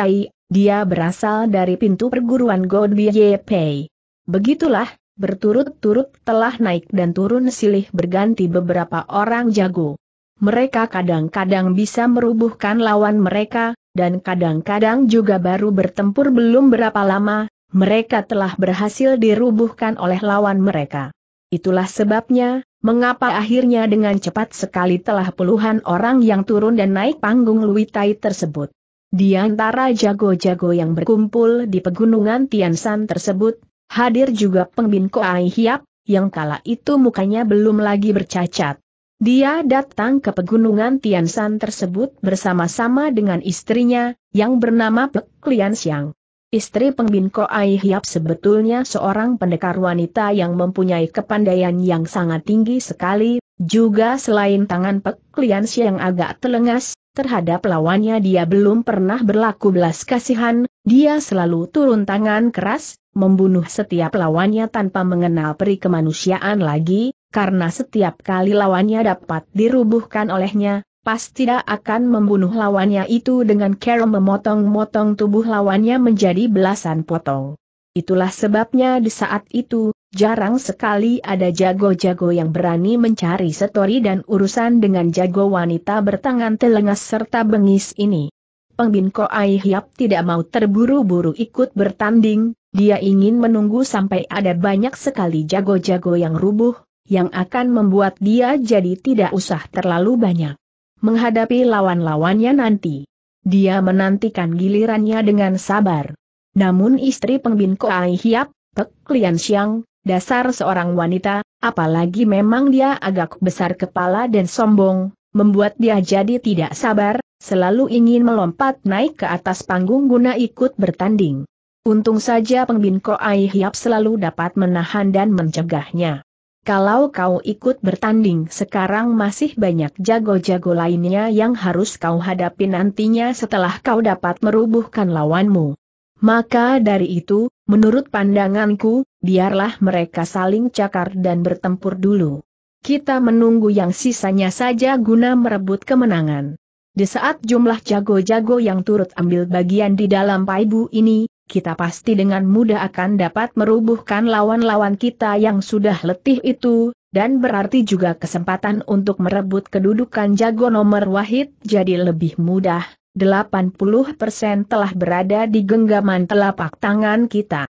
Speaker 1: dia berasal dari pintu perguruan Ye Pei. Begitulah, berturut-turut telah naik dan turun silih berganti beberapa orang jago mereka kadang-kadang bisa merubuhkan lawan mereka, dan kadang-kadang juga baru bertempur belum berapa lama, mereka telah berhasil dirubuhkan oleh lawan mereka. Itulah sebabnya, mengapa akhirnya dengan cepat sekali telah puluhan orang yang turun dan naik panggung Luitai tersebut. Di antara jago-jago yang berkumpul di pegunungan Tiansan tersebut, hadir juga pengbin Koai Hiap, yang kala itu mukanya belum lagi bercacat. Dia datang ke pegunungan Tiansan tersebut bersama-sama dengan istrinya, yang bernama Pek Lian Xiang. Istri Pengbin Ai Hiap sebetulnya seorang pendekar wanita yang mempunyai kepandaian yang sangat tinggi sekali, juga selain tangan Pek Lian Xiang agak telengas, terhadap lawannya dia belum pernah berlaku belas kasihan, dia selalu turun tangan keras, membunuh setiap lawannya tanpa mengenal peri kemanusiaan lagi, karena setiap kali lawannya dapat dirubuhkan olehnya, pasti tidak akan membunuh lawannya itu dengan cara memotong-motong tubuh lawannya menjadi belasan potong. Itulah sebabnya di saat itu, jarang sekali ada jago-jago yang berani mencari setori dan urusan dengan jago wanita bertangan telengas serta bengis ini. Pengbinko Koai Hiap tidak mau terburu-buru ikut bertanding, dia ingin menunggu sampai ada banyak sekali jago-jago yang rubuh, yang akan membuat dia jadi tidak usah terlalu banyak menghadapi lawan-lawannya nanti. Dia menantikan gilirannya dengan sabar. Namun istri Pengbin Koai Hiap, Pek Lian Xiang, dasar seorang wanita, apalagi memang dia agak besar kepala dan sombong, membuat dia jadi tidak sabar, selalu ingin melompat naik ke atas panggung guna ikut bertanding. Untung saja Pengbin Koai Hiap selalu dapat menahan dan mencegahnya. Kalau kau ikut bertanding sekarang masih banyak jago-jago lainnya yang harus kau hadapi nantinya setelah kau dapat merubuhkan lawanmu. Maka dari itu, menurut pandanganku, biarlah mereka saling cakar dan bertempur dulu. Kita menunggu yang sisanya saja guna merebut kemenangan. Di saat jumlah jago-jago yang turut ambil bagian di dalam paibu ini, kita pasti dengan mudah akan dapat merubuhkan lawan-lawan kita yang sudah letih itu, dan berarti juga kesempatan untuk merebut kedudukan jago nomor wahid jadi lebih mudah. 80% telah berada di genggaman telapak tangan kita.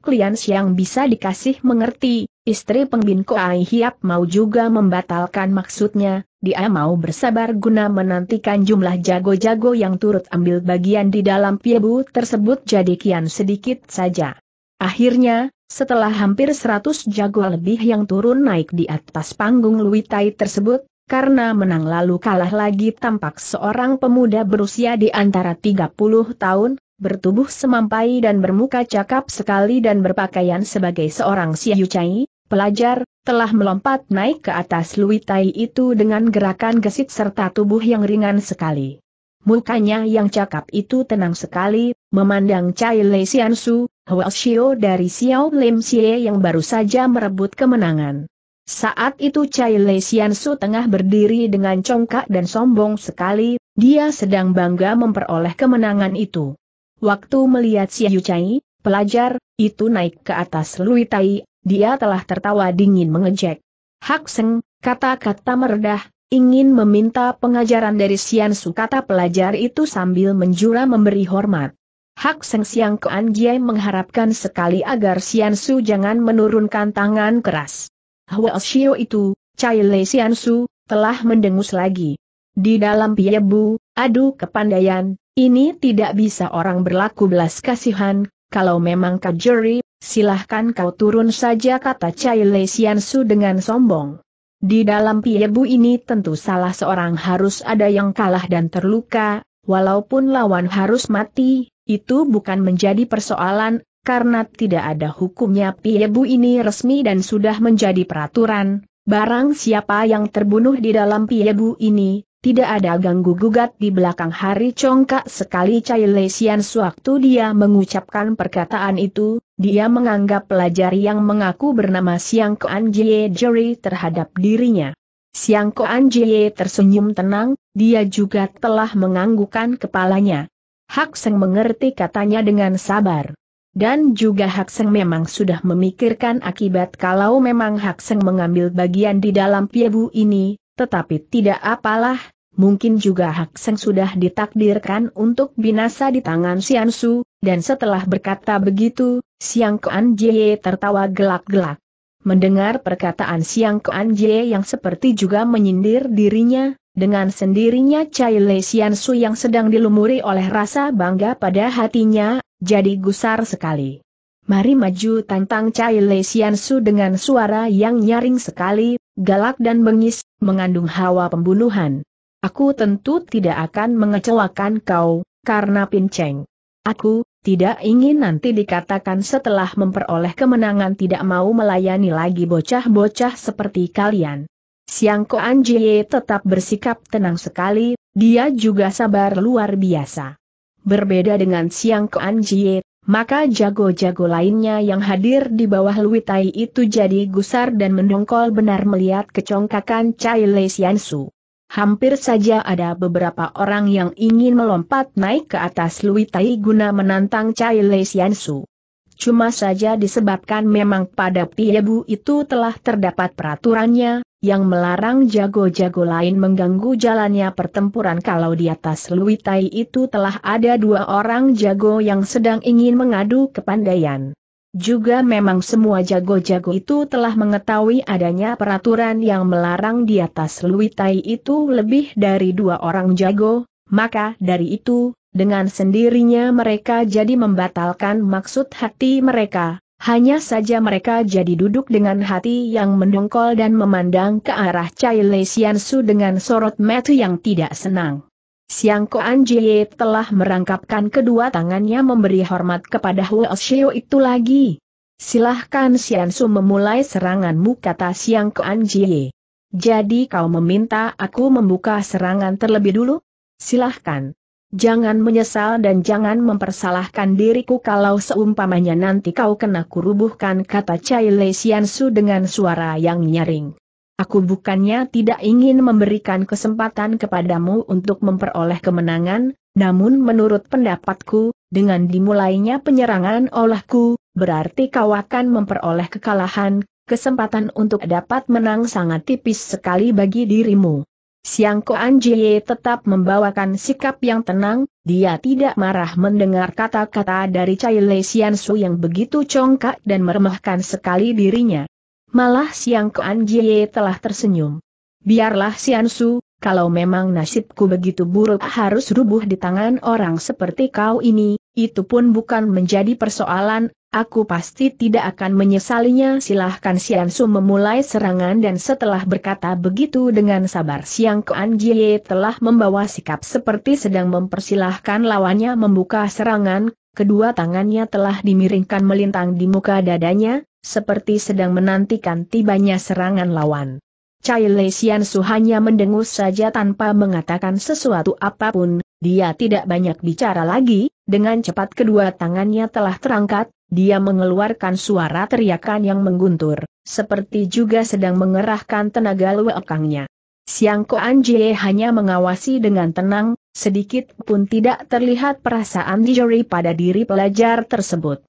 Speaker 1: klien siang bisa dikasih mengerti, Istri Pengbin Koai Hiap mau juga membatalkan maksudnya, dia mau bersabar guna menantikan jumlah jago-jago yang turut ambil bagian di dalam piebu tersebut jadi kian sedikit saja. Akhirnya, setelah hampir 100 jago lebih yang turun naik di atas panggung Luitai tersebut, karena menang lalu kalah lagi tampak seorang pemuda berusia di antara 30 tahun, bertubuh semampai dan bermuka cakap sekali dan berpakaian sebagai seorang siayu Chai, pelajar, telah melompat naik ke atas luitai itu dengan gerakan gesit serta tubuh yang ringan sekali. Mukanya yang cakap itu tenang sekali, memandang Cai Lei Xian Su, Hwa Xiao dari Xiao Lim Xie yang baru saja merebut kemenangan. Saat itu Cai Lei Su tengah berdiri dengan congkak dan sombong sekali, dia sedang bangga memperoleh kemenangan itu. Waktu melihat Xiao Cai, pelajar, itu naik ke atas Lui Tai, dia telah tertawa dingin mengejek. Hak Seng, kata-kata meredah, ingin meminta pengajaran dari Sian Su kata pelajar itu sambil menjura memberi hormat. Hak Seng Siang Kuan Jie mengharapkan sekali agar Sian Su jangan menurunkan tangan keras. Hua Shio itu, Chai Le Sian Su, telah mendengus lagi. Di dalam Piebu, aduh kepandaian, ini tidak bisa orang berlaku belas kasihan, kalau memang kau juri, silahkan kau turun saja kata Chai Lei Su dengan sombong. Di dalam Piebu ini tentu salah seorang harus ada yang kalah dan terluka, walaupun lawan harus mati, itu bukan menjadi persoalan, karena tidak ada hukumnya Piebu ini resmi dan sudah menjadi peraturan, barang siapa yang terbunuh di dalam Piebu ini, tidak ada ganggu-gugat di belakang hari congkak sekali Chai Lesian sewaktu dia mengucapkan perkataan itu, dia menganggap pelajar yang mengaku bernama Siang Koan Jie Jerry terhadap dirinya. Siang Koan Jie tersenyum tenang, dia juga telah menganggukkan kepalanya. Hak Seng mengerti katanya dengan sabar. Dan juga Hak Seng memang sudah memikirkan akibat kalau memang Hak Seng mengambil bagian di dalam piebu ini, tetapi tidak apalah, mungkin juga Hak Seng sudah ditakdirkan untuk binasa di tangan Sian Su, dan setelah berkata begitu, Siang Kuan Jie tertawa gelak-gelak. Mendengar perkataan Siang Kuan Jie yang seperti juga menyindir dirinya, dengan sendirinya Cai Le Sian Su yang sedang dilumuri oleh rasa bangga pada hatinya, jadi gusar sekali. Mari maju tantang Cai Le Sian Su dengan suara yang nyaring sekali, galak dan bengis, mengandung hawa pembunuhan. Aku tentu tidak akan mengecewakan kau, karena pinceng. Aku, tidak ingin nanti dikatakan setelah memperoleh kemenangan tidak mau melayani lagi bocah-bocah seperti kalian. Siang Ko Anjie tetap bersikap tenang sekali, dia juga sabar luar biasa. Berbeda dengan Siang Ko Anjie, maka jago-jago lainnya yang hadir di bawah Lui Tai itu jadi gusar dan mendongkol benar melihat kecongkakan Chai Lesiansu. Hampir saja ada beberapa orang yang ingin melompat naik ke atas Lui Tai guna menantang Chai Lei Xiansu. Cuma saja disebabkan memang pada Piebu itu telah terdapat peraturannya, yang melarang jago-jago lain mengganggu jalannya pertempuran kalau di atas Lui Tai itu telah ada dua orang jago yang sedang ingin mengadu kepandaian. Juga memang semua jago-jago itu telah mengetahui adanya peraturan yang melarang di atas Luitai itu lebih dari dua orang jago, maka dari itu, dengan sendirinya mereka jadi membatalkan maksud hati mereka, hanya saja mereka jadi duduk dengan hati yang mendongkol dan memandang ke arah Chai Lesiansu dengan sorot mata yang tidak senang. Siang Koan Jie telah merangkapkan kedua tangannya memberi hormat kepada Huo Xiao itu lagi. Silahkan Sian Su memulai seranganmu kata Siang Koan Jie. Jadi kau meminta aku membuka serangan terlebih dulu? Silahkan. Jangan menyesal dan jangan mempersalahkan diriku kalau seumpamanya nanti kau kena kurubuhkan kata Cai Lei Sian Su dengan suara yang nyaring. Aku bukannya tidak ingin memberikan kesempatan kepadamu untuk memperoleh kemenangan, namun menurut pendapatku, dengan dimulainya penyerangan olahku, berarti kau akan memperoleh kekalahan, kesempatan untuk dapat menang sangat tipis sekali bagi dirimu. Siangko Anjie tetap membawakan sikap yang tenang, dia tidak marah mendengar kata-kata dari Lei Xian Su yang begitu congkak dan meremehkan sekali dirinya. Malah Siang Kuan Jie telah tersenyum. Biarlah Sian Su, kalau memang nasibku begitu buruk harus rubuh di tangan orang seperti kau ini, itu pun bukan menjadi persoalan, aku pasti tidak akan menyesalinya. Silahkan Sian Su memulai serangan dan setelah berkata begitu dengan sabar Siang Kuan Jie telah membawa sikap seperti sedang mempersilahkan lawannya membuka serangan, kedua tangannya telah dimiringkan melintang di muka dadanya, seperti sedang menantikan tibanya serangan lawan. Cai Lei Xian Su hanya mendengus saja tanpa mengatakan sesuatu apapun, dia tidak banyak bicara lagi, dengan cepat kedua tangannya telah terangkat, dia mengeluarkan suara teriakan yang mengguntur, seperti juga sedang mengerahkan tenaga luekangnya. Siang Koan Jie hanya mengawasi dengan tenang, sedikit pun tidak terlihat perasaan dijori pada diri pelajar tersebut.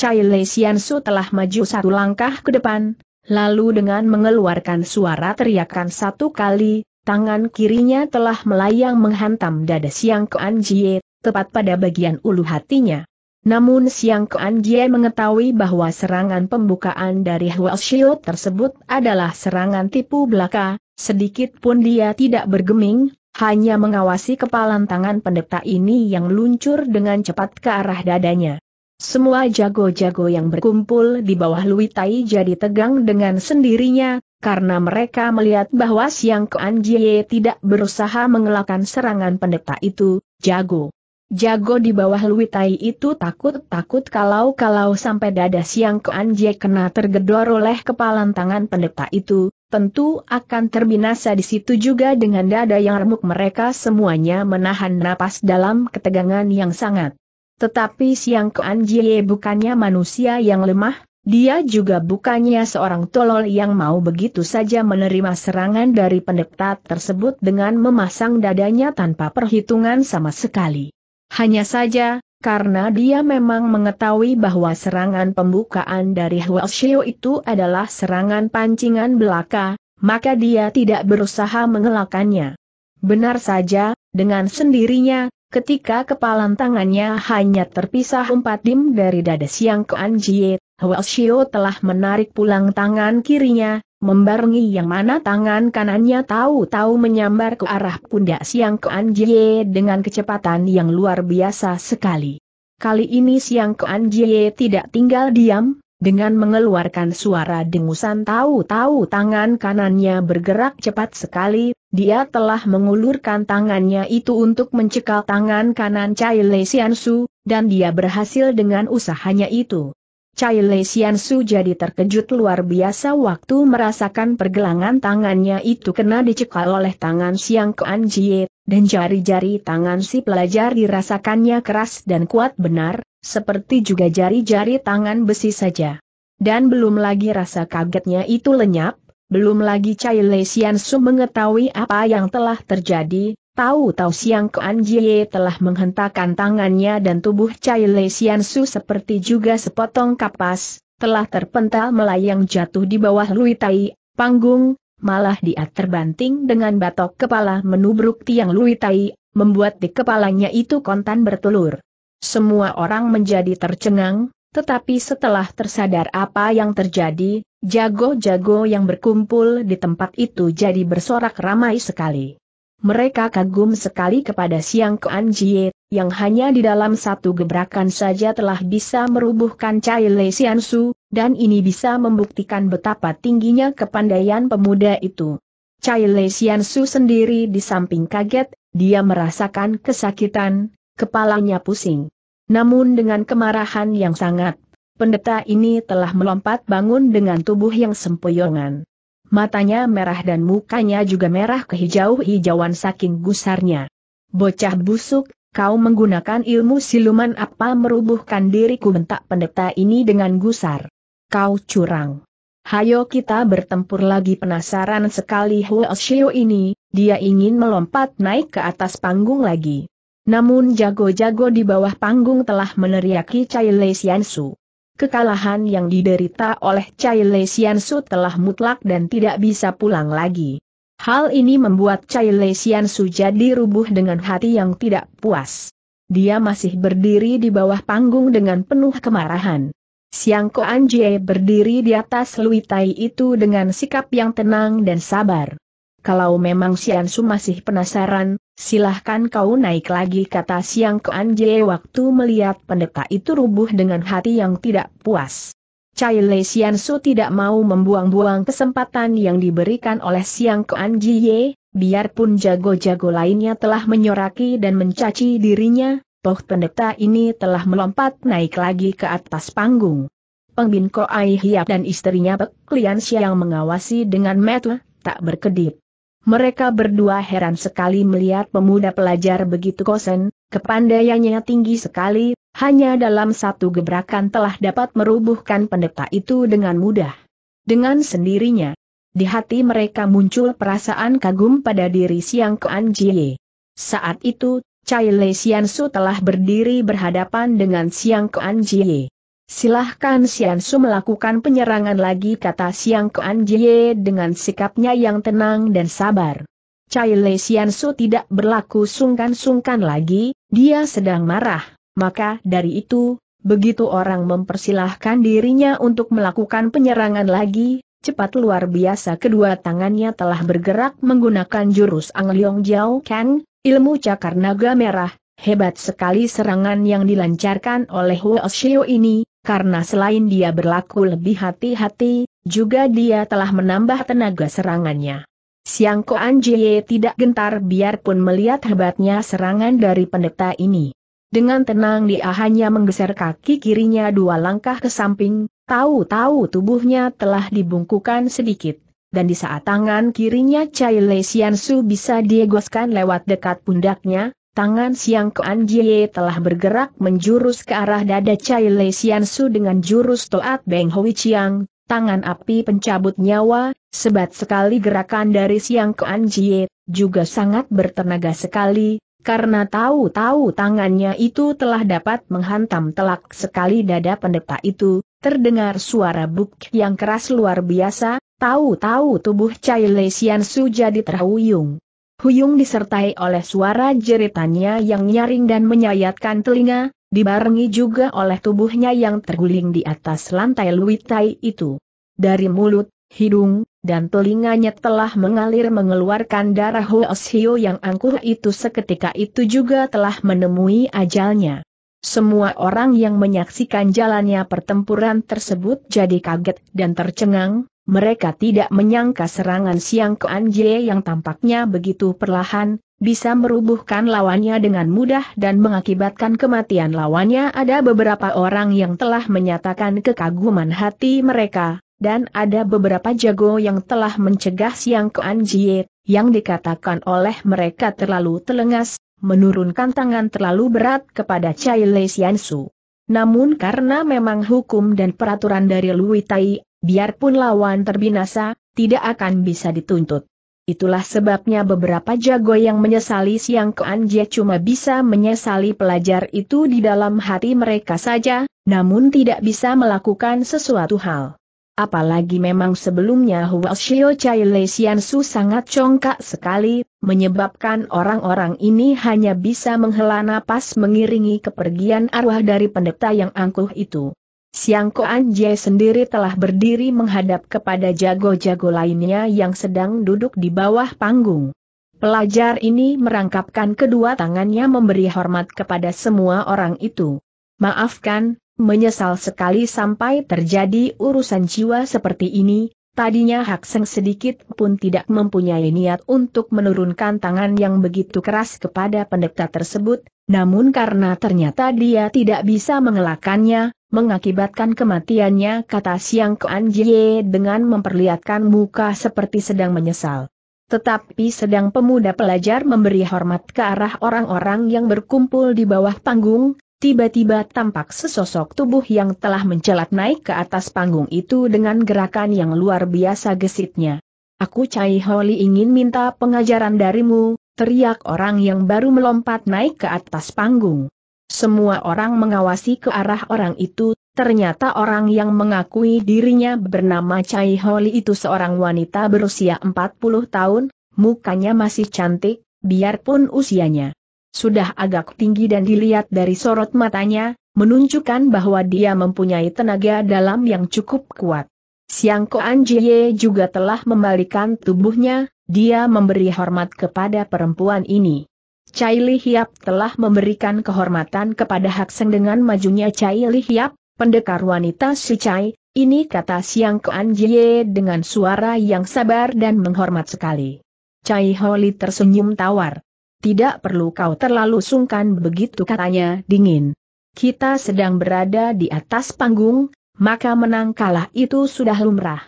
Speaker 1: Chai Lei Xiansu telah maju satu langkah ke depan, lalu dengan mengeluarkan suara teriakan satu kali, tangan kirinya telah melayang menghantam dada Siang Kuan Jie, tepat pada bagian ulu hatinya. Namun Siang Kuan Jie mengetahui bahwa serangan pembukaan dari Huo Xiu tersebut adalah serangan tipu belaka, sedikit pun dia tidak bergeming, hanya mengawasi kepalan tangan pendeta ini yang luncur dengan cepat ke arah dadanya. Semua jago-jago yang berkumpul di bawah Lui Tai jadi tegang dengan sendirinya, karena mereka melihat bahwa Siang Kuan Jie tidak berusaha mengelakkan serangan pendeta itu, jago. Jago di bawah Lui Tai itu takut-takut kalau-kalau sampai dada Siang Kuan Jie kena tergedor oleh kepalan tangan pendeta itu, tentu akan terbinasa di situ juga dengan dada yang remuk mereka semuanya menahan napas dalam ketegangan yang sangat. Tetapi Siang Kuan Jie bukannya manusia yang lemah, dia juga bukannya seorang tolol yang mau begitu saja menerima serangan dari pendeta tersebut dengan memasang dadanya tanpa perhitungan sama sekali. Hanya saja, karena dia memang mengetahui bahwa serangan pembukaan dari Hua itu adalah serangan pancingan belaka, maka dia tidak berusaha mengelakannya. Benar saja, dengan sendirinya, Ketika kepalan tangannya hanya terpisah empat dim dari dada Siang Ke Anjie, Hwasyo telah menarik pulang tangan kirinya, membarengi yang mana tangan kanannya tahu-tahu menyambar ke arah pundak Siang Ke Anjie dengan kecepatan yang luar biasa sekali. Kali ini Siang Ke Anjie tidak tinggal diam, dengan mengeluarkan suara dengusan tahu-tahu tangan kanannya bergerak cepat sekali, dia telah mengulurkan tangannya itu untuk mencekal tangan kanan Chai Lei Xiansu, dan dia berhasil dengan usahanya itu. Chai Lei Xiansu jadi terkejut luar biasa waktu merasakan pergelangan tangannya itu kena dicekal oleh tangan Siang Kuan Jie, dan jari-jari tangan si pelajar dirasakannya keras dan kuat benar, seperti juga jari-jari tangan besi saja. Dan belum lagi rasa kagetnya itu lenyap, belum lagi Chai Lei Sian Su mengetahui apa yang telah terjadi, tahu-tahu Siang Kuan Jie telah menghentakkan tangannya dan tubuh Chai Lei Sian Su seperti juga sepotong kapas, telah terpental melayang jatuh di bawah Lui Tai, panggung, malah dia terbanting dengan batok kepala menubruk tiang Lui Tai, membuat di kepalanya itu kontan bertelur. Semua orang menjadi tercengang, tetapi setelah tersadar apa yang terjadi, jago-jago yang berkumpul di tempat itu jadi bersorak ramai sekali. Mereka kagum sekali kepada Siang Ke Jie, yang hanya di dalam satu gebrakan saja telah bisa merubuhkan Cai Lei Xiansu dan ini bisa membuktikan betapa tingginya kepandaian pemuda itu. Cai Lei Su sendiri di samping kaget, dia merasakan kesakitan, kepalanya pusing. Namun dengan kemarahan yang sangat, pendeta ini telah melompat bangun dengan tubuh yang sempoyongan. Matanya merah dan mukanya juga merah kehijau-hijauan saking gusarnya. Bocah busuk, kau menggunakan ilmu siluman apa merubuhkan diriku bentak pendeta ini dengan gusar kau curang. Hayo kita bertempur lagi penasaran sekali Huo Shio ini, dia ingin melompat naik ke atas panggung lagi. Namun jago-jago di bawah panggung telah meneriaki Chai Lei Xiansu. Kekalahan yang diderita oleh Chai Lei Xiansu telah mutlak dan tidak bisa pulang lagi. Hal ini membuat Chai Lei Xiansu jadi rubuh dengan hati yang tidak puas. Dia masih berdiri di bawah panggung dengan penuh kemarahan. Siang Koan Jie berdiri di atas Luitai itu dengan sikap yang tenang dan sabar. Kalau memang Sian Su masih penasaran, silahkan kau naik lagi kata Siang Koan Jie waktu melihat pendeta itu rubuh dengan hati yang tidak puas. Chai Le Sian Su tidak mau membuang-buang kesempatan yang diberikan oleh Siang Koan Jie, biarpun jago-jago lainnya telah menyoraki dan mencaci dirinya, Poh pendeta ini telah melompat naik lagi ke atas panggung. Pengbin Ai Hiap dan istrinya Pek Lian yang mengawasi dengan metu, tak berkedip. Mereka berdua heran sekali melihat pemuda pelajar begitu kosen, kepandaiannya tinggi sekali, hanya dalam satu gebrakan telah dapat merubuhkan pendeta itu dengan mudah. Dengan sendirinya, di hati mereka muncul perasaan kagum pada diri Siang Kuan Jie. Saat itu, Chai Le Su telah berdiri berhadapan dengan Siang Kuan Jie. Silahkan Su melakukan penyerangan lagi kata Siang Kuan Jie dengan sikapnya yang tenang dan sabar. Chai Le Su tidak berlaku sungkan-sungkan lagi, dia sedang marah, maka dari itu, begitu orang mempersilahkan dirinya untuk melakukan penyerangan lagi, Cepat luar biasa kedua tangannya telah bergerak menggunakan jurus Ang Liong Jiao Kang, Ilmu cakar naga merah, hebat sekali serangan yang dilancarkan oleh Huo Shio ini, karena selain dia berlaku lebih hati-hati, juga dia telah menambah tenaga serangannya. Siang Koan Jie tidak gentar biarpun melihat hebatnya serangan dari pendeta ini. Dengan tenang dia hanya menggeser kaki kirinya dua langkah ke samping, tahu-tahu tubuhnya telah dibungkukan sedikit dan di saat tangan kirinya Chai Lei Xian Su bisa diegoskan lewat dekat pundaknya, tangan Siang Kuan Jie telah bergerak menjurus ke arah dada Chai Lei Xian Su dengan jurus Toat Beng Hui Chiang, tangan api pencabut nyawa, sebat sekali gerakan dari Siang Kuan Jie, juga sangat bertenaga sekali, karena tahu-tahu tangannya itu telah dapat menghantam telak sekali dada pendeta itu, terdengar suara buk yang keras luar biasa, Tahu-tahu tubuh Cai Lei Xian Su jadi terhuyung. Huyung disertai oleh suara jeritannya yang nyaring dan menyayatkan telinga, dibarengi juga oleh tubuhnya yang terguling di atas lantai luitai itu. Dari mulut, hidung, dan telinganya telah mengalir mengeluarkan darah Hoos Hio yang angkuh itu seketika itu juga telah menemui ajalnya. Semua orang yang menyaksikan jalannya pertempuran tersebut jadi kaget dan tercengang, mereka tidak menyangka serangan Siang ke Jie yang tampaknya begitu perlahan, bisa merubuhkan lawannya dengan mudah dan mengakibatkan kematian lawannya. Ada beberapa orang yang telah menyatakan kekaguman hati mereka, dan ada beberapa jago yang telah mencegah Siang ke Jie, yang dikatakan oleh mereka terlalu telengas, menurunkan tangan terlalu berat kepada Chai Lei Su. Namun karena memang hukum dan peraturan dari Lui Tai biarpun lawan terbinasa, tidak akan bisa dituntut. Itulah sebabnya beberapa jago yang menyesali Siang Kean Jie cuma bisa menyesali pelajar itu di dalam hati mereka saja, namun tidak bisa melakukan sesuatu hal. Apalagi memang sebelumnya Hua Xiao Chai Lei Xian Su sangat congkak sekali, menyebabkan orang-orang ini hanya bisa menghela napas mengiringi kepergian arwah dari pendeta yang angkuh itu. Siang Koan Jie sendiri telah berdiri menghadap kepada jago-jago lainnya yang sedang duduk di bawah panggung. Pelajar ini merangkapkan kedua tangannya memberi hormat kepada semua orang itu. Maafkan, menyesal sekali sampai terjadi urusan jiwa seperti ini, tadinya Hak Seng sedikit pun tidak mempunyai niat untuk menurunkan tangan yang begitu keras kepada pendeta tersebut, namun karena ternyata dia tidak bisa mengelakannya, mengakibatkan kematiannya kata Siang Kuan Jie dengan memperlihatkan muka seperti sedang menyesal. Tetapi sedang pemuda pelajar memberi hormat ke arah orang-orang yang berkumpul di bawah panggung, tiba-tiba tampak sesosok tubuh yang telah mencelat naik ke atas panggung itu dengan gerakan yang luar biasa gesitnya. Aku Cai Holi ingin minta pengajaran darimu, teriak orang yang baru melompat naik ke atas panggung. Semua orang mengawasi ke arah orang itu, ternyata orang yang mengakui dirinya bernama Cai Holi itu seorang wanita berusia 40 tahun, mukanya masih cantik, biarpun usianya sudah agak tinggi dan dilihat dari sorot matanya, menunjukkan bahwa dia mempunyai tenaga dalam yang cukup kuat. Siang Koan Jie juga telah membalikan tubuhnya, dia memberi hormat kepada perempuan ini. Chai Li Hiap telah memberikan kehormatan kepada Hak Seng dengan majunya Chai Li Hiap, pendekar wanita si Chai, ini kata Siang Kuan Jie dengan suara yang sabar dan menghormat sekali. Chai Holi tersenyum tawar. Tidak perlu kau terlalu sungkan begitu katanya dingin. Kita sedang berada di atas panggung, maka menang kalah itu sudah lumrah.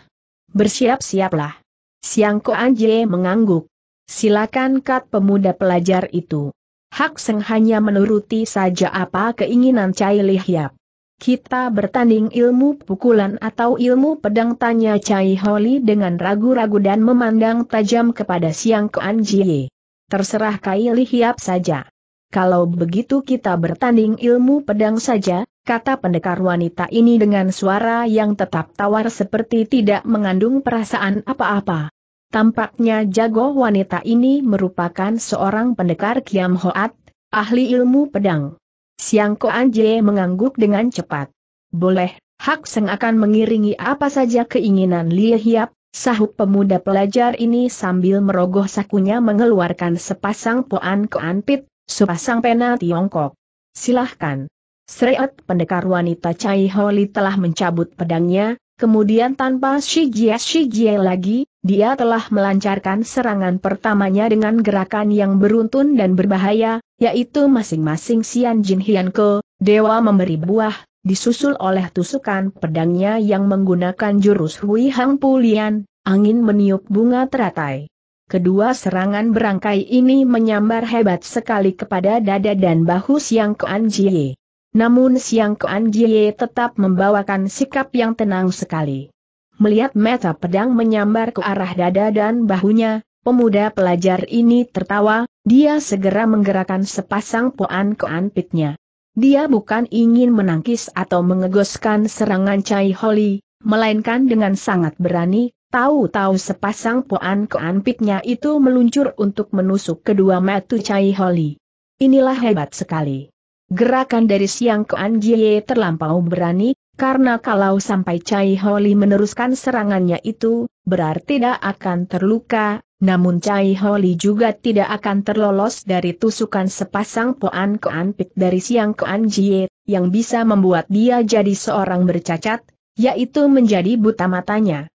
Speaker 1: Bersiap-siaplah. Siang Jie mengangguk. Silakan kat pemuda pelajar itu. Hak Seng hanya menuruti saja apa keinginan Cai Lihyap. Kita bertanding ilmu pukulan atau ilmu pedang tanya Cai Holi dengan ragu-ragu dan memandang tajam kepada Siang Kuan Jie. Terserah Cai Lihyap saja. Kalau begitu kita bertanding ilmu pedang saja, kata pendekar wanita ini dengan suara yang tetap tawar seperti tidak mengandung perasaan apa-apa. Tampaknya jago wanita ini merupakan seorang pendekar Kiam Hoat, ahli ilmu pedang. Siang Ko Anje mengangguk dengan cepat. Boleh, Hak Seng akan mengiringi apa saja keinginan Lie Hiap, sahut pemuda pelajar ini sambil merogoh sakunya mengeluarkan sepasang poan pit, sepasang pena Tiongkok. Silahkan. Sreet pendekar wanita Chai Holi telah mencabut pedangnya, kemudian tanpa Shijie Jie lagi, dia telah melancarkan serangan pertamanya dengan gerakan yang beruntun dan berbahaya, yaitu masing-masing Xian Jin Hian Ke, Dewa memberi buah, disusul oleh tusukan pedangnya yang menggunakan jurus Hui Hang Pulian, angin meniup bunga teratai. Kedua serangan berangkai ini menyambar hebat sekali kepada dada dan bahu Siang Kuan Jie. Namun Siang Kuan Jie tetap membawakan sikap yang tenang sekali. Melihat meta pedang menyambar ke arah dada dan bahunya, pemuda pelajar ini tertawa, dia segera menggerakkan sepasang poan ke anpitnya. Dia bukan ingin menangkis atau mengegoskan serangan Cai Holly, melainkan dengan sangat berani, tahu-tahu sepasang poan ke anpitnya itu meluncur untuk menusuk kedua metu Cai Holly. Inilah hebat sekali. Gerakan dari Siang ke Anjie terlampau berani, karena kalau sampai Cai Holi meneruskan serangannya itu, berarti tidak akan terluka, namun Cai Holi juga tidak akan terlolos dari tusukan sepasang Poan Koan Pik dari Siang Koan Jie, yang bisa membuat dia jadi seorang bercacat, yaitu menjadi buta matanya.